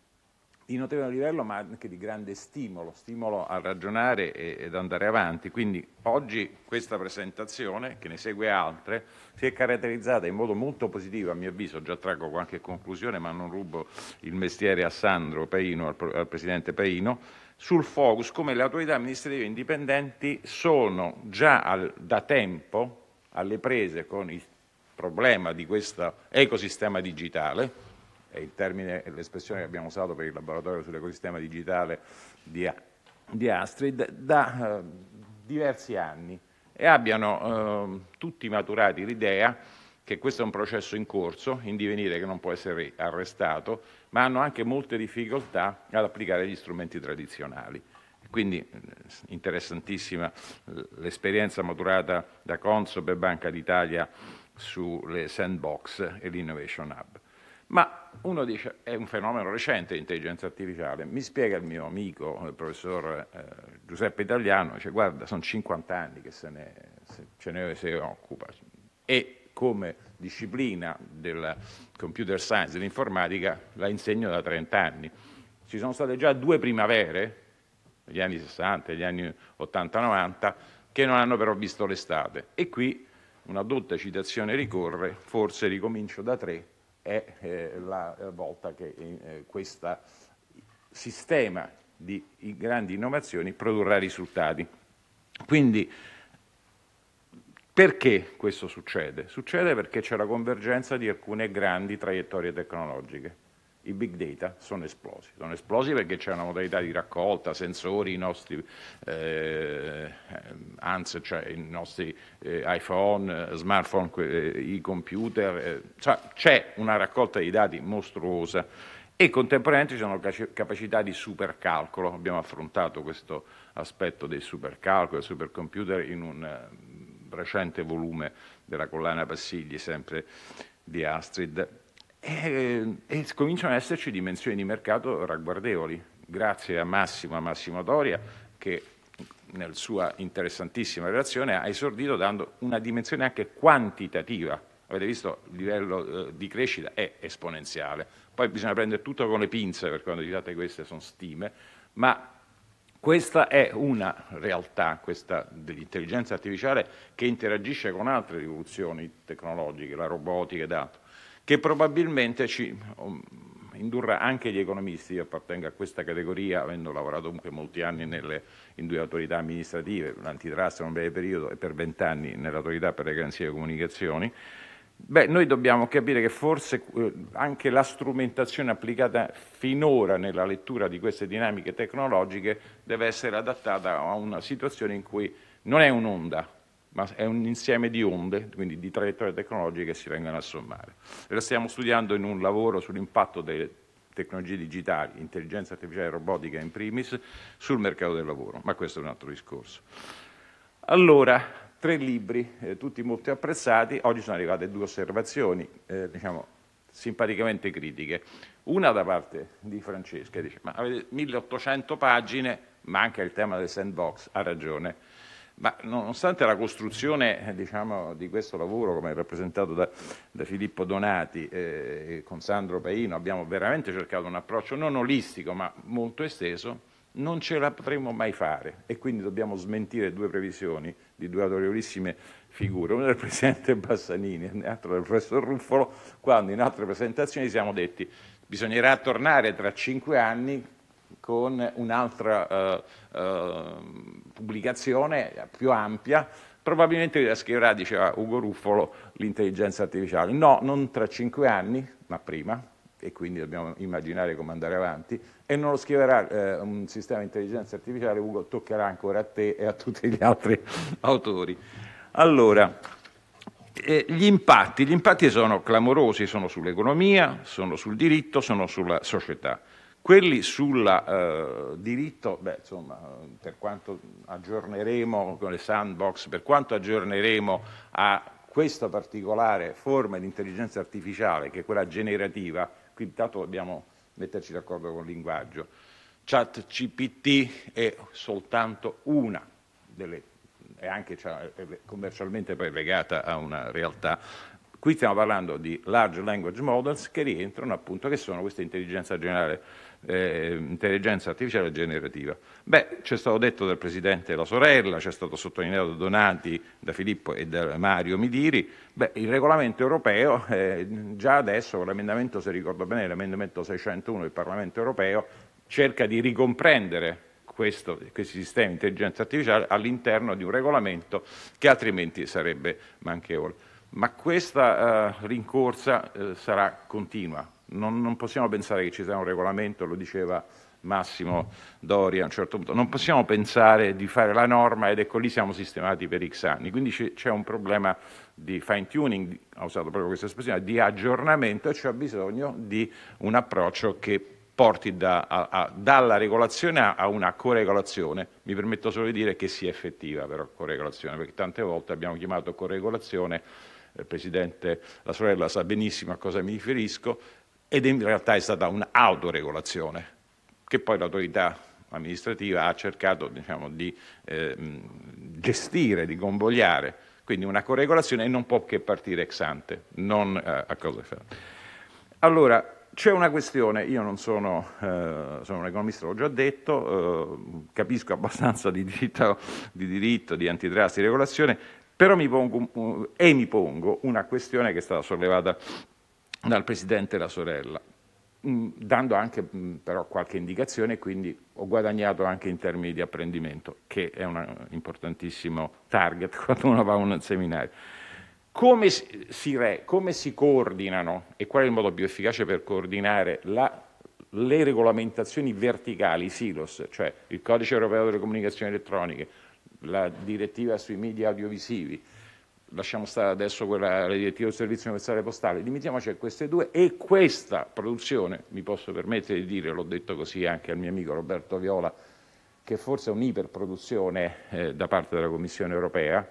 di notevole livello ma anche di grande stimolo, stimolo a ragionare e, ed andare avanti. Quindi oggi questa presentazione, che ne segue altre, si è caratterizzata in modo molto positivo, a mio avviso, già traggo qualche conclusione ma non rubo il mestiere a Sandro Paino, al, al Presidente Paino, sul focus come le autorità amministrative indipendenti sono già al, da tempo alle prese con il problema di questo ecosistema digitale, è il termine, e l'espressione che abbiamo usato per il laboratorio sull'ecosistema digitale di, di Astrid, da eh, diversi anni e abbiano eh, tutti maturati l'idea che questo è un processo in corso, in divenire che non può essere arrestato, ma hanno anche molte difficoltà ad applicare gli strumenti tradizionali. Quindi eh, interessantissima eh, l'esperienza maturata da Consob e Banca d'Italia sulle sandbox e l'Innovation Hub. Ma uno dice è un fenomeno recente l'intelligenza artificiale, mi spiega il mio amico, il professor eh, Giuseppe Italiano, dice guarda sono 50 anni che se ne, se, ce ne, se occupa e come disciplina del computer science, dell'informatica, la insegno da 30 anni. Ci sono state già due primavere, negli anni 60, negli anni 80-90, che non hanno però visto l'estate e qui una dotta citazione ricorre, forse ricomincio da tre è eh, la, volta che eh, questo sistema di grandi innovazioni produrrà risultati. Quindi perché questo succede? Succede perché c'è la convergenza di alcune grandi traiettorie tecnologiche i big data sono esplosi. Sono esplosi perché c'è una modalità di raccolta, sensori, i nostri, eh, eh ANS, cioè i nostri eh, iPhone, smartphone, eh, i computer, cioè, c'è una raccolta di dati mostruosa e contemporaneamente ci sono capacità di supercalcolo, abbiamo affrontato questo aspetto dei supercalcoli, dei supercomputer in un eh, recente volume della collana Passigli, sempre di Astrid e, eh, e cominciano ad esserci dimensioni di mercato ragguardevoli. Grazie a Massimo, a Massimo Doria, che nella sua interessantissima relazione ha esordito dando una dimensione anche quantitativa. Avete visto il livello eh, di crescita è esponenziale. Poi bisogna prendere tutto con le pinze per quanto riguarda queste sono stime, ma questa è una realtà, questa dell'intelligenza artificiale che interagisce con altre rivoluzioni tecnologiche, la robotica ed altro che probabilmente ci um, indurrà anche gli economisti, io appartengo a questa categoria avendo lavorato comunque molti anni nelle, in due autorità amministrative, l'antitrust in un breve periodo e per vent'anni nell'autorità per le garanzie e le comunicazioni, Beh, noi dobbiamo capire che forse eh, anche la strumentazione applicata finora nella lettura di queste dinamiche tecnologiche deve essere adattata a una situazione in cui non è un'onda, ma è un insieme di onde, quindi di traiettorie tecnologiche che si vengono a sommare. E lo stiamo studiando in un lavoro sull'impatto delle tecnologie digitali, intelligenza artificiale e robotica in primis, sul mercato del lavoro, ma questo è un altro discorso. Allora, tre libri, eh, tutti molto apprezzati, oggi sono arrivate due osservazioni, eh, diciamo, simpaticamente critiche. Una da parte di Francesca, dice, ma avete 1800 pagine, manca il tema del sandbox, ha ragione, ma nonostante la costruzione eh, diciamo, di questo lavoro, come rappresentato da, da Filippo Donati eh, e con Sandro Paino, abbiamo veramente cercato un approccio non olistico ma molto esteso, non ce la potremo mai fare e quindi dobbiamo smentire due previsioni di due autorevolissime figure, una del Presidente Bassanini e l'altra del Professor Ruffolo, quando in altre presentazioni siamo detti bisognerà tornare tra cinque anni con un'altra eh, eh, pubblicazione eh, più ampia, probabilmente la scriverà, diceva Ugo Ruffolo, l'intelligenza artificiale. No, non tra cinque anni, ma prima, e quindi dobbiamo immaginare come andare avanti, e non lo scriverà eh, un sistema di intelligenza artificiale, Ugo, toccherà ancora a te e a tutti gli altri autori. Allora, eh, gli impatti, gli impatti sono clamorosi, sono sull'economia, sono sul diritto, sono sulla società. Quelli sul eh, diritto, beh, insomma, per quanto aggiorneremo con le sandbox, per quanto aggiorneremo a questa particolare forma di intelligenza artificiale, che è quella generativa, qui intanto dobbiamo metterci d'accordo con il linguaggio, chat CPT è soltanto una delle è anche cioè, è commercialmente poi legata a una realtà. Qui stiamo parlando di large language models che rientrano appunto, che sono questa intelligenza generale eh, intelligenza artificiale generativa. Beh, c'è stato detto dal Presidente la sorella, c'è stato sottolineato da Donati, da Filippo e da Mario Midiri, beh, il regolamento europeo, eh, già adesso con l'emendamento, se ricordo bene, l'emendamento 601 del Parlamento europeo, cerca di ricomprendere questo, questi sistemi di intelligenza artificiale all'interno di un regolamento che altrimenti sarebbe manchevole. Ma questa eh, rincorsa eh, sarà continua, non, non possiamo pensare che ci sia un regolamento, lo diceva Massimo Doria a un certo punto. Non possiamo pensare di fare la norma ed ecco lì siamo sistemati per X anni. Quindi c'è un problema di fine tuning, ho usato proprio questa espressione, di aggiornamento e c'è bisogno di un approccio che porti da, a, a, dalla regolazione a, a una coregolazione. Mi permetto solo di dire che sia effettiva però coregolazione, perché tante volte abbiamo chiamato coregolazione il Presidente, la sorella sa benissimo a cosa mi riferisco, ed in realtà è stata un'autoregolazione che poi l'autorità amministrativa ha cercato diciamo, di eh, gestire, di convogliare, quindi una corregolazione non può che partire ex ante, non a, eh, a cose fatte. Allora, c'è una questione, io non sono, eh, sono un economista, l'ho già detto, eh, capisco abbastanza di diritto, di diritto, di antitrust, di regolazione, però mi pongo, e mi pongo una questione che è stata sollevata dal presidente e la sorella, mm, dando anche mm, però qualche indicazione, quindi ho guadagnato anche in termini di apprendimento, che è un importantissimo target quando uno va a un seminario. Come si, re, come si coordinano e qual è il modo più efficace per coordinare la, le regolamentazioni verticali, i silos, cioè il codice europeo delle comunicazioni elettroniche, la direttiva sui media audiovisivi, lasciamo stare adesso quella direttiva del servizio universale postale, limitiamoci a queste due e questa produzione, mi posso permettere di dire, l'ho detto così anche al mio amico Roberto Viola, che forse è un'iperproduzione eh, da parte della Commissione europea,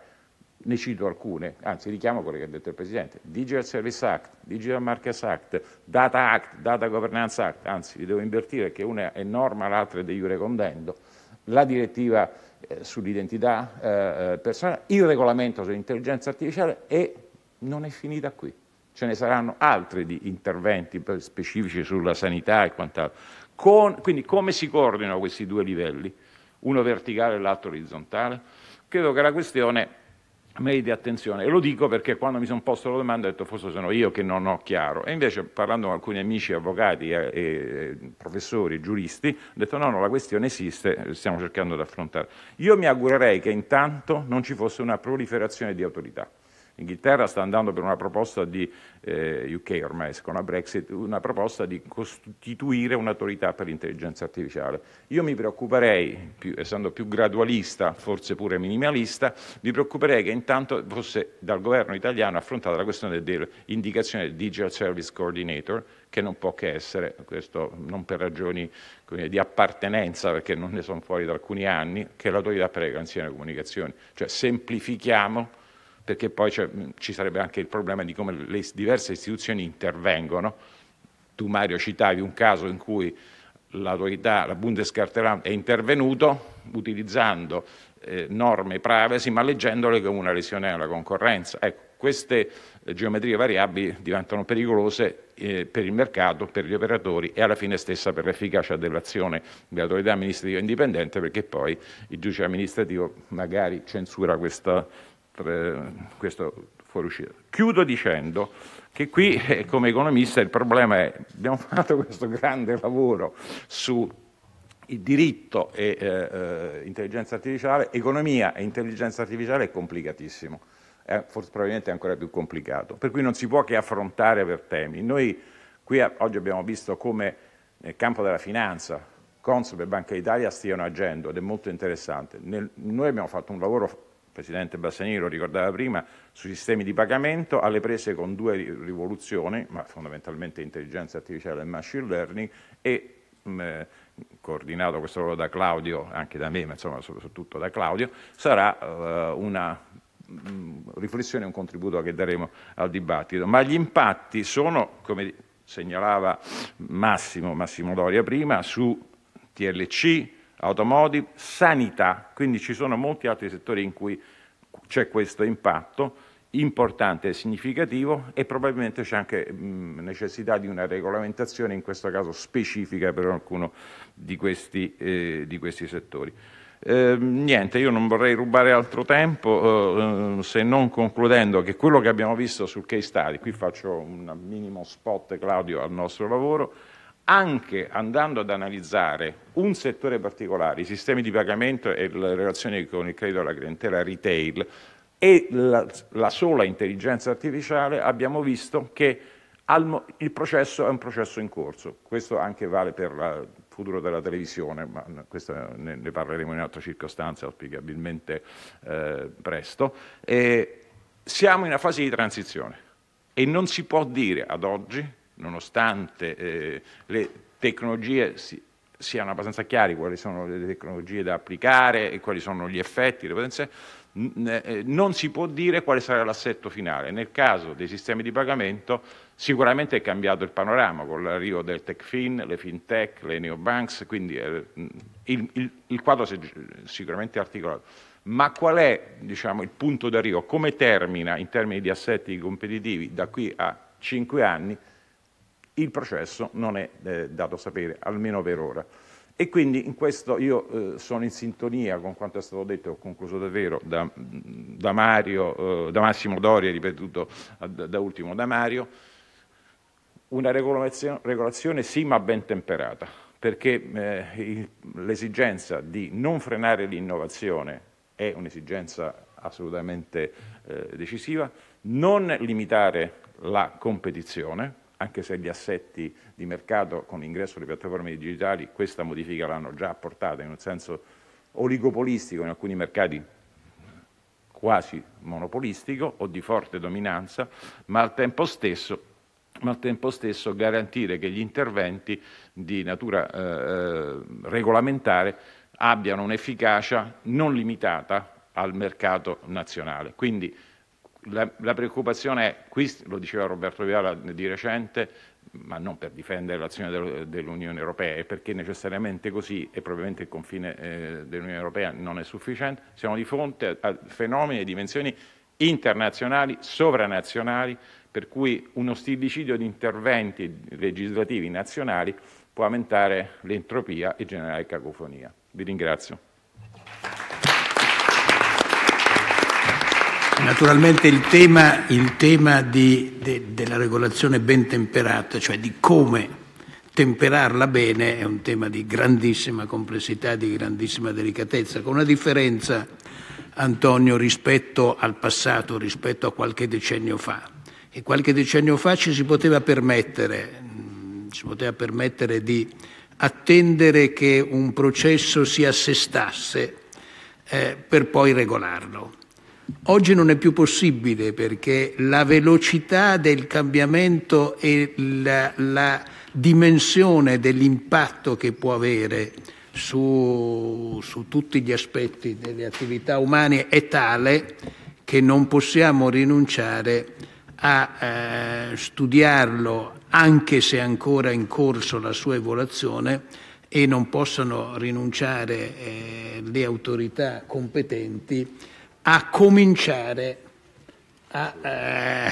ne cito alcune, anzi richiamo quelle che ha detto il Presidente, Digital Service Act, Digital Markets Act, Data Act, Data Governance Act, anzi vi devo invertire che una è norma, l'altra è de jure condendo, la direttiva eh, sull'identità eh, eh, personale, il regolamento sull'intelligenza artificiale e non è finita qui. Ce ne saranno altri di interventi specifici sulla sanità e quant'altro. Con, quindi come si coordinano questi due livelli, uno verticale e l'altro orizzontale? Credo che la questione meriti attenzione. E lo dico perché quando mi sono posto la domanda ho detto forse sono io che non ho chiaro. E invece parlando con alcuni amici avvocati, eh, e, e eh, professori, giuristi, ho detto no, no, la questione esiste, stiamo cercando di affrontare. Io mi augurerei che intanto non ci fosse una proliferazione di autorità. Inghilterra sta andando per una proposta di, eh, UK ormai con la Brexit, una proposta di costituire un'autorità per l'intelligenza artificiale. Io mi preoccuperei, più, essendo più gradualista, forse pure minimalista, mi preoccuperei che intanto fosse dal governo italiano affrontata la questione dell'indicazione del Digital Service Coordinator, che non può che essere, questo non per ragioni di appartenenza, perché non ne sono fuori da alcuni anni, che è l'autorità per le garanzie le comunicazioni. Cioè semplifichiamo perché poi mm, ci sarebbe anche il problema di come le diverse istituzioni intervengono. Tu Mario citavi un caso in cui l'autorità, la Bundeskarteramt, è intervenuto utilizzando eh, norme privacy ma leggendole come una lesione alla concorrenza. Ecco, queste eh, geometrie variabili diventano pericolose eh, per il mercato, per gli operatori e alla fine stessa per l'efficacia dell'azione dell'autorità amministrativa indipendente perché poi il giudice amministrativo magari censura questa questo fuoriuscito. Chiudo dicendo che qui eh, come economista il problema è abbiamo fatto questo grande lavoro su diritto e eh, eh, intelligenza artificiale, economia e intelligenza artificiale è complicatissimo, è forse, probabilmente ancora più complicato, per cui non si può che affrontare per temi. Noi qui a, eh, oggi abbiamo visto come nel campo della finanza Consob e Banca d'Italia stiano agendo ed è molto interessante. Nel, noi abbiamo fatto un lavoro Presidente Bassanini lo ricordava prima, sui sistemi di pagamento, alle prese con due rivoluzioni, ma fondamentalmente intelligenza artificiale e machine learning, e mh, mm, eh, coordinato questo ruolo da Claudio, anche da me, ma insomma soprattutto da Claudio, sarà uh, una mm, riflessione e un contributo che daremo al dibattito. Ma gli impatti sono, come segnalava Massimo, Massimo Doria prima, su TLC, automotive, sanità, quindi ci sono molti altri settori in cui c'è questo impatto importante e significativo e probabilmente c'è anche mh, necessità di una regolamentazione, in questo caso specifica per alcuno di questi, eh, di questi settori. Eh, niente, io non vorrei rubare altro tempo eh, eh, se non concludendo che quello che abbiamo visto sul case study, qui faccio un minimo spot Claudio al nostro lavoro, anche andando ad analizzare un settore particolare, i sistemi di pagamento e le relazioni con il credito alla clientela retail, e la, la, sola intelligenza artificiale abbiamo visto che al, il processo è un processo in corso. Questo anche vale per il futuro della televisione, ma ne, ne, parleremo in altre circostanze, auspicabilmente eh, presto. E siamo in una fase di transizione e non si può dire ad oggi nonostante eh, le tecnologie si, siano abbastanza chiari quali sono le tecnologie da applicare e quali sono gli effetti, le potenze, eh, eh, non si può dire quale sarà l'assetto finale. Nel caso dei sistemi di pagamento sicuramente è cambiato il panorama con l'arrivo del TechFin, le FinTech, le Neobanks, quindi eh, mm, il, il, il, quadro si è sicuramente articolato. Ma qual è diciamo, il punto d'arrivo? Come termina in termini di assetti competitivi da qui a 5 anni? il processo non è eh, dato sapere, almeno per ora. E quindi in questo io eh, sono in sintonia con quanto è stato detto, ho concluso davvero, da, da, Mario, eh, da Massimo Doria, ripetuto da, da, ultimo da Mario, una regolazione, regolazione sì ma ben temperata, perché eh, l'esigenza di non frenare l'innovazione è un'esigenza assolutamente eh, decisiva, non limitare la competizione, anche se gli assetti di mercato con l'ingresso delle piattaforme digitali questa modifica l'hanno già apportata in un senso oligopolistico in alcuni mercati quasi monopolistico o di forte dominanza, ma al tempo stesso, al tempo stesso garantire che gli interventi di natura eh, eh regolamentare abbiano un'efficacia non limitata al mercato nazionale. Quindi la, la preoccupazione, qui lo diceva Roberto Viola di recente, ma non per difendere l'azione dell'Unione Europea, è perché necessariamente così e probabilmente il confine eh, dell'Unione Europea non è sufficiente, siamo di fronte a, fenomeni e dimensioni internazionali, sovranazionali, per cui uno stilicidio di interventi legislativi nazionali può aumentare l'entropia e generare cacofonia. Vi ringrazio. Naturalmente il tema, il tema di, de, della regolazione ben temperata, cioè di come temperarla bene, è un tema di grandissima complessità, di grandissima delicatezza, con una differenza, Antonio, rispetto al passato, rispetto a qualche decennio fa. E qualche decennio fa ci si poteva permettere, mm, si poteva permettere di attendere che un processo si assestasse eh, per poi regolarlo. Oggi non è più possibile perché la velocità del cambiamento e la, la dimensione dell'impatto che può avere su, su, tutti gli aspetti delle attività umane è tale che non possiamo rinunciare a eh, studiarlo anche se è ancora in corso la sua evoluzione e non possono rinunciare eh, le autorità competenti a cominciare a, eh,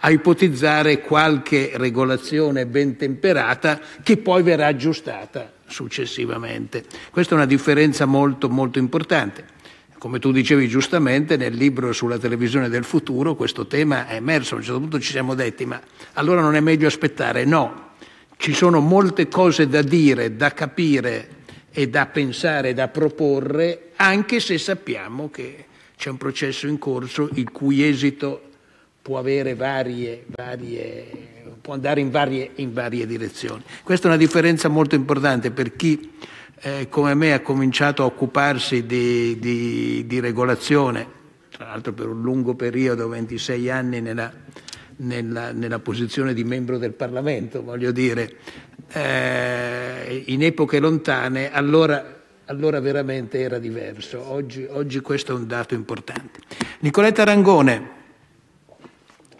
a, ipotizzare qualche regolazione ben temperata che poi verrà aggiustata successivamente. Questa è una differenza molto, molto importante. Come tu dicevi giustamente, nel libro sulla televisione del futuro questo tema è emerso, a un certo punto ci siamo detti, ma allora non è meglio aspettare? No, ci sono molte cose da dire, da capire e da pensare, da proporre, anche se sappiamo che c'è un processo in corso il cui esito può, varie, varie, può andare in varie, in varie, direzioni. Questa è una differenza molto importante per chi eh, come me ha cominciato a occuparsi di, di, di regolazione, tra l'altro per un lungo periodo, 26 anni nella, nella, nella posizione di membro del Parlamento, voglio dire, eh, in epoche lontane, allora allora veramente era diverso. Oggi, oggi questo è un dato importante. Nicoletta Rangone.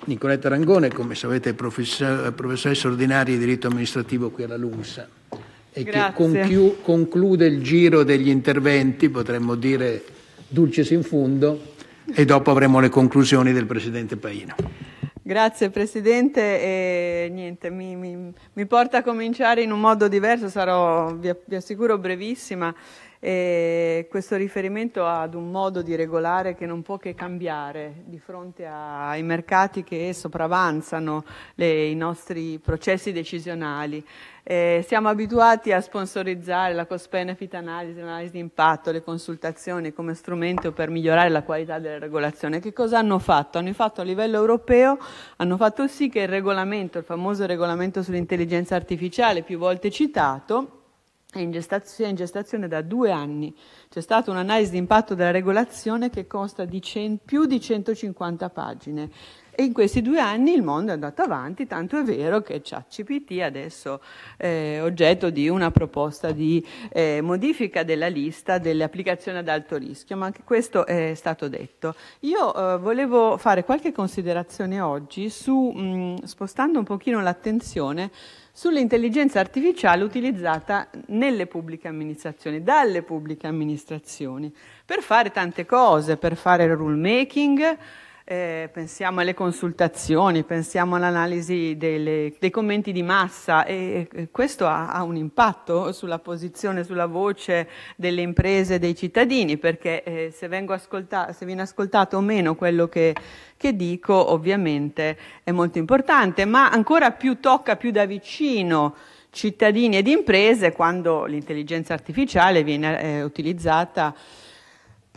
Nicoletta Rangone, come sapete, è professoressa ordinaria di diritto amministrativo qui alla LUMSA e Grazie. che conclude il giro degli interventi, potremmo dire dulcis in fundo, e dopo avremo le conclusioni del Presidente Paino. Grazie Presidente, e, niente, mi, mi, mi, porta a cominciare in un modo diverso, sarò vi, vi assicuro brevissima. E questo riferimento ad un modo di regolare che non può che cambiare di fronte a, ai mercati che sopravanzano le, i nostri processi decisionali. Eh, siamo abituati a sponsorizzare la cost-benefit analysis, l'analisi di impatto, le consultazioni come strumento per migliorare la qualità della regolazione. Che cosa hanno fatto? Hanno fatto a livello europeo, hanno fatto sì che il regolamento, il famoso regolamento sull'intelligenza artificiale più volte citato, è in, gestazione, in gestazione da due anni. C'è stata un'analisi di impatto della regolazione che consta di cent, più di 150 pagine. E in questi due anni il mondo è andato avanti, tanto è vero che ChatGPT adesso è eh, oggetto di una proposta di eh, modifica della lista delle applicazioni ad alto rischio, ma anche questo è stato detto. Io eh, volevo fare qualche considerazione oggi su, mh, spostando un pochino l'attenzione sull'intelligenza artificiale utilizzata nelle pubbliche amministrazioni, dalle pubbliche amministrazioni, per fare tante cose, per fare rulemaking, eh, pensiamo alle consultazioni, pensiamo all'analisi delle, dei commenti di massa e, questo ha, ha, un impatto sulla posizione, sulla voce delle imprese, e dei cittadini, perché eh, se, ascolta- se, viene ascoltato o meno quello che, che, dico ovviamente è molto importante, ma ancora più tocca più da vicino cittadini ed imprese quando l'intelligenza artificiale viene eh, utilizzata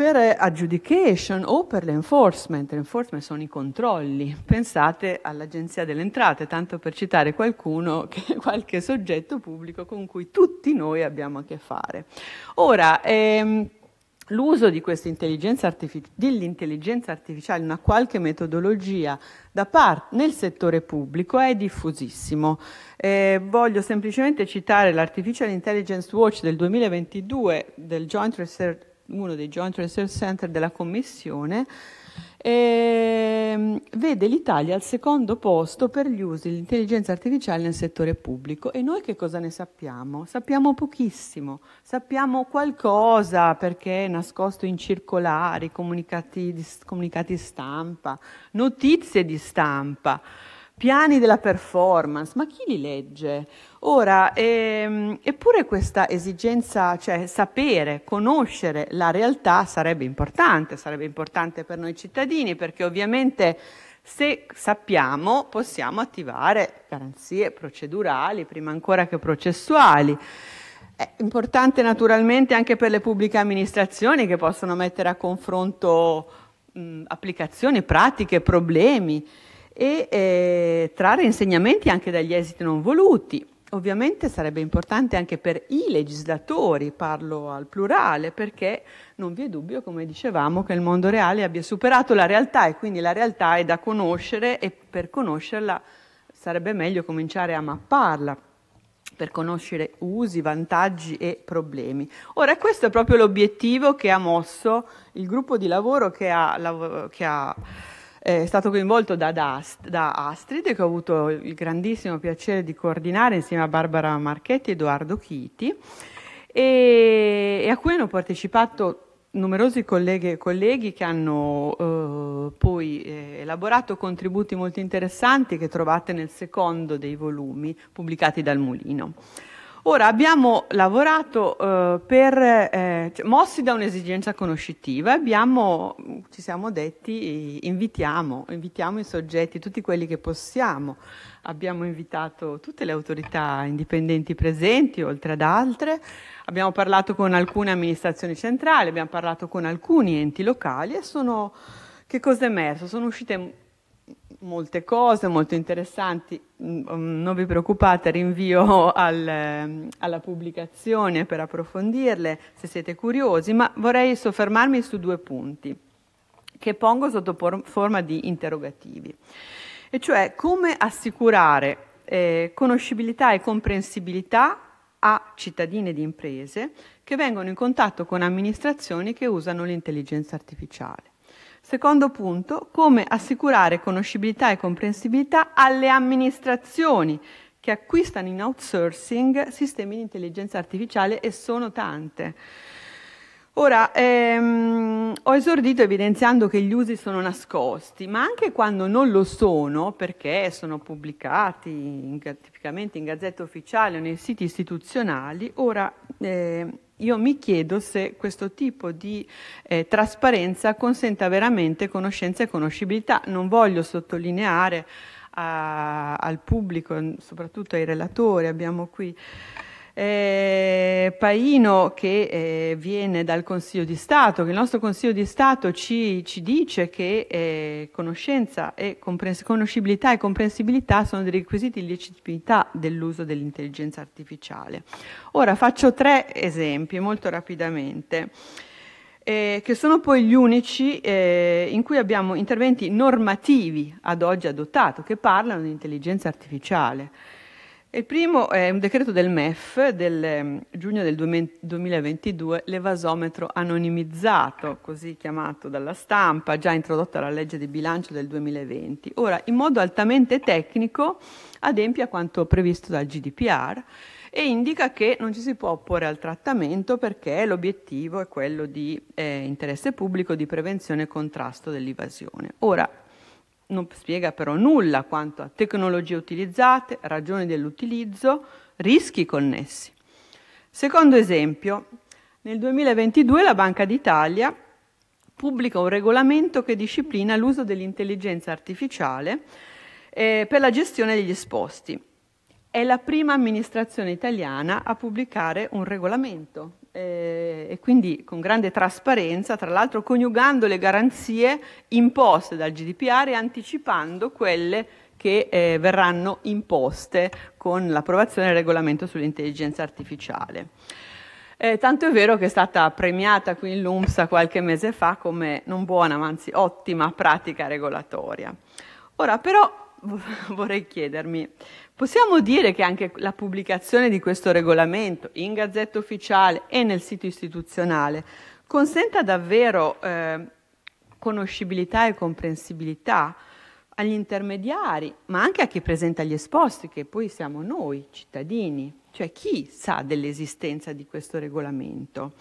per adjudication o per l'enforcement, l'enforcement sono i controlli, pensate all'Agenzia delle Entrate, tanto per citare qualcuno, che è qualche soggetto pubblico con cui tutti noi abbiamo a che fare. Ora, ehm, l'uso artific dell'intelligenza artificiale, una qualche metodologia nel settore pubblico è diffusissimo. Eh, voglio semplicemente citare l'Artificial Intelligence Watch del 2022 del Joint Research uno dei Joint Research Center della Commissione, eh, vede l'Italia al secondo posto per gli usi dell'intelligenza artificiale nel settore pubblico e noi che cosa ne sappiamo? Sappiamo pochissimo, sappiamo qualcosa perché è nascosto in circolari, comunicati, comunicati stampa, notizie di stampa piani della performance, ma chi li legge? Ora, ehm, eppure questa esigenza, cioè sapere, conoscere la realtà sarebbe importante, sarebbe importante per noi cittadini, perché ovviamente se sappiamo possiamo attivare garanzie procedurali, prima ancora che processuali. È importante naturalmente anche per le pubbliche amministrazioni che possono mettere a confronto mh, applicazioni, pratiche, problemi e eh, trarre insegnamenti anche dagli esiti non voluti. Ovviamente sarebbe importante anche per i legislatori, parlo al plurale, perché non vi è dubbio, come dicevamo, che il mondo reale abbia superato la realtà e quindi la realtà è da conoscere e per conoscerla sarebbe meglio cominciare a mapparla per conoscere usi, vantaggi e problemi. Ora questo è proprio l'obiettivo che ha mosso il gruppo di lavoro che ha, che ha è stato coinvolto da, da, da, Astrid, che ho avuto il grandissimo piacere di coordinare insieme a Barbara Marchetti e Edoardo Chiti, e, e a cui hanno partecipato numerosi colleghe e colleghi che hanno eh, poi eh, elaborato contributi molto interessanti che trovate nel secondo dei volumi pubblicati dal Mulino. Ora abbiamo lavorato eh, per, eh, cioè, mossi da un'esigenza conoscitiva, abbiamo, ci siamo detti invitiamo, invitiamo i soggetti, tutti quelli che possiamo. Abbiamo invitato tutte le autorità indipendenti presenti, oltre ad altre, abbiamo parlato con alcune amministrazioni centrali, abbiamo parlato con alcuni enti locali e sono, che cosa è emerso? Sono uscite molte cose molto interessanti, mm, mm, non vi preoccupate, rinvio al, ehm, alla pubblicazione per approfondirle se siete curiosi, ma vorrei soffermarmi su due punti che pongo sotto forma di interrogativi, e cioè come assicurare eh, conoscibilità e comprensibilità a cittadini di imprese che vengono in contatto con amministrazioni che usano l'intelligenza artificiale. Secondo punto, come assicurare conoscibilità e comprensibilità alle amministrazioni che acquistano in outsourcing sistemi di intelligenza artificiale e sono tante. Ora, ehm, ho esordito evidenziando che gli usi sono nascosti, ma anche quando non lo sono, perché sono pubblicati in, tipicamente in gazzetta ufficiale o nei siti istituzionali, ora eh, io mi chiedo se questo tipo di eh, trasparenza consenta veramente conoscenza e conoscibilità. Non voglio sottolineare a, ah, al pubblico, soprattutto ai relatori, abbiamo qui eh, Paino che eh, viene dal Consiglio di Stato, che il nostro Consiglio di Stato ci, ci dice che eh, conoscenza e comprens- conoscibilità e comprensibilità sono dei requisiti di legittimità dell'uso dell'intelligenza artificiale. Ora faccio tre esempi molto rapidamente. Eh, che sono poi gli unici eh, in cui abbiamo interventi normativi ad oggi adottati che parlano di intelligenza artificiale. Il primo è un decreto del MEF del ehm, giugno del 2022, l'evasometro anonimizzato, così chiamato dalla stampa, già introdotto alla legge di bilancio del 2020. Ora, in modo altamente tecnico, adempia quanto previsto dal GDPR e indica che non ci si può opporre al trattamento perché l'obiettivo è quello di eh, interesse pubblico, di prevenzione e contrasto dell'evasione. Ora, non spiega però nulla quanto a tecnologie utilizzate, ragioni dell'utilizzo, rischi connessi. Secondo esempio, nel 2022 la Banca d'Italia pubblica un regolamento che disciplina l'uso dell'intelligenza artificiale eh, per la gestione degli esposti. È la prima amministrazione italiana a pubblicare un regolamento eh, e quindi con grande trasparenza, tra l'altro coniugando le garanzie imposte dal GDPR e anticipando quelle che eh, verranno imposte con l'approvazione del regolamento sull'intelligenza artificiale. Eh, tanto è vero che è stata premiata qui in LUMSA qualche mese fa come non buona, ma anzi ottima pratica regolatoria. Ora però vorrei chiedermi Possiamo dire che anche la pubblicazione di questo regolamento in Gazzetta Ufficiale e nel sito istituzionale consenta davvero eh, conoscibilità e comprensibilità agli intermediari, ma anche a chi presenta gli esposti, che poi siamo noi, cittadini, cioè chi sa dell'esistenza di questo regolamento.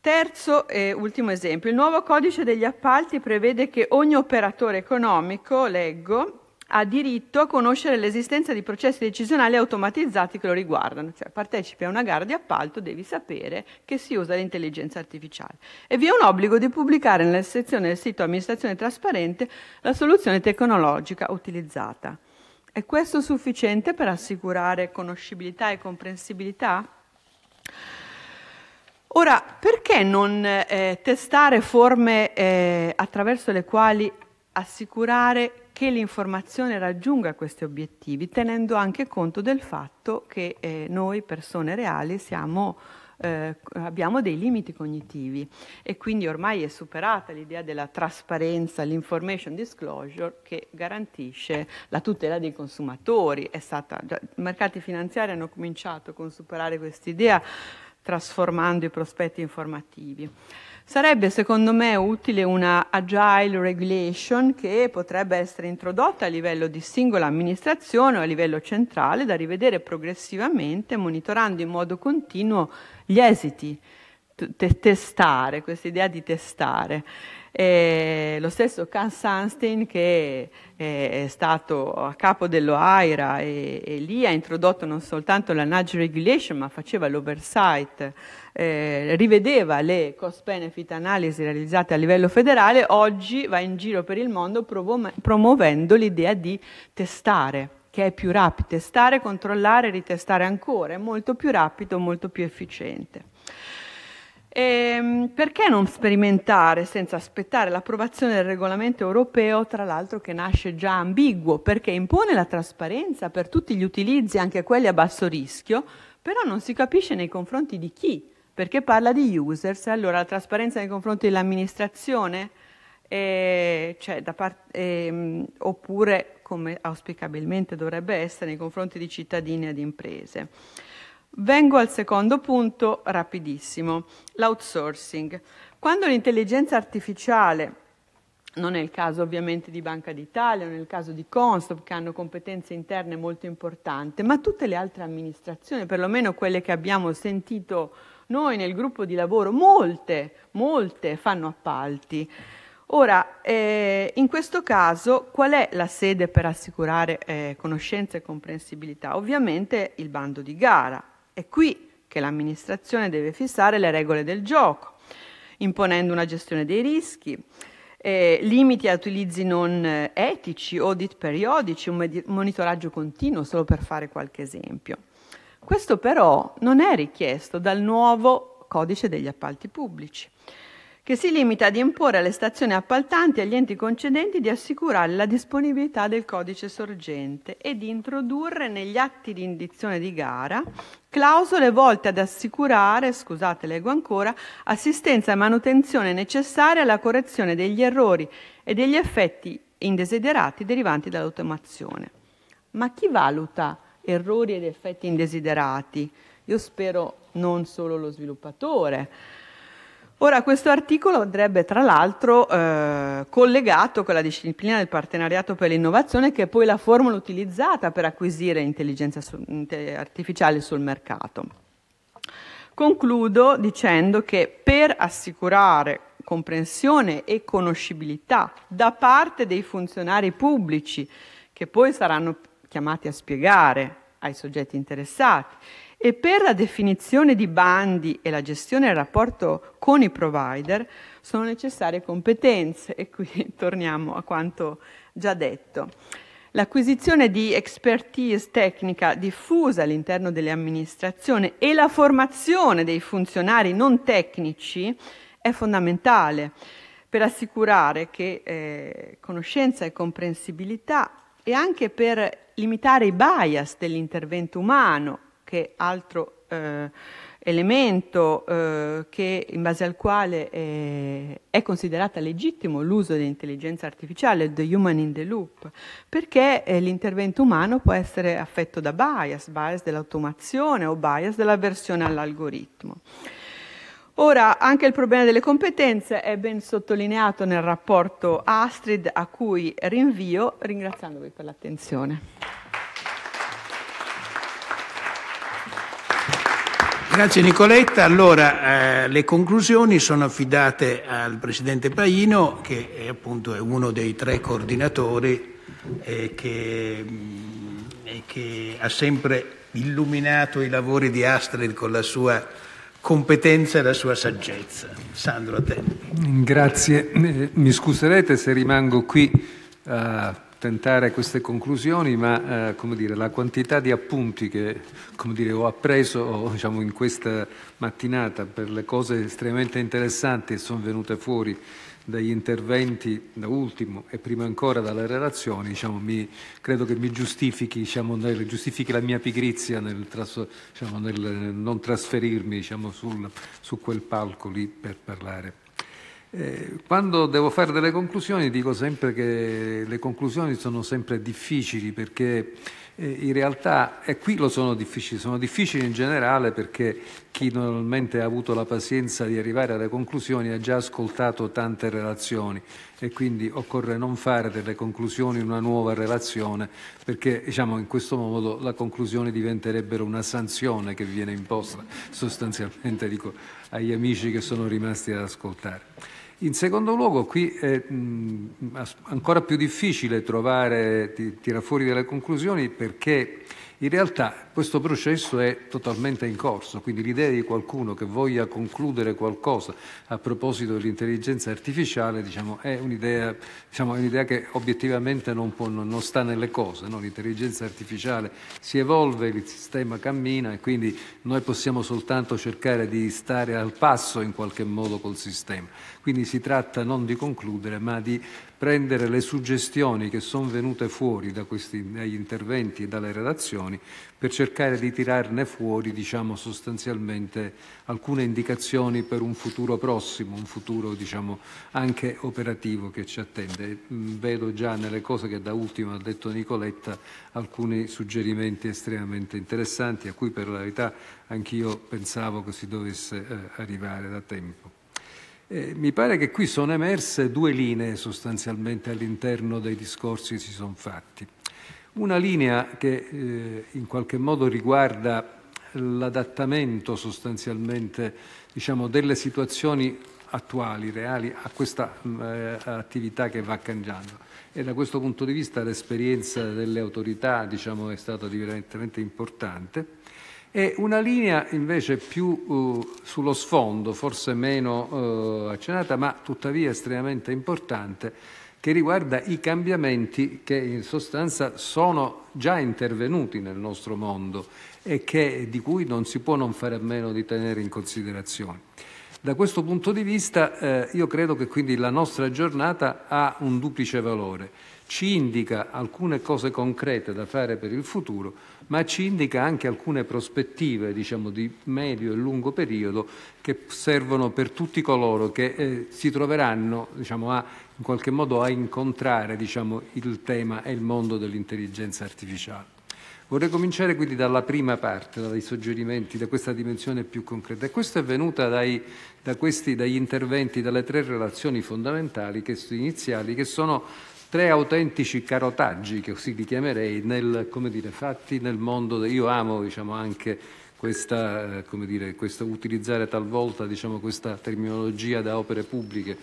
Terzo e ultimo esempio, il nuovo codice degli appalti prevede che ogni operatore economico, leggo, ha diritto a conoscere l'esistenza di processi decisionali automatizzati che lo riguardano, cioè partecipi a una gara di appalto, devi sapere che si usa l'intelligenza artificiale. E vi è un obbligo di pubblicare nella sezione del sito amministrazione trasparente la soluzione tecnologica utilizzata. È questo sufficiente per assicurare conoscibilità e comprensibilità? Ora, perché non eh, testare forme eh, attraverso le quali assicurare che l'informazione raggiunga questi obiettivi, tenendo anche conto del fatto che eh, noi persone reali siamo, eh, abbiamo dei limiti cognitivi e quindi ormai è superata l'idea della trasparenza, l'information disclosure che garantisce la tutela dei consumatori. Stata, già, I mercati finanziari hanno cominciato con superare quest'idea trasformando i prospetti informativi. Sarebbe secondo me utile una agile regulation che potrebbe essere introdotta a livello di singola amministrazione o a livello centrale da rivedere progressivamente monitorando in modo continuo gli esiti, T- testare, questa idea di testare. E lo stesso Khan Sunstein che eh, è stato a capo dell'OAIRA e, e lì ha introdotto non soltanto la nudge regulation ma faceva l'oversight eh, rivedeva le cost-benefit analisi realizzate a livello federale, oggi va in giro per il mondo promuovendo l'idea di testare, che è più rapido, testare, controllare, ritestare ancora, è molto più rapido, molto più efficiente. E ehm, perché non sperimentare senza aspettare l'approvazione del regolamento europeo, tra l'altro che nasce già ambiguo, perché impone la trasparenza per tutti gli utilizzi, anche quelli a basso rischio, però non si capisce nei confronti di chi perché parla di users, allora la trasparenza nei confronti dell'amministrazione, eh, cioè part- eh, oppure come auspicabilmente dovrebbe essere nei confronti di cittadini ed imprese. Vengo al secondo punto rapidissimo, l'outsourcing. Quando l'intelligenza artificiale, non è il caso ovviamente di Banca d'Italia, non è il caso di Consob che hanno competenze interne molto importanti, ma tutte le altre amministrazioni, perlomeno quelle che abbiamo sentito noi nel gruppo di lavoro molte, molte fanno appalti. Ora, eh, in questo caso, qual è la sede per assicurare eh, conoscenza e comprensibilità? Ovviamente il bando di gara. È qui che l'amministrazione deve fissare le regole del gioco, imponendo una gestione dei rischi, eh, limiti a utilizzi non eh, etici, audit periodici, un monitoraggio continuo, solo per fare qualche esempio. Questo però non è richiesto dal nuovo codice degli appalti pubblici, che si limita ad imporre alle stazioni appaltanti e agli enti concedenti di assicurare la disponibilità del codice sorgente e di introdurre negli atti di indizione di gara clausole volte ad assicurare, scusate leggo ancora, assistenza e manutenzione necessaria alla correzione degli errori e degli effetti indesiderati derivanti dall'automazione. Ma chi valuta errori ed effetti indesiderati. Io spero non solo lo sviluppatore. Ora, questo articolo andrebbe tra l'altro eh, collegato con la disciplina del partenariato per l'innovazione, che è poi la formula utilizzata per acquisire intelligenza artificiale sul mercato. Concludo dicendo che per assicurare comprensione e conoscibilità da parte dei funzionari pubblici, che poi saranno chiamati a spiegare ai soggetti interessati e per la definizione di bandi e la gestione del rapporto con i provider sono necessarie competenze e qui torniamo a quanto già detto. L'acquisizione di expertise tecnica diffusa all'interno delle amministrazioni e la formazione dei funzionari non tecnici è fondamentale per assicurare che eh, conoscenza e comprensibilità e anche per limitare i bias dell'intervento umano, che è altro eh, elemento eh, che, in base al quale eh, è considerata legittimo l'uso dell'intelligenza artificiale, the human in the loop, perché eh, l'intervento umano può essere affetto da bias, bias dell'automazione o bias dell'avversione all'algoritmo. Ora, anche il problema delle competenze è ben sottolineato nel rapporto Astrid, a cui rinvio, ringraziandovi per l'attenzione. Grazie Nicoletta. Allora, eh, le conclusioni sono affidate al Presidente Paino, che è appunto uno dei tre coordinatori eh, mm, e che, mh, che ha sempre illuminato i lavori di Astrid con la sua competenza e la sua saggezza. Sandro, a te. Grazie. Eh, mi scuserete se rimango qui a tentare queste conclusioni, ma eh, come dire, la quantità di appunti che come dire, ho appreso diciamo, in questa mattinata per le cose estremamente interessanti che sono venute fuori dagli interventi, da ultimo e prima ancora dalle relazioni, diciamo, mi, credo che mi giustifichi, diciamo, nel, giustifichi la mia pigrizia nel, diciamo, nel non trasferirmi diciamo, sul, su quel palco lì per parlare. Eh, quando devo fare delle conclusioni dico sempre che le conclusioni sono sempre difficili perché eh, in realtà e eh, qui lo sono difficili, sono difficili in generale perché chi normalmente ha avuto la pazienza di arrivare alle conclusioni ha già ascoltato tante relazioni e quindi occorre non fare delle conclusioni una nuova relazione perché diciamo in questo modo la conclusione diventerebbero una sanzione che viene imposta sostanzialmente dico, agli amici che sono rimasti ad ascoltare. In secondo luogo, qui è mm, ancora più difficile trovare, tirare fuori delle conclusioni perché in realtà questo processo è totalmente in corso, quindi l'idea di qualcuno che voglia concludere qualcosa a proposito dell'intelligenza artificiale diciamo, è, un'idea, diciamo, un che obiettivamente non, può, non, sta nelle cose. No? L'intelligenza artificiale si evolve, il sistema cammina e quindi noi possiamo soltanto cercare di stare al passo in qualche modo col sistema. Quindi si tratta non di concludere, ma di prendere le suggestioni che sono venute fuori da questi, dagli interventi e dalle relazioni per cercare di tirarne fuori diciamo, sostanzialmente alcune indicazioni per un futuro prossimo, un futuro diciamo, anche operativo che ci attende. Mm, vedo già nelle cose che da ultimo ha detto Nicoletta alcuni suggerimenti estremamente interessanti a cui per la verità anch'io pensavo che si dovesse eh, arrivare da tempo. Eh, mi pare che qui sono emerse due linee sostanzialmente all'interno dei discorsi che si sono fatti. Una linea che eh, in qualche modo riguarda l'adattamento sostanzialmente diciamo, delle situazioni attuali, reali, a questa mm, eh, attività che va cambiando. E da questo punto di vista l'esperienza delle autorità diciamo, è stata veramente importante. E una linea invece più uh, sullo sfondo, forse meno uh, accennata, ma tuttavia estremamente importante, che riguarda i cambiamenti che in sostanza sono già intervenuti nel nostro mondo e che, di cui non si può non fare a meno di tenere in considerazione. Da questo punto di vista eh, io credo che quindi la nostra giornata ha un duplice valore. Ci indica alcune cose concrete da fare per il futuro, ma ci indica anche alcune prospettive diciamo, di medio e lungo periodo che servono per tutti coloro che eh, si troveranno diciamo, a, in qualche modo a incontrare diciamo, il tema e il mondo dell'intelligenza artificiale. Vorrei cominciare quindi dalla prima parte, dai suggerimenti, da questa dimensione più concreta. E questo è venuta dai, da questi, dagli interventi, dalle tre relazioni fondamentali che, iniziali, che sono tre autentici carotaggi, che così li chiamerei, nel, dire, fatti nel mondo. Io amo diciamo, anche questa, eh, come dire, questa, utilizzare talvolta diciamo, questa terminologia da opere pubbliche,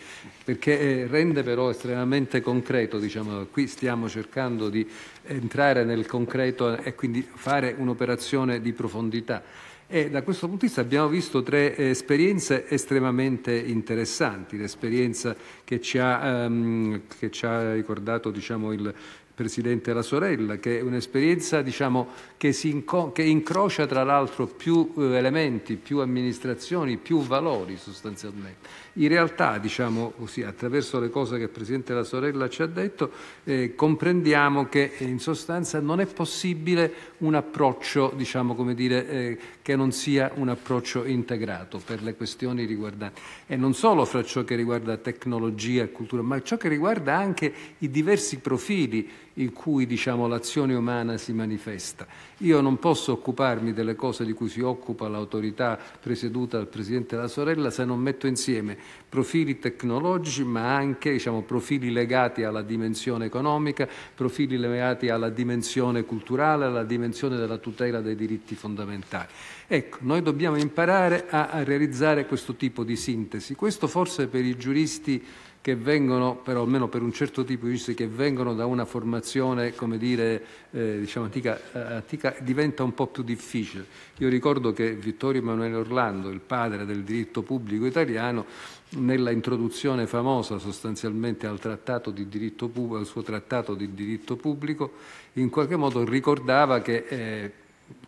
perché eh, rende però estremamente concreto, diciamo, qui stiamo cercando di entrare nel concreto e quindi fare un'operazione di profondità. E da questo punto di vista abbiamo visto tre eh, esperienze estremamente interessanti. L'esperienza che ci ha, ehm, che ci ha ricordato diciamo, il Presidente La Sorella, che è un'esperienza diciamo, che, inco- che, incrocia tra l'altro più eh, elementi, più amministrazioni, più valori sostanzialmente. In realtà, diciamo così, attraverso le cose che il Presidente La Sorella ci ha detto, eh, comprendiamo che eh, in sostanza non è possibile un approccio diciamo, dire, eh, che non sia un approccio integrato per le questioni riguardanti, e non solo fra ciò che riguarda tecnologia e cultura, ma ciò che riguarda anche i diversi profili in cui diciamo, l'azione umana si manifesta. Io non posso occuparmi delle cose di cui si occupa l'autorità presieduta dal Presidente della Sorella se non metto insieme profili tecnologici ma anche diciamo, profili legati alla dimensione economica, profili legati alla dimensione culturale, alla dimensione della tutela dei diritti fondamentali. Ecco, noi dobbiamo imparare a, a realizzare questo tipo di sintesi. Questo forse per i giuristi che vengono, però almeno per un certo tipo di visite, che vengono da una formazione, come dire, eh, diciamo antica, eh, antica, diventa un po' più difficile. Io ricordo che Vittorio Emanuele Orlando, il padre del diritto pubblico italiano, nella introduzione famosa sostanzialmente al, pubblico, al suo trattato di diritto pubblico, in qualche modo ricordava che eh,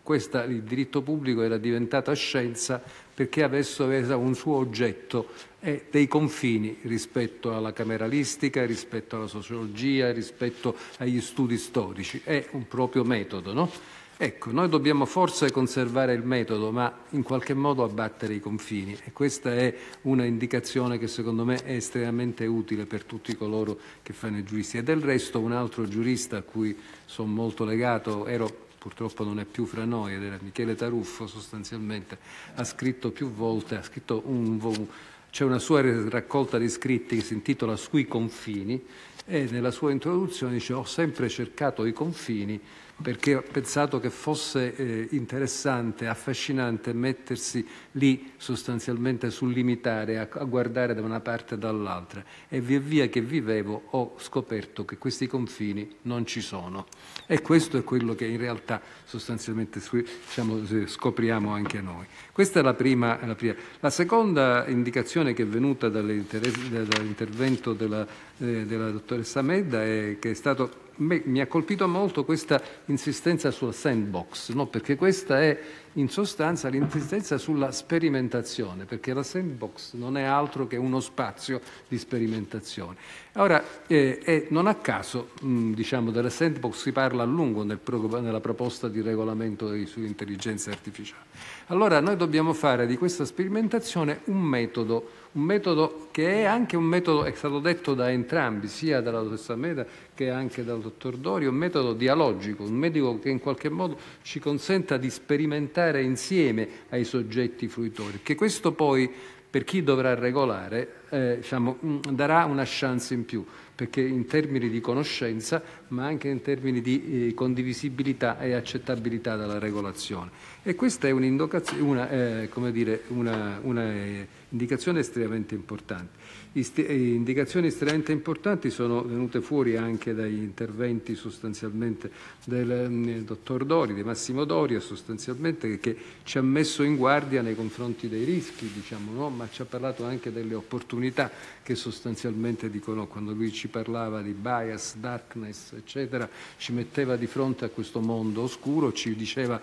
questa, il diritto pubblico era diventata scienza perché adesso avesse un suo oggetto e dei confini rispetto alla cameralistica, rispetto alla sociologia, rispetto agli studi storici. È un proprio metodo, no? Ecco, noi dobbiamo forse conservare il metodo, ma in qualche modo abbattere i confini e questa è una indicazione che secondo me è estremamente utile per tutti coloro che fanno i giuristi. E del resto un altro giurista a cui sono molto legato, ero purtroppo non è più fra noi, ed era Michele Taruffo sostanzialmente, ha scritto più volte, ha scritto un, un c'è una sua raccolta di scritti che si intitola Sui confini e nella sua introduzione dice ho sempre cercato i confini perché ho pensato che fosse eh, interessante, affascinante mettersi lì sostanzialmente sul limitare, a, a guardare da una parte e dall'altra. E via via che vivevo ho scoperto che questi confini non ci sono. E questo è quello che in realtà sostanzialmente diciamo, scopriamo anche noi. Questa è la prima, la prima. La seconda indicazione che è venuta dall'intervento della, eh, della dottoressa Medda è che è stato me, mi ha colpito molto questa insistenza sulla sandbox, no? perché questa è in sostanza l'insistenza sulla sperimentazione, perché la sandbox non è altro che uno spazio di sperimentazione. Ora, eh, eh, non a caso, mh, mm, diciamo, della sandbox si parla a lungo nel pro, nella proposta di regolamento sull'intelligenza artificiale. Allora, noi dobbiamo fare di questa sperimentazione un metodo, un metodo che è anche un metodo, è stato detto da entrambi, sia dalla dottoressa Meda anche, anche dal dottor Dori, un metodo dialogico, un metodo che in qualche modo ci consenta di sperimentare insieme ai soggetti fruitori, che questo poi per chi dovrà regolare eh, diciamo, mm, darà una chance in più, perché in termini di conoscenza, ma anche in termini di eh, condivisibilità e accettabilità della regolazione. E questa è un'indicazione eh, una, una eh, estremamente importante. Eh, indicazioni estremamente importanti sono venute fuori anche dagli interventi sostanzialmente del mm, dottor Dori, di Massimo Doria sostanzialmente, che ci ha messo in guardia nei confronti dei rischi, diciamo, no? ma ci ha parlato anche delle opportunità che sostanzialmente dicono, quando lui ci parlava di bias, darkness, eccetera, ci metteva di fronte a questo mondo oscuro, ci diceva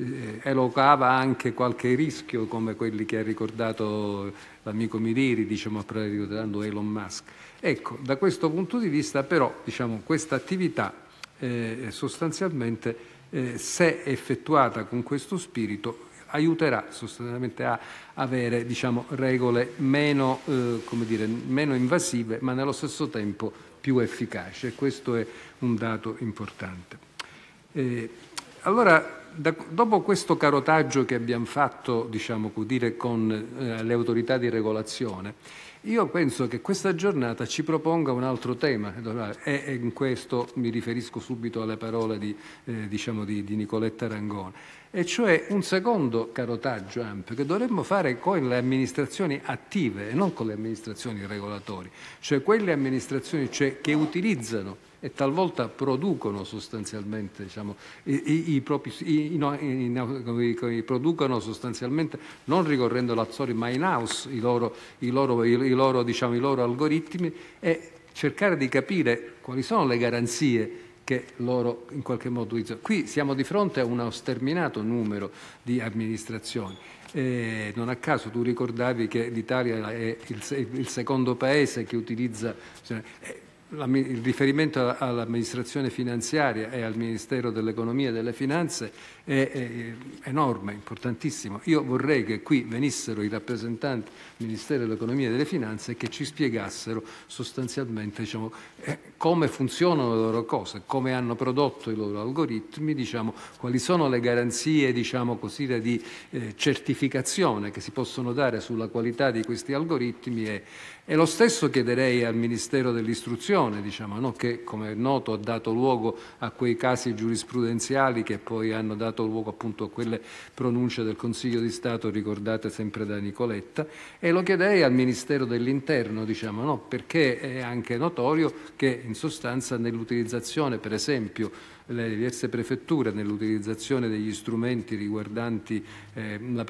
eh, elocava anche qualche rischio come quelli che ha ricordato l'amico Miriri, diciamo, ricordando Elon Musk. Ecco, da questo punto di vista però diciamo, questa attività eh, sostanzialmente eh, se effettuata con questo spirito aiuterà sostanzialmente a avere diciamo, regole meno, eh, dire, meno, invasive ma nello stesso tempo più efficaci e questo è un dato importante. Eh, allora, da, dopo questo carotaggio che abbiamo fatto, diciamo, dire, con eh, le autorità di regolazione, io penso che questa giornata ci proponga un altro tema e, in questo mi riferisco subito alle parole di, eh, diciamo di, di Nicoletta Rangone. E cioè un secondo, carotaggio ampio che dovremmo fare con le amministrazioni attive e non con le amministrazioni regolatori, cioè quelle amministrazioni cioè, che utilizzano e talvolta producono sostanzialmente, diciamo, i, i, propri, i, no, producono sostanzialmente, non ricorrendo all'azzori, ma in house i loro, loro, loro, diciamo, i loro algoritmi e cercare di capire quali sono le garanzie che loro in qualche modo utilizzano. Qui siamo di fronte a uno sterminato numero di amministrazioni. Eh, non a caso tu ricordavi che l'Italia è il, il, secondo paese che utilizza... Eh, il riferimento all'amministrazione finanziaria e al Ministero dell'Economia e delle Finanze è, enorme, importantissimo. Io vorrei che qui venissero i rappresentanti del Ministero dell'Economia e delle Finanze e che ci spiegassero sostanzialmente diciamo, eh, come funzionano le loro cose, come hanno prodotto i loro algoritmi, diciamo, quali sono le garanzie diciamo, così, di eh, certificazione che si possono dare sulla qualità di questi algoritmi e, e lo stesso chiederei al Ministero dell'Istruzione, diciamo, no? che come è noto ha dato luogo a quei casi giurisprudenziali che poi hanno dato luogo appunto a quelle pronunce del Consiglio di Stato ricordate sempre da Nicoletta, e lo chiederei al Ministero dell'Interno, diciamo, no? perché è anche notorio che in sostanza nell'utilizzazione per esempio le diverse prefetture nell'utilizzazione degli strumenti riguardanti eh, la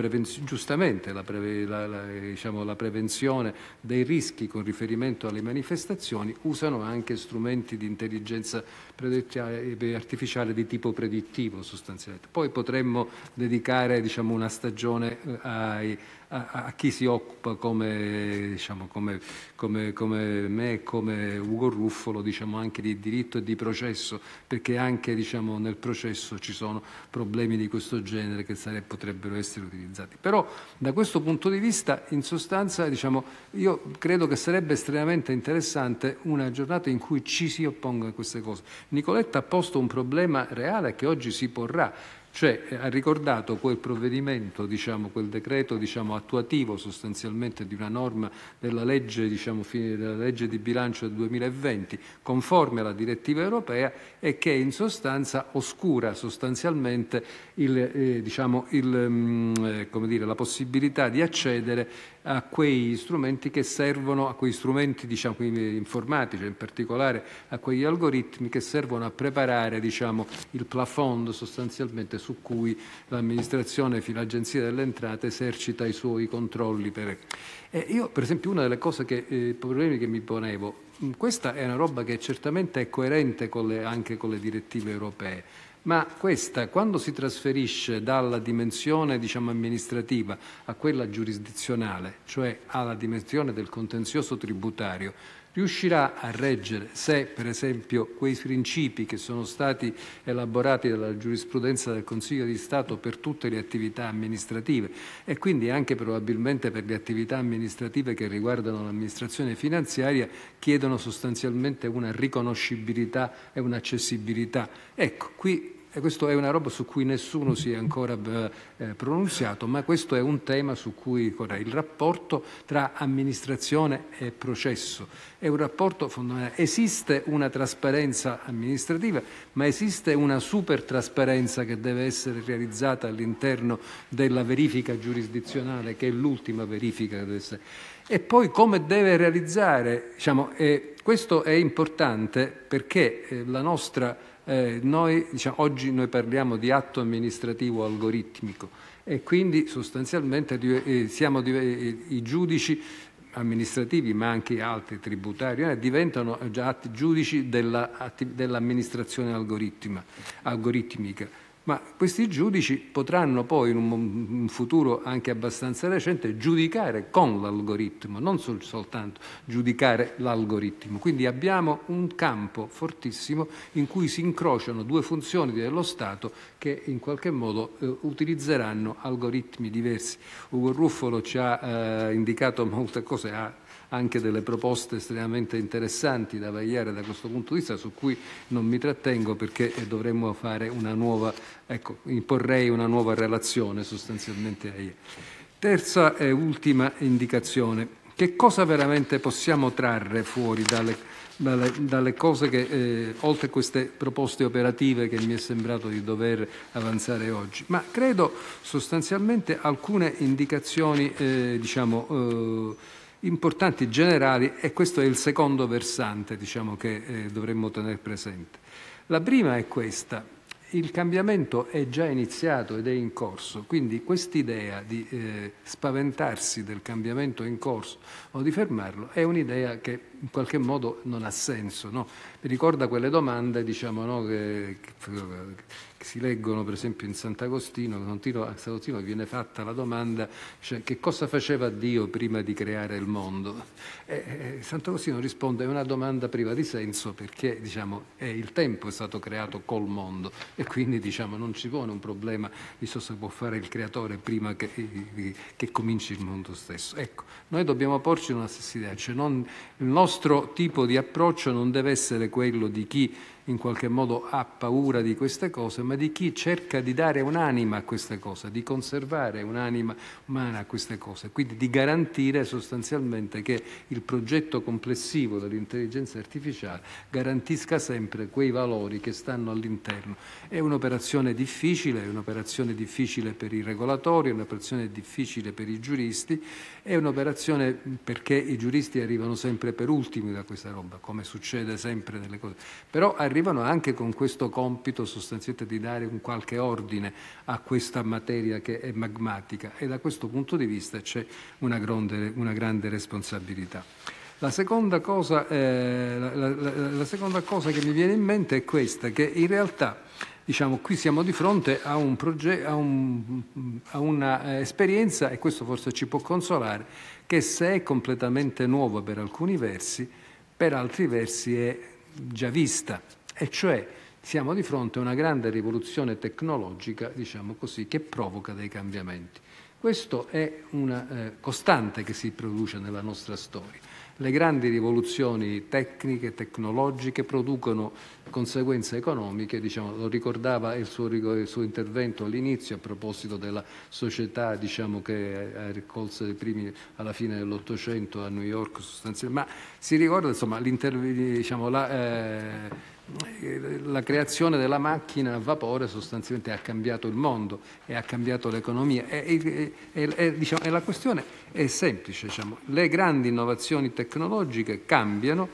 giustamente la, preve la, diciamo, la, prevenzione dei rischi con riferimento alle manifestazioni, usano anche strumenti di intelligenza eh, artificiale di tipo predittivo sostanzialmente. Poi potremmo dedicare diciamo, una stagione eh, ai, a, a, chi si occupa come, diciamo, come, come, come me, come Ugo Ruffolo, diciamo, anche di diritto e di processo, perché anche diciamo, nel processo ci sono problemi di questo genere che potrebbero essere utilizzati. Però da questo punto di vista, in sostanza, diciamo, io credo che sarebbe estremamente interessante una giornata in cui ci si opponga a queste cose. Nicoletta ha posto un problema reale che oggi si porrà cioè eh, ha ricordato quel provvedimento, diciamo, quel decreto diciamo, attuativo sostanzialmente di una norma della legge, diciamo, della legge di bilancio del 2020 conforme alla direttiva europea e che in sostanza oscura sostanzialmente il, eh, diciamo, il, mh, mm, eh, dire, la possibilità di accedere a quegli strumenti che servono, a quegli strumenti diciamo, informatici, in particolare a quegli algoritmi che servono a preparare diciamo, il plafond sostanzialmente su cui l'amministrazione, l'Agenzia delle Entrate, esercita i suoi controlli. Per... Eh, io, per esempio, una delle cose che, eh, problemi che mi ponevo, questa è una roba che certamente è coerente con le, anche con le direttive europee ma questa quando si trasferisce dalla dimensione diciamo, amministrativa a quella giurisdizionale, cioè alla dimensione del contenzioso tributario, riuscirà a reggere se, per esempio, quei principi che sono stati elaborati dalla giurisprudenza del Consiglio di Stato per tutte le attività amministrative e quindi anche probabilmente per le attività amministrative che riguardano l'amministrazione finanziaria, chiedono sostanzialmente una riconoscibilità e un'accessibilità. Ecco, qui e questa è una roba su cui nessuno si è ancora eh, eh pronunciato, ma questo è un tema su cui il rapporto tra amministrazione e processo. È un rapporto fondamentale. Esiste una trasparenza amministrativa, ma esiste una super trasparenza che deve essere realizzata all'interno della verifica giurisdizionale, che è l'ultima verifica deve essere. E poi come deve realizzare, diciamo, eh, questo è importante perché eh, la nostra eh, noi, diciamo, oggi noi parliamo di atto amministrativo algoritmico e quindi sostanzialmente eh, siamo, eh, i giudici amministrativi ma anche altri tributari eh, diventano già giudici dell'amministrazione dell algoritmica ma questi giudici potranno poi in un futuro anche abbastanza recente giudicare con l'algoritmo, non sol soltanto giudicare l'algoritmo. Quindi abbiamo un campo fortissimo in cui si incrociano due funzioni dello Stato che in qualche modo eh, utilizzeranno algoritmi diversi. Ugo Ruffolo ci ha eh, indicato molte cose, ha anche delle proposte estremamente interessanti da vagliare da questo punto di vista su cui non mi trattengo perché eh, dovremmo fare una nuova Ecco, imporrei una nuova relazione sostanzialmente a Terza e ultima indicazione. Che cosa veramente possiamo trarre fuori dalle, dalle, dalle cose che, eh, oltre queste proposte operative che mi è sembrato di dover avanzare oggi? Ma credo sostanzialmente alcune indicazioni, eh, diciamo, eh, importanti, generali, e questo è il secondo versante, diciamo, che eh, dovremmo tenere presente. La prima è questa, il cambiamento è già iniziato ed è in corso, quindi quest'idea di eh, spaventarsi del cambiamento in corso o di fermarlo è un'idea che in qualche modo non ha senso. No? Mi ricorda quelle domande diciamo, no, che, che, si leggono per esempio in Sant'Agostino, a eh, Sant'Agostino viene fatta la domanda cioè, che cosa faceva Dio prima di creare il mondo? E, e Sant'Agostino risponde è una domanda priva di senso perché diciamo, il tempo è stato creato col mondo e quindi diciamo, non ci pone un problema di so se può fare il creatore prima che, che cominci il mondo stesso. Ecco, noi dobbiamo porci una stessa idea, cioè non, il nostro tipo di approccio non deve essere quello di chi in qualche modo ha paura di queste cose, ma di chi cerca di dare un'anima a queste cose, di conservare un'anima umana a queste cose, quindi di garantire sostanzialmente che il progetto complessivo dell'intelligenza artificiale garantisca sempre quei valori che stanno all'interno. È un'operazione difficile, è un'operazione difficile per i regolatori, è un'operazione difficile per i giuristi, è un'operazione perché i giuristi arrivano sempre per ultimi da questa roba, come succede sempre nelle cose. Però arrivano anche con questo compito sostanzialmente di dare un qualche ordine a questa materia che è magmatica e da questo punto di vista c'è una grande, una grande responsabilità. La seconda, cosa, eh, la, la, la seconda cosa che mi viene in mente è questa, che in realtà diciamo, qui siamo di fronte a, un a, un, a una eh, esperienza, e questo forse ci può consolare, che se è completamente nuova per alcuni versi, per altri versi è già vista, e cioè siamo di fronte a una grande rivoluzione tecnologica, diciamo così, che provoca dei cambiamenti. Questo è una eh, costante che si produce nella nostra storia le grandi rivoluzioni tecniche, tecnologiche producono conseguenze economiche, diciamo, lo ricordava il suo, il suo, intervento all'inizio a proposito della società diciamo, che eh, raccolse i primi alla fine dell'Ottocento a New York, sostanzialmente, ma si ricorda insomma, diciamo, la, eh, eh, la creazione della macchina a vapore sostanzialmente ha cambiato il mondo e ha cambiato l'economia. E, e, e, diciamo, la questione è semplice, diciamo. le grandi innovazioni tecnologiche cambiano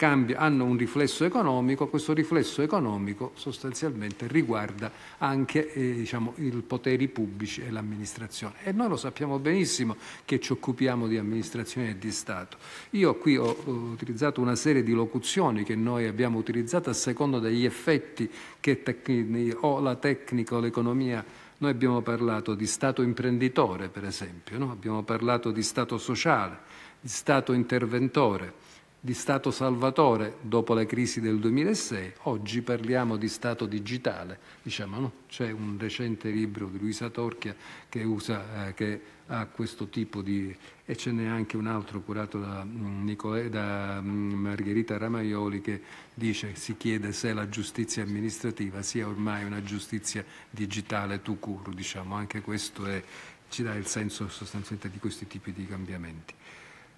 cambia, hanno un riflesso economico, questo riflesso economico sostanzialmente riguarda anche eh, diciamo, i poteri pubblici e l'amministrazione. E noi lo sappiamo benissimo che ci occupiamo di amministrazione e di Stato. Io qui ho utilizzato una serie di locuzioni che noi abbiamo utilizzato a seconda degli effetti che o la tecnica o l'economia noi abbiamo parlato di Stato imprenditore, per esempio, no? abbiamo parlato di Stato sociale, di Stato interventore, di Stato salvatore dopo la crisi del 2006, oggi parliamo di Stato digitale. Diciamo, no? C'è un recente libro di Luisa Torchia che, usa, eh, che ha questo tipo di... e ce n'è anche un altro curato da, mm, Nicole, da mm, Margherita Ramaioli che dice, si chiede se la giustizia amministrativa sia ormai una giustizia digitale tu curo. Diciamo. Anche questo è, ci dà il senso sostanzialmente di questi tipi di cambiamenti.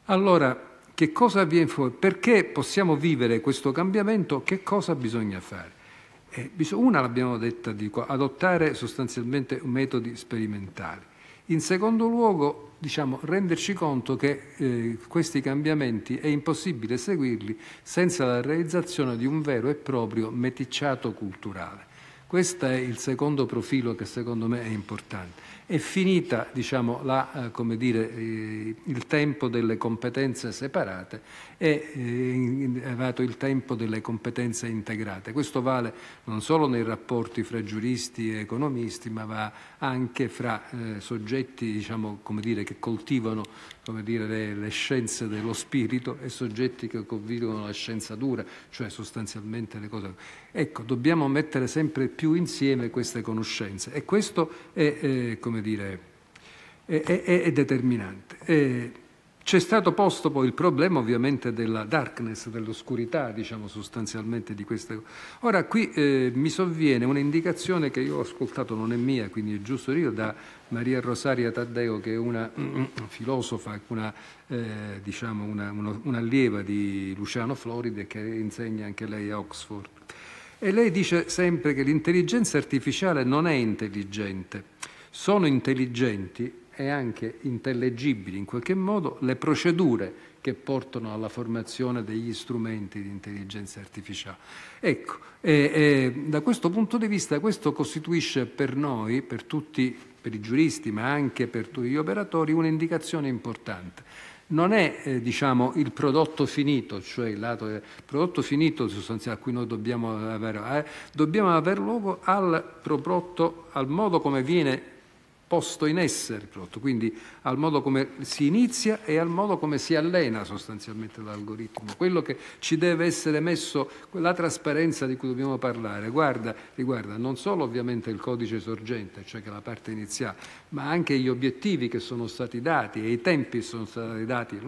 Allora, che cosa avviene fuori? Perché possiamo vivere questo cambiamento? Che cosa bisogna fare? Eh, una l'abbiamo detta di adottare sostanzialmente metodi sperimentali. In secondo luogo, diciamo, renderci conto che eh, questi cambiamenti è impossibile seguirli senza la realizzazione di un vero e proprio meticciato culturale. Questo è il secondo profilo che secondo me è importante. È finita diciamo, la, eh, dire, eh, il tempo delle competenze separate eh, è arrivato il tempo delle competenze integrate. Questo vale non solo nei rapporti fra giuristi e economisti, ma va anche fra eh, soggetti diciamo, dire, che coltivano dire, le, le, scienze dello spirito e soggetti che coltivano la scienza dura, cioè sostanzialmente le cose. Ecco, dobbiamo mettere sempre più insieme queste conoscenze e questo è, eh, dire, è, è, è determinante. Eh, c'è stato posto poi il problema ovviamente della darkness, dell'oscurità, diciamo sostanzialmente di questa. Ora qui eh, mi sovviene un'indicazione che io ho ascoltato, non è mia, quindi è giusto io, da Maria Rosaria Taddeo, che è una mm, mm, filosofa, una, eh, diciamo una, uno, un'allieva di Luciano Floride che insegna anche lei a Oxford. E lei dice sempre che l'intelligenza artificiale non è intelligente, sono intelligenti e anche intellegibili in qualche modo le procedure che portano alla formazione degli strumenti di intelligenza artificiale. Ecco, e, e, da questo punto di vista questo costituisce per noi, per tutti, per i giuristi, ma anche per tutti gli operatori, un'indicazione importante. Non è eh, diciamo, il prodotto finito, cioè il, lato, del eh, prodotto finito sostanziale a cui noi dobbiamo avere, eh, dobbiamo avere luogo al prodotto, al modo come viene posto in essere prodotto, quindi al modo come si inizia e al modo come si allena sostanzialmente l'algoritmo. Quello che ci deve essere messo, quella trasparenza di cui dobbiamo parlare, guarda, riguarda non solo ovviamente il codice sorgente, cioè che è la parte iniziale, ma anche gli obiettivi che sono stati dati e i tempi che sono stati dati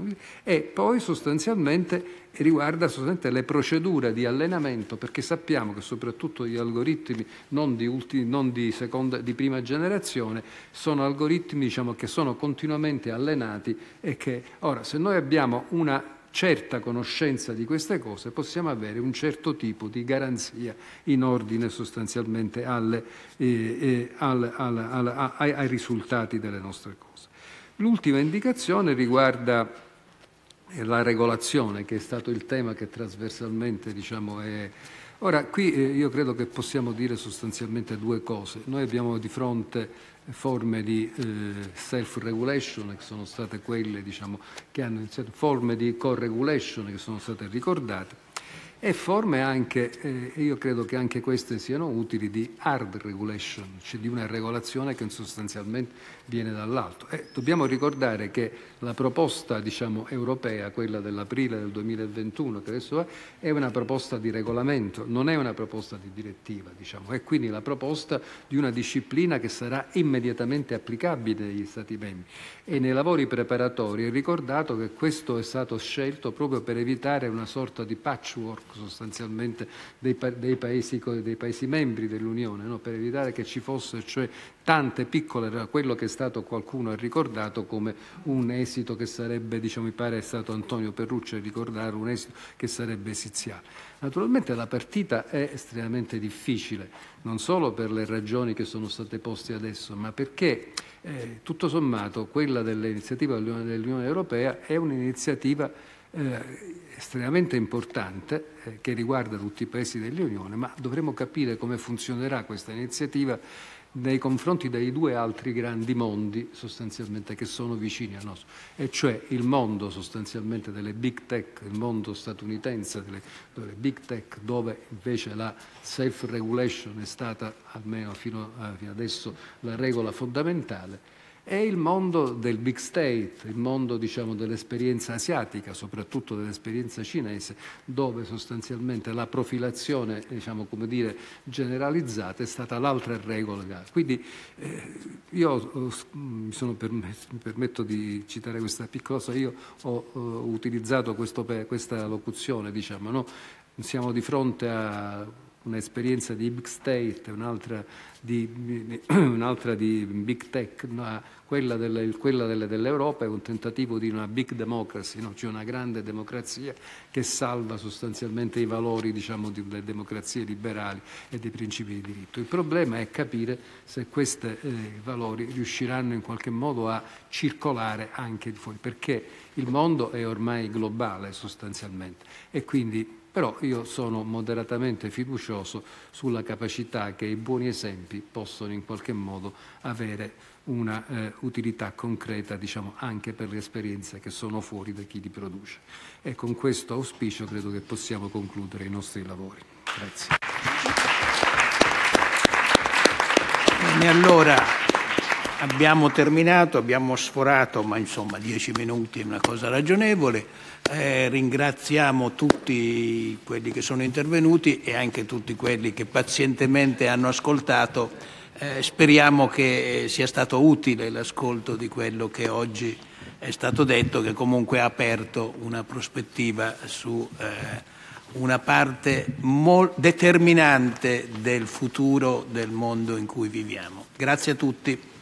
e poi sostanzialmente e riguarda sostanzialmente le procedure di allenamento, perché sappiamo che soprattutto gli algoritmi non, di, ultimi, non di, seconda, di, prima generazione sono algoritmi diciamo, che sono continuamente allenati e che ora se noi abbiamo una certa conoscenza di queste cose possiamo avere un certo tipo di garanzia in ordine sostanzialmente alle, eh, eh, al, al, al, ai, ai risultati delle nostre cose. L'ultima indicazione riguarda e la regolazione, che è stato il tema che trasversalmente diciamo, è... Ora, qui eh, io credo che possiamo dire sostanzialmente due cose. Noi abbiamo di fronte forme di eh, self-regulation, che sono state quelle diciamo, che hanno iniziato, forme di co-regulation, che sono state ricordate, e forme anche, eh, io credo che anche queste siano utili, di hard regulation, cioè di una regolazione che sostanzialmente viene dall'alto. E eh, dobbiamo ricordare che la proposta diciamo, europea, quella dell'aprile del 2021 che adesso è, è una proposta di regolamento, non è una proposta di direttiva, diciamo. è quindi la proposta di una disciplina che sarà immediatamente applicabile negli Stati membri e nei lavori preparatori è ricordato che questo è stato scelto proprio per evitare una sorta di patchwork sostanzialmente dei, pa dei, paesi, dei paesi, membri dell'Unione, no? per evitare che ci fosse cioè, tante piccole, quello che è stato qualcuno ha ricordato come un esito che sarebbe, diciamo, mi pare è stato Antonio Perruccio a ricordare, un esito che sarebbe esiziale. Naturalmente la partita è estremamente difficile, non solo per le ragioni che sono state poste adesso, ma perché eh, tutto sommato quella dell'iniziativa dell'Unione Europea è un'iniziativa eh, estremamente importante eh, che riguarda tutti i paesi dell'Unione, ma dovremo capire come funzionerà questa iniziativa nei confronti dei due altri grandi mondi sostanzialmente che sono vicini al nostro, e cioè il mondo sostanzialmente delle big tech, il mondo statunitense delle, delle big tech dove invece la self regulation è stata almeno fino, a, fino adesso la regola fondamentale è il mondo del big state, il mondo diciamo, dell'esperienza asiatica, soprattutto dell'esperienza cinese, dove sostanzialmente la profilazione diciamo, dire, generalizzata è stata l'altra regola. Quindi eh, io eh, mi, permesso, mi, permetto di citare questa piccola cosa, io ho, ho eh, utilizzato questo, questa locuzione, diciamo, no? siamo di fronte a un'esperienza di big state, un'altra di, un'altra di big tech, una, quella, delle, quella delle, dell'Europa è un tentativo di una big democracy, no? cioè una grande democrazia che salva sostanzialmente i valori diciamo, delle democrazie liberali e dei principi di diritto. Il problema è capire se questi eh, valori riusciranno in qualche modo a circolare anche di fuori, perché il mondo è ormai globale sostanzialmente e quindi però io sono moderatamente fiducioso sulla capacità che i buoni esempi possono in qualche modo avere una eh, utilità concreta diciamo, anche per le esperienze che sono fuori da chi li produce. E con questo auspicio credo che possiamo concludere i nostri lavori. Grazie. Bene, allora abbiamo terminato, abbiamo sforato, ma insomma dieci minuti è una cosa ragionevole. Eh, ringraziamo tutti quelli che sono intervenuti e anche tutti quelli che pazientemente hanno ascoltato. Eh, speriamo che sia stato utile l'ascolto di quello che oggi è stato detto, che comunque ha aperto una prospettiva su eh, una parte determinante del futuro del mondo in cui viviamo. Grazie a tutti.